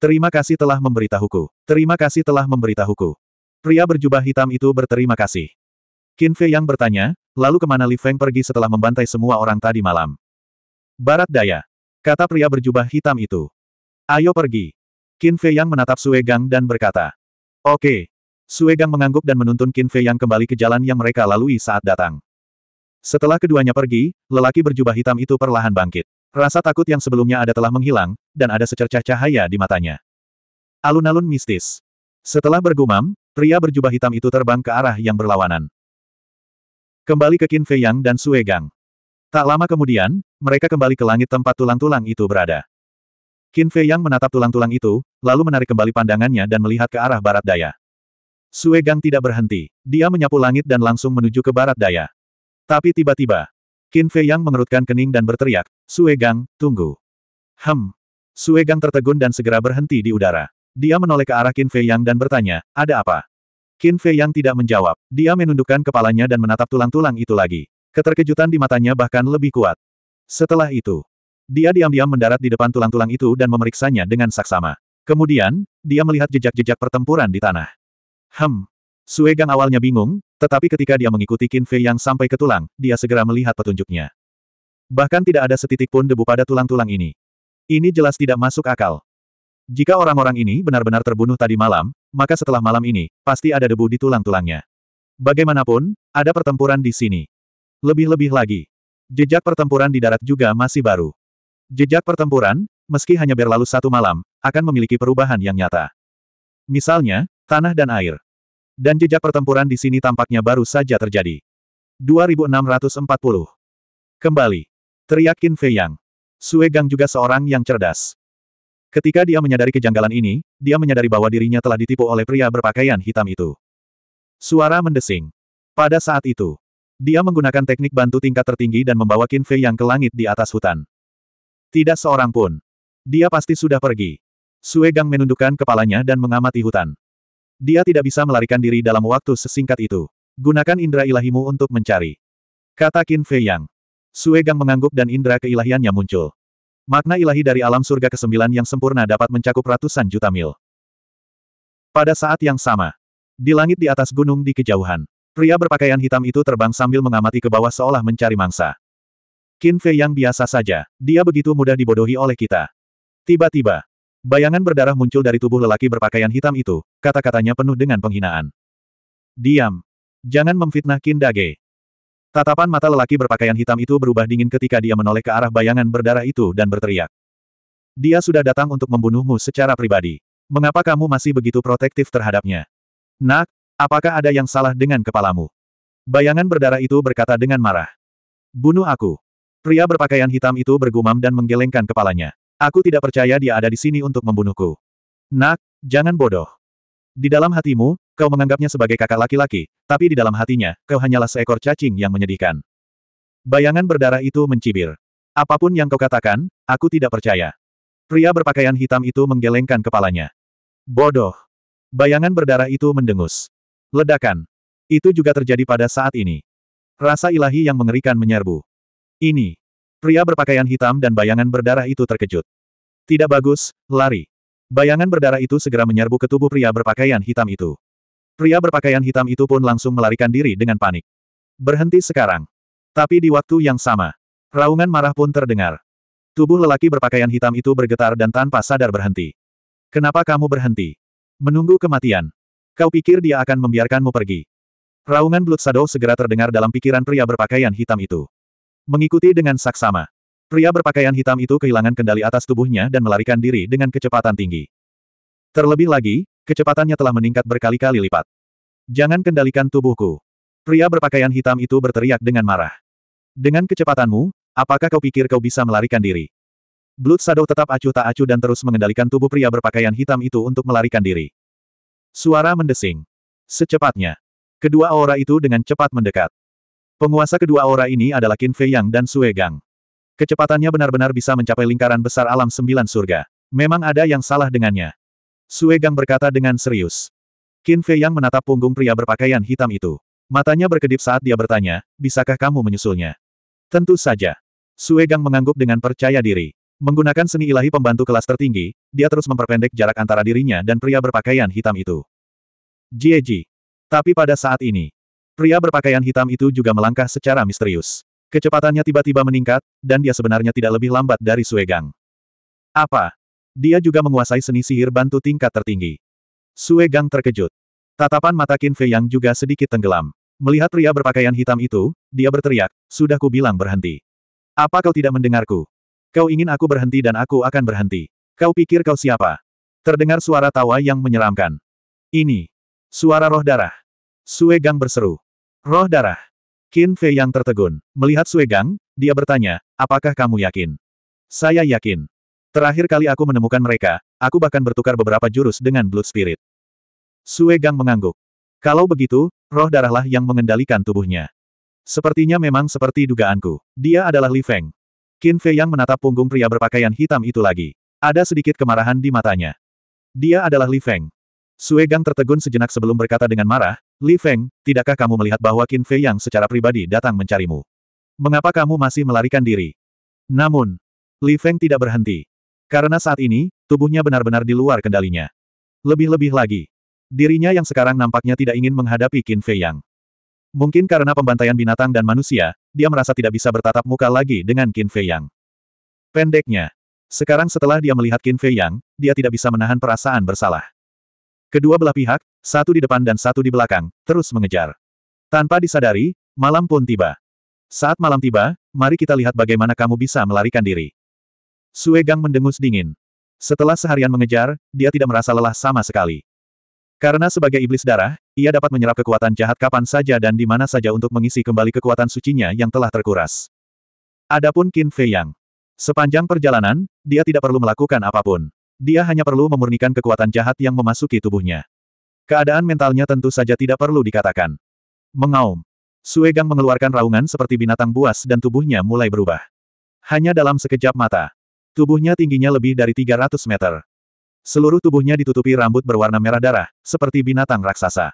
Terima kasih telah memberitahuku. Terima kasih telah memberitahuku. Pria berjubah hitam itu berterima kasih. Qin Fei yang bertanya, lalu kemana Li Feng pergi setelah membantai semua orang tadi malam? Barat daya. Kata pria berjubah hitam itu. Ayo pergi. Qin Fei Yang menatap Sue Gang dan berkata. Oke. Sue Gang mengangguk dan menuntun Qin Fei Yang kembali ke jalan yang mereka lalui saat datang. Setelah keduanya pergi, lelaki berjubah hitam itu perlahan bangkit. Rasa takut yang sebelumnya ada telah menghilang, dan ada secercah cahaya di matanya. Alun-alun mistis. Setelah bergumam, pria berjubah hitam itu terbang ke arah yang berlawanan. Kembali ke Qin Fei Yang dan Sue Gang. Tak lama kemudian, mereka kembali ke langit tempat tulang-tulang itu berada. Qin Fei Yang menatap tulang-tulang itu, lalu menarik kembali pandangannya dan melihat ke arah barat daya. Sue Gang tidak berhenti. Dia menyapu langit dan langsung menuju ke barat daya. Tapi tiba-tiba, Qin Fei Yang mengerutkan kening dan berteriak, Sue Gang, tunggu. Hem. Sue Gang tertegun dan segera berhenti di udara. Dia menoleh ke arah Qin Fei Yang dan bertanya, ada apa? Qin Fei Yang tidak menjawab. Dia menundukkan kepalanya dan menatap tulang-tulang itu lagi. Keterkejutan di matanya bahkan lebih kuat. Setelah itu, dia diam-diam mendarat di depan tulang-tulang itu dan memeriksanya dengan saksama. Kemudian, dia melihat jejak-jejak pertempuran di tanah. Hem. Gang awalnya bingung, tetapi ketika dia mengikuti Qin Fei yang sampai ke tulang, dia segera melihat petunjuknya. Bahkan tidak ada setitik pun debu pada tulang-tulang ini. Ini jelas tidak masuk akal. Jika orang-orang ini benar-benar terbunuh tadi malam, maka setelah malam ini, pasti ada debu di tulang-tulangnya. Bagaimanapun, ada pertempuran di sini. Lebih-lebih lagi. Jejak pertempuran di darat juga masih baru. Jejak pertempuran, meski hanya berlalu satu malam, akan memiliki perubahan yang nyata. Misalnya, tanah dan air. Dan jejak pertempuran di sini tampaknya baru saja terjadi. 2640. Kembali. Teriak Qin Fei Yang. Sue Gang juga seorang yang cerdas. Ketika dia menyadari kejanggalan ini, dia menyadari bahwa dirinya telah ditipu oleh pria berpakaian hitam itu. Suara mendesing. Pada saat itu, dia menggunakan teknik bantu tingkat tertinggi dan membawa Qin Fei Yang ke langit di atas hutan. Tidak seorang pun. Dia pasti sudah pergi. Sue Gang menundukkan kepalanya dan mengamati hutan. Dia tidak bisa melarikan diri dalam waktu sesingkat itu. Gunakan indera ilahimu untuk mencari. Kata Qin Fei Yang. Sue Gang mengangguk dan indera keilahiannya muncul. Makna ilahi dari alam surga kesembilan yang sempurna dapat mencakup ratusan juta mil. Pada saat yang sama, di langit di atas gunung di kejauhan, pria berpakaian hitam itu terbang sambil mengamati ke bawah seolah mencari mangsa. Qin Fei yang biasa saja, dia begitu mudah dibodohi oleh kita. Tiba-tiba, bayangan berdarah muncul dari tubuh lelaki berpakaian hitam itu, kata-katanya penuh dengan penghinaan. Diam! Jangan memfitnah Qin Dage. Tatapan mata lelaki berpakaian hitam itu berubah dingin ketika dia menoleh ke arah bayangan berdarah itu dan berteriak. Dia sudah datang untuk membunuhmu secara pribadi. Mengapa kamu masih begitu protektif terhadapnya? Nak, apakah ada yang salah dengan kepalamu? Bayangan berdarah itu berkata dengan marah. Bunuh aku. Pria berpakaian hitam itu bergumam dan menggelengkan kepalanya. Aku tidak percaya dia ada di sini untuk membunuhku. Nak, jangan bodoh. Di dalam hatimu, kau menganggapnya sebagai kakak laki-laki, tapi di dalam hatinya, kau hanyalah seekor cacing yang menyedihkan. Bayangan berdarah itu mencibir. Apapun yang kau katakan, aku tidak percaya. Pria berpakaian hitam itu menggelengkan kepalanya. Bodoh. Bayangan berdarah itu mendengus. Ledakan. Itu juga terjadi pada saat ini. Rasa ilahi yang mengerikan menyerbu. Ini. Pria berpakaian hitam dan bayangan berdarah itu terkejut. Tidak bagus, lari. Bayangan berdarah itu segera menyerbu ke tubuh pria berpakaian hitam itu. Pria berpakaian hitam itu pun langsung melarikan diri dengan panik. Berhenti sekarang. Tapi di waktu yang sama, raungan marah pun terdengar. Tubuh lelaki berpakaian hitam itu bergetar dan tanpa sadar berhenti. Kenapa kamu berhenti? Menunggu kematian. Kau pikir dia akan membiarkanmu pergi? Raungan Blood Shadow segera terdengar dalam pikiran pria berpakaian hitam itu. Mengikuti dengan saksama. Pria berpakaian hitam itu kehilangan kendali atas tubuhnya dan melarikan diri dengan kecepatan tinggi. Terlebih lagi, kecepatannya telah meningkat berkali-kali lipat. Jangan kendalikan tubuhku. Pria berpakaian hitam itu berteriak dengan marah. Dengan kecepatanmu, apakah kau pikir kau bisa melarikan diri? Blood Shadow tetap acuh tak acuh dan terus mengendalikan tubuh pria berpakaian hitam itu untuk melarikan diri. Suara mendesing. Secepatnya. Kedua aura itu dengan cepat mendekat. Penguasa kedua aura ini adalah Qin Fei Yang dan Sue Gang. Kecepatannya benar-benar bisa mencapai lingkaran besar alam sembilan surga. Memang ada yang salah dengannya. Sue Gang berkata dengan serius. Qin Fei Yang menatap punggung pria berpakaian hitam itu. Matanya berkedip saat dia bertanya, bisakah kamu menyusulnya? Tentu saja. Sue Gang mengangguk dengan percaya diri. Menggunakan seni ilahi pembantu kelas tertinggi, dia terus memperpendek jarak antara dirinya dan pria berpakaian hitam itu. Jieji. Tapi pada saat ini, Pria berpakaian hitam itu juga melangkah secara misterius. Kecepatannya tiba-tiba meningkat, dan dia sebenarnya tidak lebih lambat dari Suegang. Apa? Dia juga menguasai seni sihir bantu tingkat tertinggi. Suegang terkejut. Tatapan mata Qin Fei yang juga sedikit tenggelam. Melihat pria berpakaian hitam itu, dia berteriak, sudah ku bilang berhenti. Apa kau tidak mendengarku? Kau ingin aku berhenti dan aku akan berhenti. Kau pikir kau siapa? Terdengar suara tawa yang menyeramkan. Ini. Suara roh darah. Suegang berseru. Roh darah. Qin Fei yang tertegun. Melihat Sui Gang, dia bertanya, apakah kamu yakin? Saya yakin. Terakhir kali aku menemukan mereka, aku bahkan bertukar beberapa jurus dengan Blood Spirit. Sui Gang mengangguk. Kalau begitu, roh darahlah yang mengendalikan tubuhnya. Sepertinya memang seperti dugaanku. Dia adalah Li Feng. Qin Fei yang menatap punggung pria berpakaian hitam itu lagi. Ada sedikit kemarahan di matanya. Dia adalah Li Feng. Sui Gang tertegun sejenak sebelum berkata dengan marah, Li Feng, tidakkah kamu melihat bahwa Qin Fei yang secara pribadi datang mencarimu? Mengapa kamu masih melarikan diri? Namun, Li Feng tidak berhenti. Karena saat ini, tubuhnya benar-benar di luar kendalinya. Lebih-lebih lagi, dirinya yang sekarang nampaknya tidak ingin menghadapi Qin Fei Yang. Mungkin karena pembantaian binatang dan manusia, dia merasa tidak bisa bertatap muka lagi dengan Qin Fei Yang. Pendeknya, sekarang setelah dia melihat Qin Fei Yang, dia tidak bisa menahan perasaan bersalah. Kedua belah pihak, satu di depan dan satu di belakang, terus mengejar. Tanpa disadari, malam pun tiba. Saat malam tiba, mari kita lihat bagaimana kamu bisa melarikan diri. Suegang mendengus dingin. Setelah seharian mengejar, dia tidak merasa lelah sama sekali. Karena sebagai iblis darah, ia dapat menyerap kekuatan jahat kapan saja dan di mana saja untuk mengisi kembali kekuatan sucinya yang telah terkuras. Adapun Qin Fei Yang. Sepanjang perjalanan, dia tidak perlu melakukan apapun. Dia hanya perlu memurnikan kekuatan jahat yang memasuki tubuhnya. Keadaan mentalnya tentu saja tidak perlu dikatakan. Mengaum. Suegang mengeluarkan raungan seperti binatang buas dan tubuhnya mulai berubah. Hanya dalam sekejap mata. Tubuhnya tingginya lebih dari 300 meter. Seluruh tubuhnya ditutupi rambut berwarna merah darah, seperti binatang raksasa.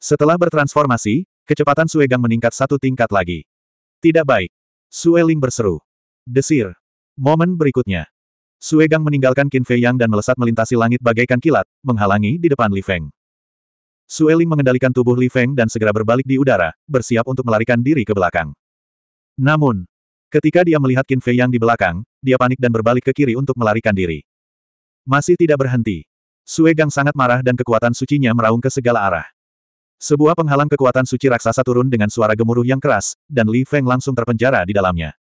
Setelah bertransformasi, kecepatan Suegang meningkat satu tingkat lagi. Tidak baik. Sueling berseru. Desir. Momen berikutnya. Suegang meninggalkan Qin Fei Yang dan melesat melintasi langit bagaikan kilat, menghalangi di depan Li Feng. Sueling mengendalikan tubuh Li Feng dan segera berbalik di udara, bersiap untuk melarikan diri ke belakang. Namun, ketika dia melihat Qin Fei yang di belakang, dia panik dan berbalik ke kiri untuk melarikan diri. Masih tidak berhenti. Sue Gang sangat marah dan kekuatan sucinya meraung ke segala arah. Sebuah penghalang kekuatan suci raksasa turun dengan suara gemuruh yang keras, dan Li Feng langsung terpenjara di dalamnya.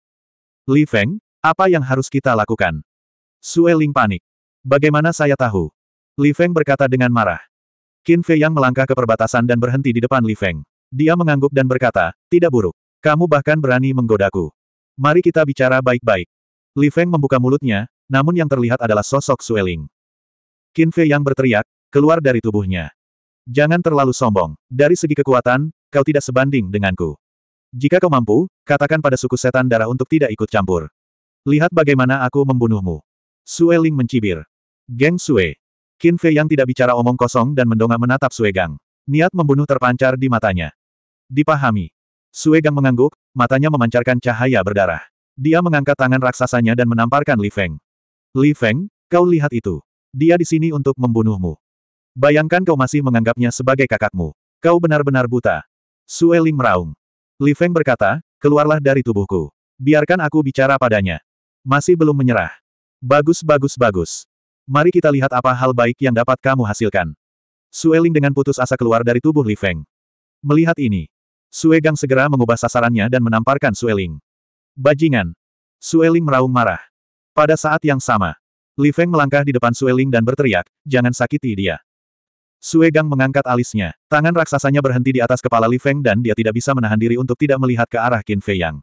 Li Feng, apa yang harus kita lakukan? Sue Ling panik. Bagaimana saya tahu? Li Feng berkata dengan marah. Qin Fei yang melangkah ke perbatasan dan berhenti di depan Li Feng. Dia mengangguk dan berkata, tidak buruk. Kamu bahkan berani menggodaku. Mari kita bicara baik-baik. Li Feng membuka mulutnya, namun yang terlihat adalah sosok Sueling. Qin Fei yang berteriak, keluar dari tubuhnya. Jangan terlalu sombong. Dari segi kekuatan, kau tidak sebanding denganku. Jika kau mampu, katakan pada suku setan darah untuk tidak ikut campur. Lihat bagaimana aku membunuhmu. Sueling mencibir. Geng Sue, Qin Fei yang tidak bicara omong kosong dan mendongak menatap Suegang. Niat membunuh terpancar di matanya. Dipahami. Suegang mengangguk, matanya memancarkan cahaya berdarah. Dia mengangkat tangan raksasanya dan menamparkan Li Feng. Li Feng, kau lihat itu. Dia di sini untuk membunuhmu. Bayangkan kau masih menganggapnya sebagai kakakmu. Kau benar-benar buta. Sue Ling meraung. Li Feng berkata, keluarlah dari tubuhku. Biarkan aku bicara padanya. Masih belum menyerah. Bagus bagus bagus. Mari kita lihat apa hal baik yang dapat kamu hasilkan. Sueling dengan putus asa keluar dari tubuh Li Feng. Melihat ini, Suegang segera mengubah sasarannya dan menamparkan Sueling. Bajingan. Sueling meraung marah. Pada saat yang sama, Li Feng melangkah di depan Sueling dan berteriak, jangan sakiti dia. Suegang mengangkat alisnya. Tangan raksasanya berhenti di atas kepala Li Feng dan dia tidak bisa menahan diri untuk tidak melihat ke arah Qin Fei Yang.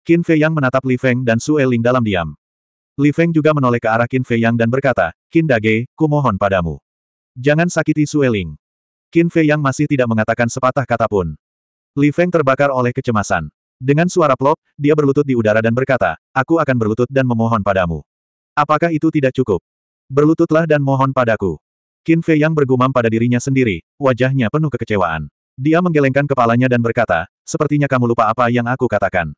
Qin Fei Yang menatap Li Feng dan Sueling dalam diam. Li Feng juga menoleh ke arah Qin Fei Yang dan berkata, Qin Dage, mohon padamu. Jangan sakiti Sue Ling. Qin Fei Yang masih tidak mengatakan sepatah kata pun. Li Feng terbakar oleh kecemasan. Dengan suara plop, dia berlutut di udara dan berkata, aku akan berlutut dan memohon padamu. Apakah itu tidak cukup? Berlututlah dan mohon padaku. Qin Fei Yang bergumam pada dirinya sendiri, wajahnya penuh kekecewaan. Dia menggelengkan kepalanya dan berkata, sepertinya kamu lupa apa yang aku katakan.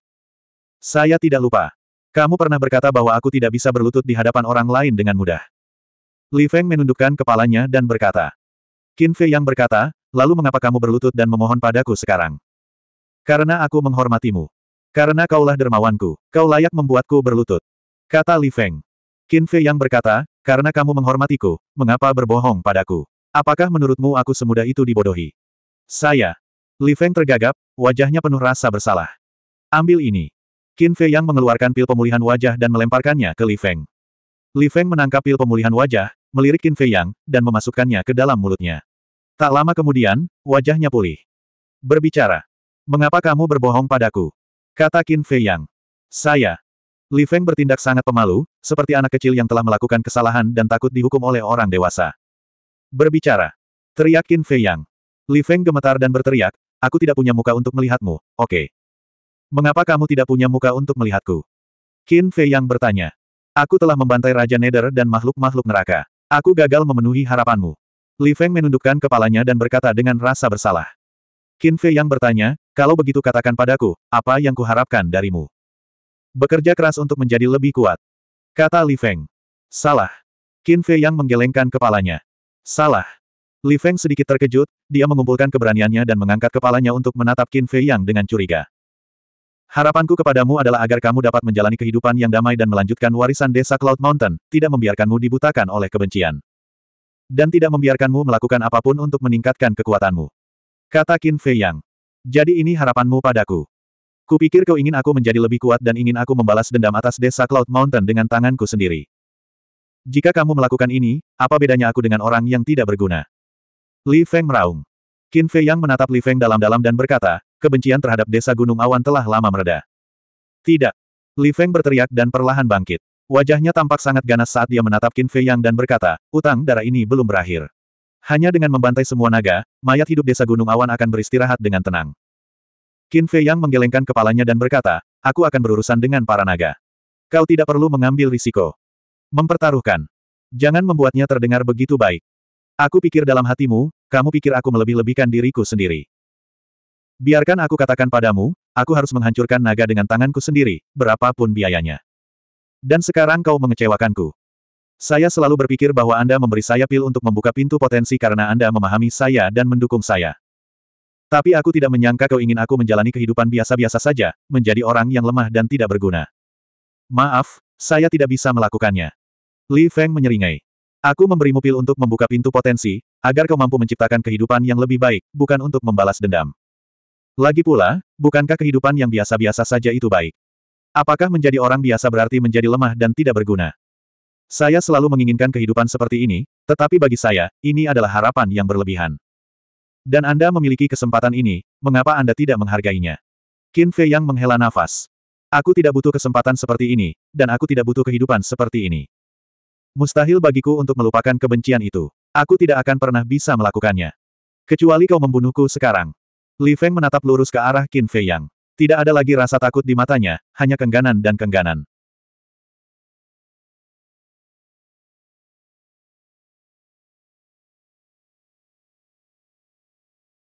Saya tidak lupa. Kamu pernah berkata bahwa aku tidak bisa berlutut di hadapan orang lain dengan mudah. Li Feng menundukkan kepalanya dan berkata. Qin Fei yang berkata, lalu mengapa kamu berlutut dan memohon padaku sekarang? Karena aku menghormatimu. Karena kaulah dermawanku, kau layak membuatku berlutut. Kata Li Feng. Qin Fei yang berkata, karena kamu menghormatiku, mengapa berbohong padaku? Apakah menurutmu aku semudah itu dibodohi? Saya. Li Feng tergagap, wajahnya penuh rasa bersalah. Ambil ini. Qin Fei Yang mengeluarkan pil pemulihan wajah dan melemparkannya ke Li Feng. Li Feng menangkap pil pemulihan wajah, melirik Qin Fei Yang, dan memasukkannya ke dalam mulutnya. Tak lama kemudian, wajahnya pulih. Berbicara. Mengapa kamu berbohong padaku? Kata Qin Fei Yang. Saya. Li Feng bertindak sangat pemalu, seperti anak kecil yang telah melakukan kesalahan dan takut dihukum oleh orang dewasa. Berbicara. Teriak Qin Fei Yang. Li Feng gemetar dan berteriak, aku tidak punya muka untuk melihatmu, oke. Okay. Mengapa kamu tidak punya muka untuk melihatku? Qin Fei yang bertanya. Aku telah membantai Raja Nether dan makhluk-makhluk neraka. Aku gagal memenuhi harapanmu. Li Feng menundukkan kepalanya dan berkata dengan rasa bersalah. Qin Fei yang bertanya, kalau begitu katakan padaku, apa yang kuharapkan darimu? Bekerja keras untuk menjadi lebih kuat. Kata Li Feng. Salah. Qin Fei yang menggelengkan kepalanya. Salah. Li Feng sedikit terkejut, dia mengumpulkan keberaniannya dan mengangkat kepalanya untuk menatap Qin Fei yang dengan curiga. Harapanku kepadamu adalah agar kamu dapat menjalani kehidupan yang damai dan melanjutkan warisan desa Cloud Mountain, tidak membiarkanmu dibutakan oleh kebencian. Dan tidak membiarkanmu melakukan apapun untuk meningkatkan kekuatanmu. Kata Qin Fei Yang. Jadi ini harapanmu padaku. Kupikir kau ingin aku menjadi lebih kuat dan ingin aku membalas dendam atas desa Cloud Mountain dengan tanganku sendiri. Jika kamu melakukan ini, apa bedanya aku dengan orang yang tidak berguna? Li Feng meraung. Qin Fei Yang menatap Li Feng dalam-dalam dan berkata, kebencian terhadap desa Gunung Awan telah lama mereda. Tidak. Li Feng berteriak dan perlahan bangkit. Wajahnya tampak sangat ganas saat dia menatap Qin Fei Yang dan berkata, utang darah ini belum berakhir. Hanya dengan membantai semua naga, mayat hidup desa Gunung Awan akan beristirahat dengan tenang. Qin Fei Yang menggelengkan kepalanya dan berkata, aku akan berurusan dengan para naga. Kau tidak perlu mengambil risiko. Mempertaruhkan. Jangan membuatnya terdengar begitu baik. Aku pikir dalam hatimu, kamu pikir aku melebih-lebihkan diriku sendiri. Biarkan aku katakan padamu, aku harus menghancurkan naga dengan tanganku sendiri, berapapun biayanya. Dan sekarang kau mengecewakanku. Saya selalu berpikir bahwa Anda memberi saya pil untuk membuka pintu potensi karena Anda memahami saya dan mendukung saya. Tapi aku tidak menyangka kau ingin aku menjalani kehidupan biasa-biasa saja, menjadi orang yang lemah dan tidak berguna. Maaf, saya tidak bisa melakukannya. Li Feng menyeringai. Aku memberimu pil untuk membuka pintu potensi, agar kau mampu menciptakan kehidupan yang lebih baik, bukan untuk membalas dendam. Lagi pula, bukankah kehidupan yang biasa-biasa saja itu baik? Apakah menjadi orang biasa berarti menjadi lemah dan tidak berguna? Saya selalu menginginkan kehidupan seperti ini, tetapi bagi saya, ini adalah harapan yang berlebihan. Dan Anda memiliki kesempatan ini, mengapa Anda tidak menghargainya? Qin Fei yang menghela nafas. Aku tidak butuh kesempatan seperti ini, dan aku tidak butuh kehidupan seperti ini. Mustahil bagiku untuk melupakan kebencian itu. Aku tidak akan pernah bisa melakukannya. Kecuali kau membunuhku sekarang. Li Feng menatap lurus ke arah Qin Fei Yang. Tidak ada lagi rasa takut di matanya, hanya kengganan dan kengganan.